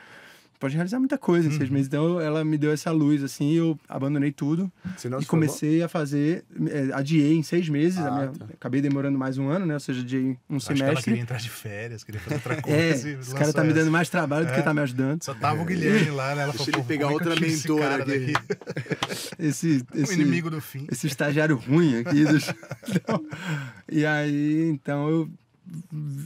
pode realizar muita coisa em seis uhum. meses. Então ela me deu essa luz, assim, eu abandonei tudo Senão e comecei formou? a fazer, é, adiei em seis meses, ah, minha, tá. acabei demorando mais um ano, né? Ou seja, adiei um Acho semestre. Que ela queria entrar de férias, queria fazer outra é, coisa. é, esse cara tá essa. me dando mais trabalho é. do que é. tá me ajudando. Só tava o Guilherme lá, né? Ela Deixa falou, ele pegar é outra mentora aqui. esse, esse, o inimigo do fim. Esse estagiário ruim aqui. Dos... então, e aí, então eu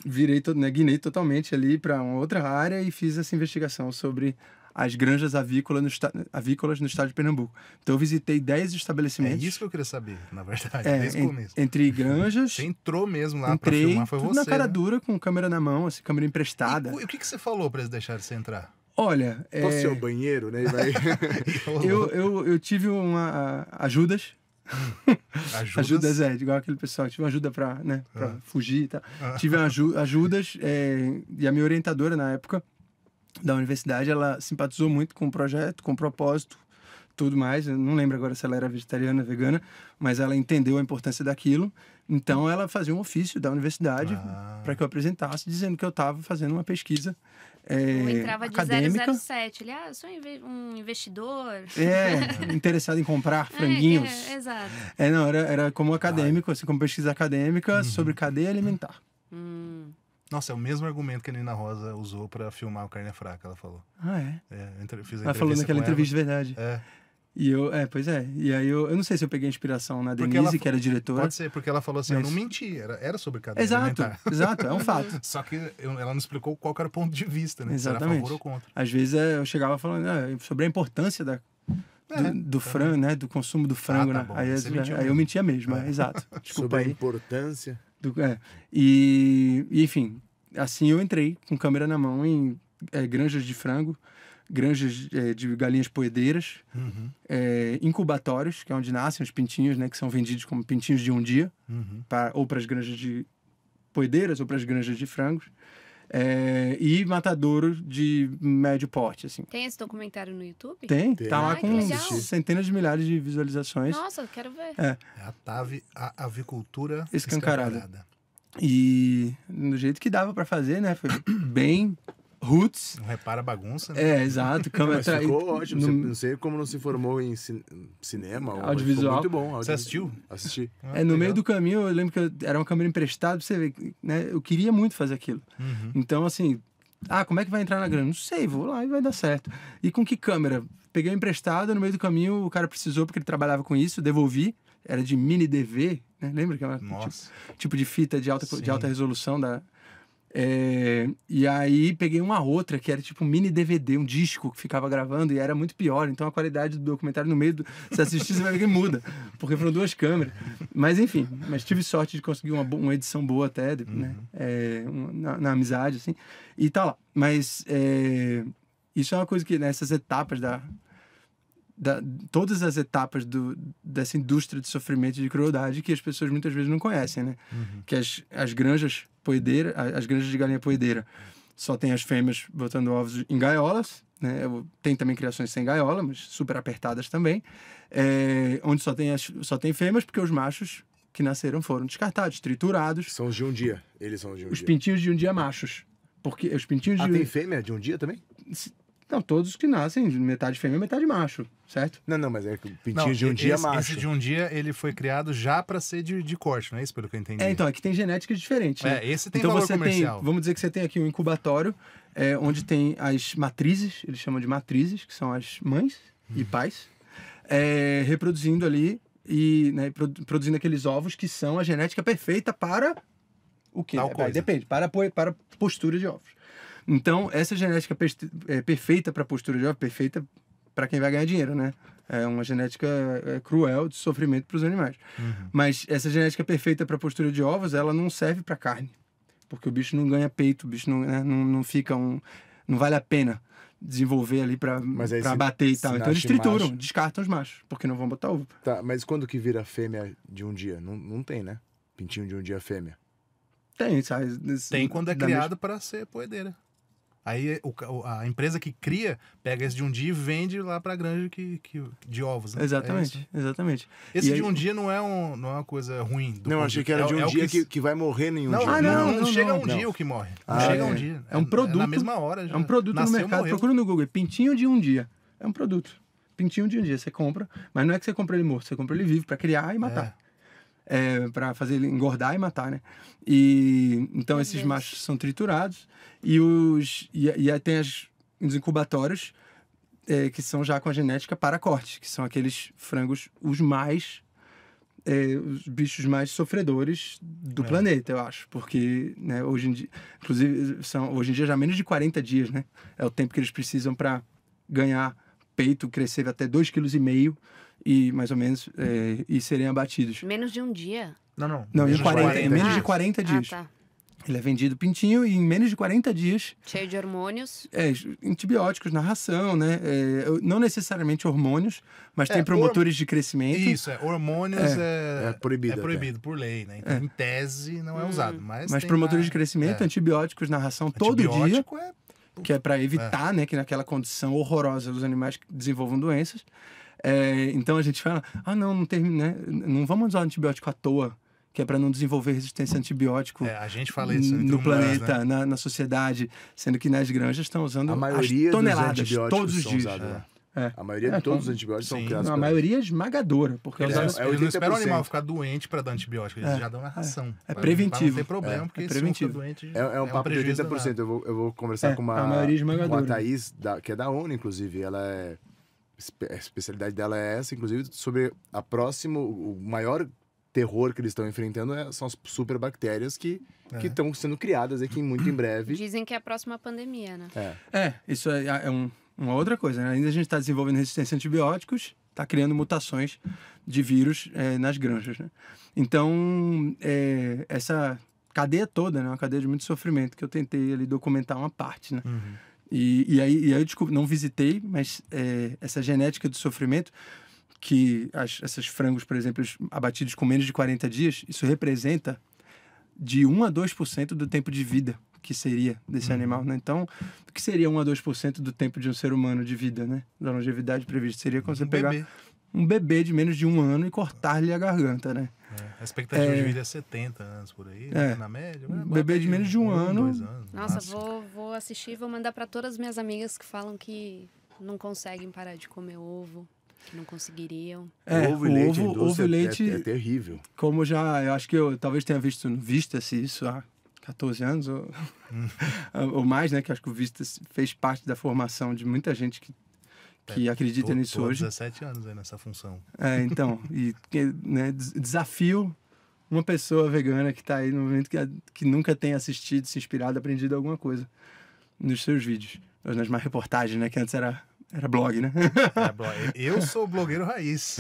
virei, né, guinei totalmente ali para uma outra área e fiz essa investigação sobre as granjas avícolas no, esta... avícolas no estado de Pernambuco. Então eu visitei 10 é estabelecimentos. É isso que eu queria saber, na verdade, é, desde o começo. Entre granjas. Você entrou mesmo lá para filmar, foi tudo você. na cara né? dura, com câmera na mão, assim, câmera emprestada. E, o que, que você falou para eles deixarem você entrar? Olha. Posso é... o ao banheiro, né? Vai... eu, eu, eu tive uma ajudas Ajudas? ajudas, é, igual aquele pessoal, tive ajuda para né, ah. fugir e tal. Ah. Tive aju ajudas, é, e a minha orientadora na época da universidade, ela simpatizou muito com o projeto, com o propósito, tudo mais. Eu não lembro agora se ela era vegetariana, vegana, mas ela entendeu a importância daquilo. Então ela fazia um ofício da universidade ah. para que eu apresentasse, dizendo que eu estava fazendo uma pesquisa é, entrava de acadêmica. 007. Ele, ah, sou um investidor. É, interessado em comprar é, franguinhos. É, é, exato. É, não, era, era como acadêmico, assim, como pesquisa acadêmica uhum. sobre cadeia alimentar. Hum. Nossa, é o mesmo argumento que a Nina Rosa usou para filmar o Carne é Fraca, ela falou. Ah, é? é eu fiz a ela falou naquela entrevista de verdade. É. E eu, é, pois é. E aí eu, eu não sei se eu peguei a inspiração na Denise, ela, que era diretora. Pode ser, porque ela falou assim: mas... eu não menti, era, era sobre cadeia exato, alimentar. Exato, é um fato. Só que eu, ela não explicou qual era o ponto de vista, né? Exatamente. Se era a favor ou contra. Às vezes é, eu chegava falando ah, sobre a importância da, é, do, tá frango, né? Do consumo do ah, frango. Ah, tá né? bom, né? aí, aí, eu mentia mesmo, é. É, exato. Desculpa sobre aí. a importância. Do, é. e, enfim, assim eu entrei com câmera na mão em é, granjas de frango granjas é, de galinhas poedeiras, uhum. é, incubatórios, que é onde nascem os pintinhos, né, que são vendidos como pintinhos de um dia, uhum. pra, ou para as granjas de poedeiras ou para as granjas de frangos. É, e matadouro de médio porte, assim. Tem esse documentário no YouTube? Tem, tá Tem. tá lá ah, com centenas de milhares de visualizações. Nossa, quero ver. É, é a, a avicultura escancarada. escancarada. E do jeito que dava para fazer, né? Foi bem roots. Não repara a bagunça, né? É, exato. Câmera tra... Ficou ótimo. Não... não... sei como não se formou em cinema. Audiovisual. muito bom. Você assistiu? Assisti. Ah, é, legal. no meio do caminho, eu lembro que era uma câmera emprestada, você vê, né? Eu queria muito fazer aquilo. Uhum. Então, assim, ah, como é que vai entrar na grana? Não sei, vou lá e vai dar certo. E com que câmera? Peguei emprestada, no meio do caminho o cara precisou, porque ele trabalhava com isso, devolvi. Era de mini DV, né? Lembra que era é Nossa. Tipo, tipo de fita de alta, de alta resolução da, é, e aí peguei uma outra que era tipo um mini DVD, um disco que ficava gravando e era muito pior. Então a qualidade do documentário no meio do. Se assistir, você vai ver que muda, porque foram duas câmeras. Mas enfim, mas tive sorte de conseguir uma, uma edição boa até, né? Uhum. É, na, na, amizade, assim. E tá lá. Mas é, isso é uma coisa que nessas né, etapas da, da, todas as etapas do, dessa indústria de sofrimento e de crueldade que as pessoas muitas vezes não conhecem, né? Uhum. Que as, as granjas poedeira as granjas de galinha poedeira, só tem as fêmeas botando ovos em gaiolas, né? Tem também criações sem gaiola, mas super apertadas também, é, onde só tem, as, só tem fêmeas porque os machos que nasceram foram descartados, triturados. São os de um dia, eles são de um os dia. Os pintinhos de um dia machos. Porque os pintinhos ah, de um... tem fêmea de um dia também? Não, todos que nascem, metade fêmea, metade macho, certo? Não, não, mas é que o pintinho não, de um esse, dia é macho. Esse de um dia, ele foi criado já para ser de, de, corte, não é isso pelo que eu entendi? É, então, é que tem genética diferente. Né? É, esse tem então, valor você comercial. Tem, vamos dizer que você tem aqui um incubatório, é, onde tem as matrizes, eles chamam de matrizes, que são as mães e uhum. pais, é, reproduzindo ali e né, produzindo aqueles ovos que são a genética perfeita para o quê? Tal é, coisa. Depende, para, para postura de ovos. Então, essa genética é perfeita para a postura de jovem, perfeita para quem vai ganhar dinheiro, né? É uma genética é, cruel de sofrimento para os animais. Uhum. Mas essa genética perfeita para a postura de ovos, ela não serve para carne. Porque o bicho não ganha peito, o bicho não, né, não, não fica um. Não vale a pena desenvolver ali para bater e tal. Então eles trituram, macho. descartam os machos, porque não vão botar ovo. Tá, mas quando que vira fêmea de um dia? Não, não tem, né? Pintinho de um dia fêmea. Tem, sabe? Tem quando é criado mesma... para ser poedeira. Aí o, a empresa que cria pega esse de um dia e vende lá para a granja que, que, de ovos. Né? É exatamente, é exatamente. Esse e de aí... um dia não é, um, não é uma coisa ruim. Do não, achei que era de um é, dia que... que vai morrer nenhum não, dia. Ah, não, não, não, não chega um dia o que morre. Não ah, chega um é. dia. É um é produto. na mesma hora já. É um produto Nasceu, no mercado. Morreu. Procura no Google, pintinho de um dia. É um produto. Pintinho de um dia, você compra, mas não é que você compra ele morto, você compra ele vivo para criar e matar. É é, para fazer ele engordar e matar, né? E então Meu esses Deus. machos são triturados e os e, e aí tem as, os incubatórios é, que são já com a genética para corte, que são aqueles frangos os mais é, os bichos mais sofredores do é. planeta, eu acho. Porque, né, hoje em dia, inclusive, são, hoje em dia já menos de 40 dias, né? É o tempo que eles precisam para ganhar peito, crescer até 2,5 kg e mais ou menos é, e serem abatidos. Menos de um dia? Não, não. Não, menos em 40, 40. menos de 40 dias. Ah, tá. Ele é vendido pintinho e em menos de 40 dias. Cheio de hormônios. É, antibióticos na ração, né? É, não necessariamente hormônios, mas é, tem promotores de crescimento. Isso, é. Hormônios é, é, é proibido. É proibido por lei, né? Então, é. em tese, não é hum. usado. Mas, mas promotores mais... de crescimento, é. antibióticos na ração todo dia. Que é para evitar, né? Que naquela condição horrorosa os animais desenvolvam doenças. É, então a gente fala, ah, não, não tem, né? Não vamos usar antibiótico à toa, que é para não desenvolver resistência a antibiótico. É, a gente fala isso no planeta, né? na, na, sociedade, sendo que nas granjas estão usando a maioria toneladas todos os dias. Usados, né? É. A maioria é, de todos então, os antibióticos sim. são criados. Não, a maioria é esmagadora, porque eles, é, eu eles não é o animal ficar doente para dar antibiótico, eles é, já dão uma é. ração. É, preventivo. Não tem problema, porque é preventivo. doente. É, é um papo um de 80%. Eu vou, eu vou conversar com uma. A maioria esmagadora. Com a Thaís, da, que é da ONU, inclusive. Ela é a especialidade dela é essa, inclusive sobre a próximo o maior terror que eles estão enfrentando é, são as superbactérias que é. estão sendo criadas aqui muito em breve. Dizem que é a próxima pandemia, né? É, é isso é, é um, uma outra coisa, né? Ainda a gente está desenvolvendo resistência a antibióticos, está criando mutações de vírus é, nas granjas, né? Então, é, essa cadeia toda, né? Uma cadeia de muito sofrimento que eu tentei ali documentar uma parte, né? Uhum. E, e, aí, e aí eu desculpa, não visitei, mas é, essa genética do sofrimento, que as, esses frangos, por exemplo, abatidos com menos de 40 dias, isso representa de 1 a 2% do tempo de vida que seria desse uhum. animal, né? Então, o que seria 1 a 2% do tempo de um ser humano de vida, né? Da longevidade prevista. Seria quando você pegar um bebê de menos de um ano e cortar-lhe a garganta, né? É. A expectativa é. de vida é 70 anos por aí, é. Né? na média. Um bebê de menos de um, um ano. Anos, Nossa, vou, vou assistir e vou mandar para todas as minhas amigas que falam que não conseguem parar de comer ovo. Que não conseguiriam. É, ovo e leite, ovo, ovo é- é- leite é, terrível. Como já, eu acho que eu talvez tenha visto, vista-se isso há 14 anos ou, ou mais, né? Que acho que o Vista fez parte da formação de muita gente que que acredita nisso tô hoje. 17 anos aí nessa função. É, então, e né, desafio uma pessoa vegana que está aí no momento que, que nunca tem assistido, se inspirado, aprendido alguma coisa nos seus vídeos, ou nas mais reportagens, né, que antes era era blog, né? Era é, blog. Eu sou blogueiro raiz.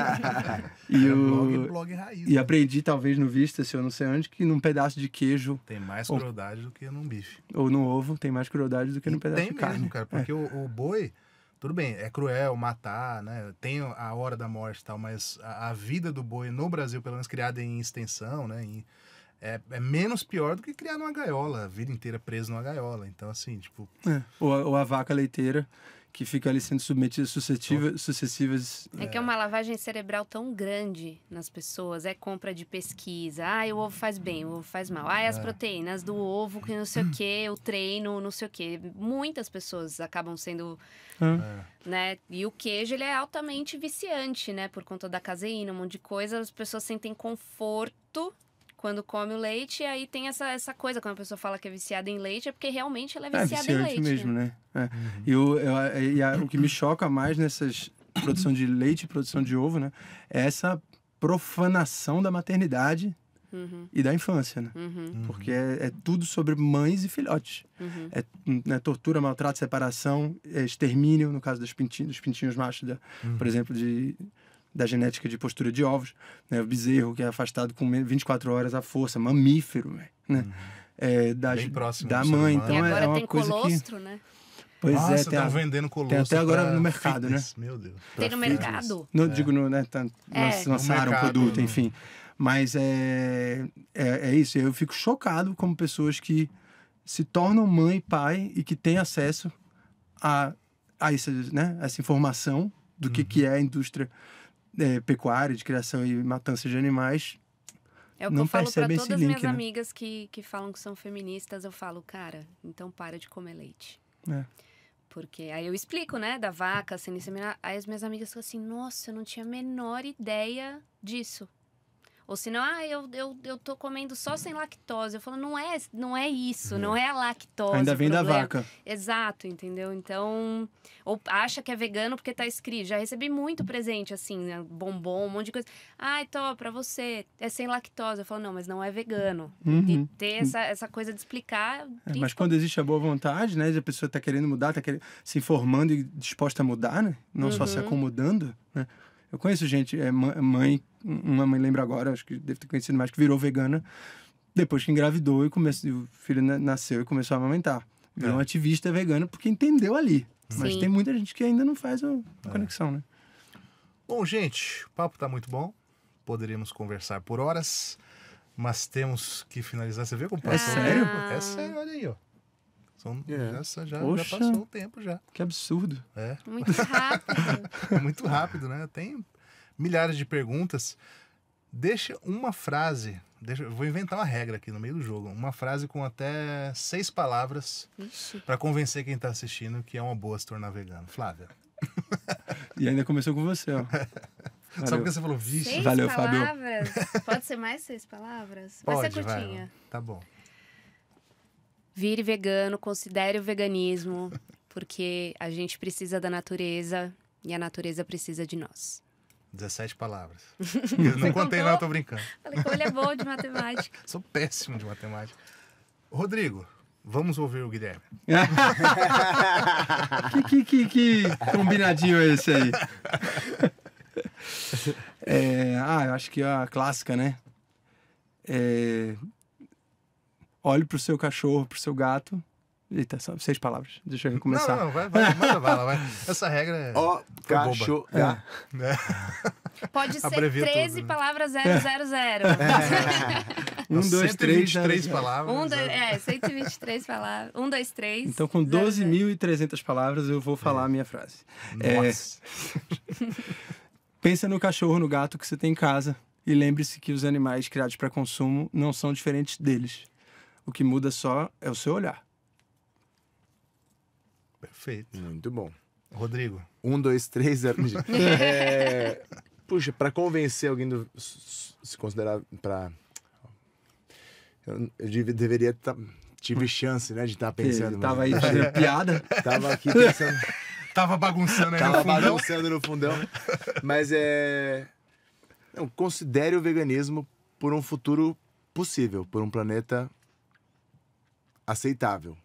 e, é o... blog, blog raiz e né? aprendi, talvez, no Vista, se eu não sei onde, que num pedaço de queijo. Tem mais ou... crueldade do que num bife. Ou num ovo, tem mais crueldade do que e num pedaço de queijo. carne. Tem mesmo, cara, porque é. o, o boi tudo bem, é cruel matar, né? Tem a hora da morte e tal, mas a, a, vida do boi no Brasil, pelo menos criada em extensão, né? Em, é, é, menos pior do que criar numa gaiola, a vida inteira preso numa gaiola. Então, assim, tipo. É. Ou, a, ou a vaca leiteira que fica ali sendo submetida sucessivas sucessivas. É, é que é uma lavagem cerebral tão grande nas pessoas. É compra de pesquisa. Ah, o ovo faz bem, o ovo faz mal. Ah, é as é. proteínas do ovo, que não sei o quê, o treino, não sei o quê. Muitas pessoas acabam sendo. É. Né? E o queijo, ele é altamente viciante, né? Por conta da caseína, um monte de coisa. As pessoas sentem conforto quando come o leite, aí tem essa, essa coisa, quando a pessoa fala que é viciada em leite, é porque realmente ela é, é viciada é, em leite. Né? mesmo, né? É. Uhum. E, o, eu, é, e a, o que me choca mais nessas produção de leite e produção de ovo, né? É essa profanação da maternidade Uhum. e da infância, né? Uhum. uhum. Porque é, é, tudo sobre mães e filhotes. Uhum. É né, tortura, maltrato, separação, é extermínio, no caso dos pintinhos, dos pintinhos machos, da, uhum. por exemplo, de da genética de postura de ovos, né? O bezerro que é afastado com 24 horas à força, mamífero, né? né? Uhum. É, da, próximo, da mãe, então é uma coisa colostro, que... né? Pois é, Nossa, é, tem a, vendendo colostro. Tem até agora no mercado, né? fitness, né? Meu Deus. Tem no fitness. mercado? No, é. Digo, no, né? Tá, é. Lançaram o produto, né? enfim. Mas é, é, é, isso. Eu fico chocado como pessoas que se tornam mãe e pai e que têm acesso a, a, essa, né, essa informação do uhum. que, que é a indústria é, pecuária, de criação e matança de animais. É o que não eu falo para todas as minhas né? amigas que, que falam que são feministas, eu falo, cara, então para de comer leite. É. Porque aí eu explico, né, da vaca, inseminada. aí as minhas amigas falam assim, nossa, eu não tinha a menor ideia disso. Ou senão, ah, eu, eu, eu tô comendo só sem lactose. Eu falo, não é, não é isso, não é a lactose. Ainda vem da vaca. Exato, entendeu? Então, ou acha que é vegano porque tá escrito. Já recebi muito presente, assim, né? bombom, um monte de coisa. Ai, tô, pra você, é sem lactose. Eu falo, não, mas não é vegano. Uhum. E ter uhum. essa, essa coisa de explicar. É, mas quando existe a boa vontade, né? A pessoa tá querendo mudar, tá querendo, se informando e disposta a mudar, né? Não uhum. só se uhum. acomodando, né? Eu conheço gente, é, mãe, uma mãe lembra agora, acho que deve ter conhecido mais, que virou vegana depois que engravidou e começou o filho nasceu e começou a amamentar. Virou é. um ativista vegano porque entendeu ali. Sim. Mas tem muita gente que ainda não faz a é. conexão, né? Bom, gente, o papo tá muito bom. Poderíamos conversar por horas, mas temos que finalizar. Você vê como é passou? É sério? É sério, olha aí, ó. São, é. já, já, já, passou o tempo já. Que absurdo. É. Muito rápido. é muito rápido, né? Tem milhares de perguntas. Deixa uma frase. Deixa, vou inventar uma regra aqui no meio do jogo. Uma frase com até seis palavras para convencer quem está assistindo que é uma boa se tornar vegano. Flávia. e ainda começou com você, ó. Valeu. Só porque você falou, vixe. Seis Valeu, palavras? Fábio. Pode ser mais seis palavras? Pode, vai ser curtinha. Vai, tá bom. Vire vegano, considere o veganismo, porque a gente precisa da natureza e a natureza precisa de nós. 17 palavras. Eu não contei, não, eu tô brincando. Falei que ele é bom de matemática. Sou péssimo de matemática. Rodrigo, vamos ouvir o Guilherme. que, que, que, que, combinadinho é esse aí? É, ah, eu acho que é a clássica, né? É, olhe para o seu cachorro, para o seu gato. Eita, só seis palavras. Deixa eu recomeçar. Não, não, vai, vai, manda bala, vai. Essa regra é. Ó, cachorro. Ah. É. Pode ser Abrevia 13 tudo, né? palavras 000. É. é. Um, não, dois, três, três, palavras. Um, dois, né? é, 123 palavras. Um, dois, três. Então, com 12.300 palavras, eu vou falar é. a minha frase. É. Nossa. É... Pensa no cachorro, no gato que você tem em casa. E lembre-se que os animais criados para consumo não são diferentes deles. O que muda só é o seu olhar. Perfeito. Muito bom. Rodrigo. Um, dois, três, zero. é... Puxa, para convencer alguém do se considerar para eu, eu, deveria tá... tive chance, né, de estar tá pensando. Ele tava aí de piada. Tava aqui pensando. tava bagunçando aí tava no fundão. bagunçando no fundão. Mas é não, considere o veganismo por um futuro possível, por um planeta aceitável,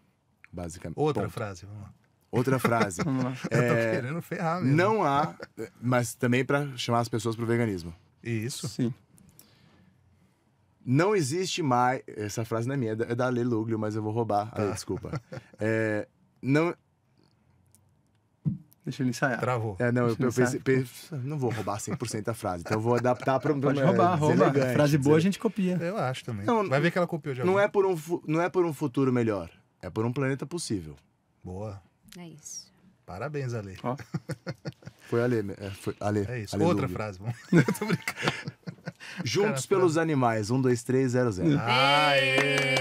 basicamente. Outra Ponto. frase, vamos lá. Outra frase. é, Eu tô é, querendo ferrar mesmo. Não há, mas também para chamar as pessoas para o veganismo. Isso. Sim. Não existe mais. Essa frase não é minha, é da é Ale Luglio, mas eu vou roubar. Tá. desculpa. É, não, Deixa ele ensaiar. Travou. É, não, Deixa eu, eu pensei, pensei, Não vou roubar 100% a frase, então eu vou adaptar para um. Pode roubar, é, rouba. Frase boa a gente copia. Eu acho também. Não, Vai ver que ela copiou já. Não é, por um, não é por um futuro melhor, é por um planeta possível. Boa. É isso. Parabéns, Ale. Ó. Foi Ale. É, foi Ale é isso. Ale Outra Lube. frase. Vamos... tô brincando. Juntos Cara, pelos pra... Tá. animais, 1, 2, 3, 0, 0. Aê!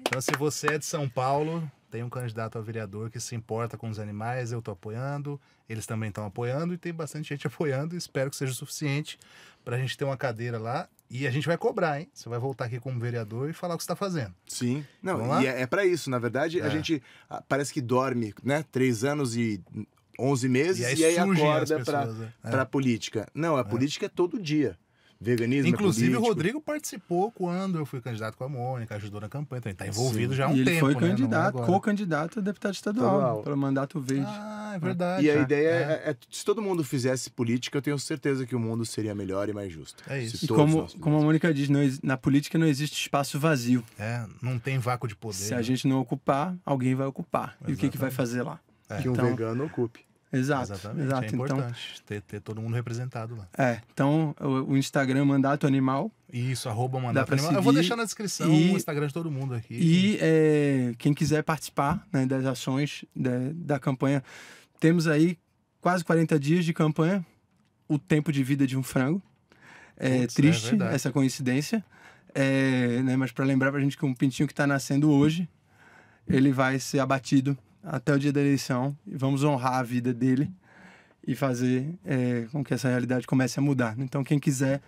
Então, se você é de São Paulo, tem um candidato a vereador que se importa com os animais, eu estou apoiando, eles também estão apoiando e tem bastante gente apoiando. Espero que seja o suficiente para a gente ter uma cadeira lá e a gente vai cobrar, hein? Você vai voltar aqui como vereador e falar o que está fazendo. Sim. Não, e é, é para isso. Na verdade, é. a gente ah, parece que dorme, né? Três anos e 11 meses e aí, e aí acorda para é. a política. Não, a é. política é todo dia veganismo. É Inclusive, é o Rodrigo participou quando eu fui candidato com a Mônica, ajudou na campanha, então ele está envolvido Sim. já há um e ele tempo. Ele foi né, candidato, né? co-candidato a deputado estadual, para pelo mandato verde. Ah, é verdade. E a é. ideia é. é. é. se todo mundo fizesse política, eu tenho certeza que o mundo seria melhor e mais justo. É isso. e como, como a Mônica diz, não, na política não existe espaço vazio. É, não tem vácuo de poder. Se né? a gente não ocupar, alguém vai ocupar. Exatamente. E o que, que vai fazer lá? É. Que um então, vegano ocupe. Exato. Exatamente. Exato. É então importante então, ter, ter, todo mundo representado lá. É. Então, o, o Instagram Mandato Animal. Isso, arroba Mandato Animal. Seguir. Eu vou deixar na descrição e, o Instagram de todo mundo aqui. E é, quem quiser participar né, das ações da, da campanha, temos aí quase 40 dias de campanha, o tempo de vida de um frango. É, é triste é essa coincidência. É, né, mas para lembrar para a gente que um pintinho que está nascendo hoje, ele vai ser abatido até o dia da eleição e vamos honrar a vida dele e fazer é, com que essa realidade comece a mudar. Então, quem quiser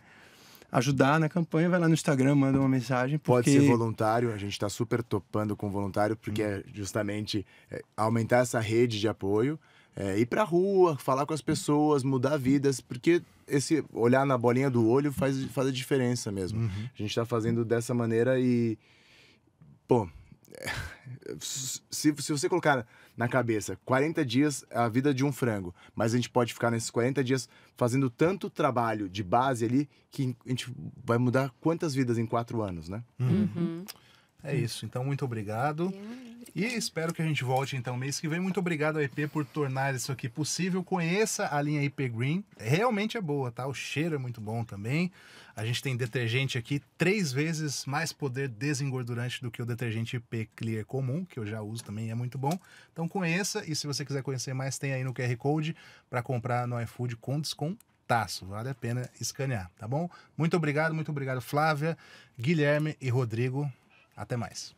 ajudar na campanha, vai lá no Instagram, manda uma mensagem. Porque... Pode ser voluntário, a gente está super topando com voluntário, porque hum. é justamente é, aumentar essa rede de apoio, é, ir para a rua, falar com as pessoas, mudar vidas, porque esse olhar na bolinha do olho faz, faz a diferença mesmo. Uhum. A gente está fazendo dessa maneira e. Pô, se, se você colocar na cabeça 40 dias é a vida de um frango, mas a gente pode ficar nesses 40 dias fazendo tanto trabalho de base ali que a gente vai mudar quantas vidas em quatro anos, né? Uhum. uhum. É isso. Então, muito obrigado. E espero que a gente volte então mês que vem. Muito obrigado ao EP por tornar isso aqui possível. Conheça a linha IP Green, realmente é boa, tá? O cheiro é muito bom também. A gente tem detergente aqui três vezes mais poder desengordurante do que o detergente P Clear comum, que eu já uso também é muito bom. Então conheça e se você quiser conhecer mais, tem aí no QR Code para comprar no iFood com descontaço. Vale a pena escanear, tá bom? Muito obrigado, muito obrigado Flávia, Guilherme e Rodrigo. Até mais.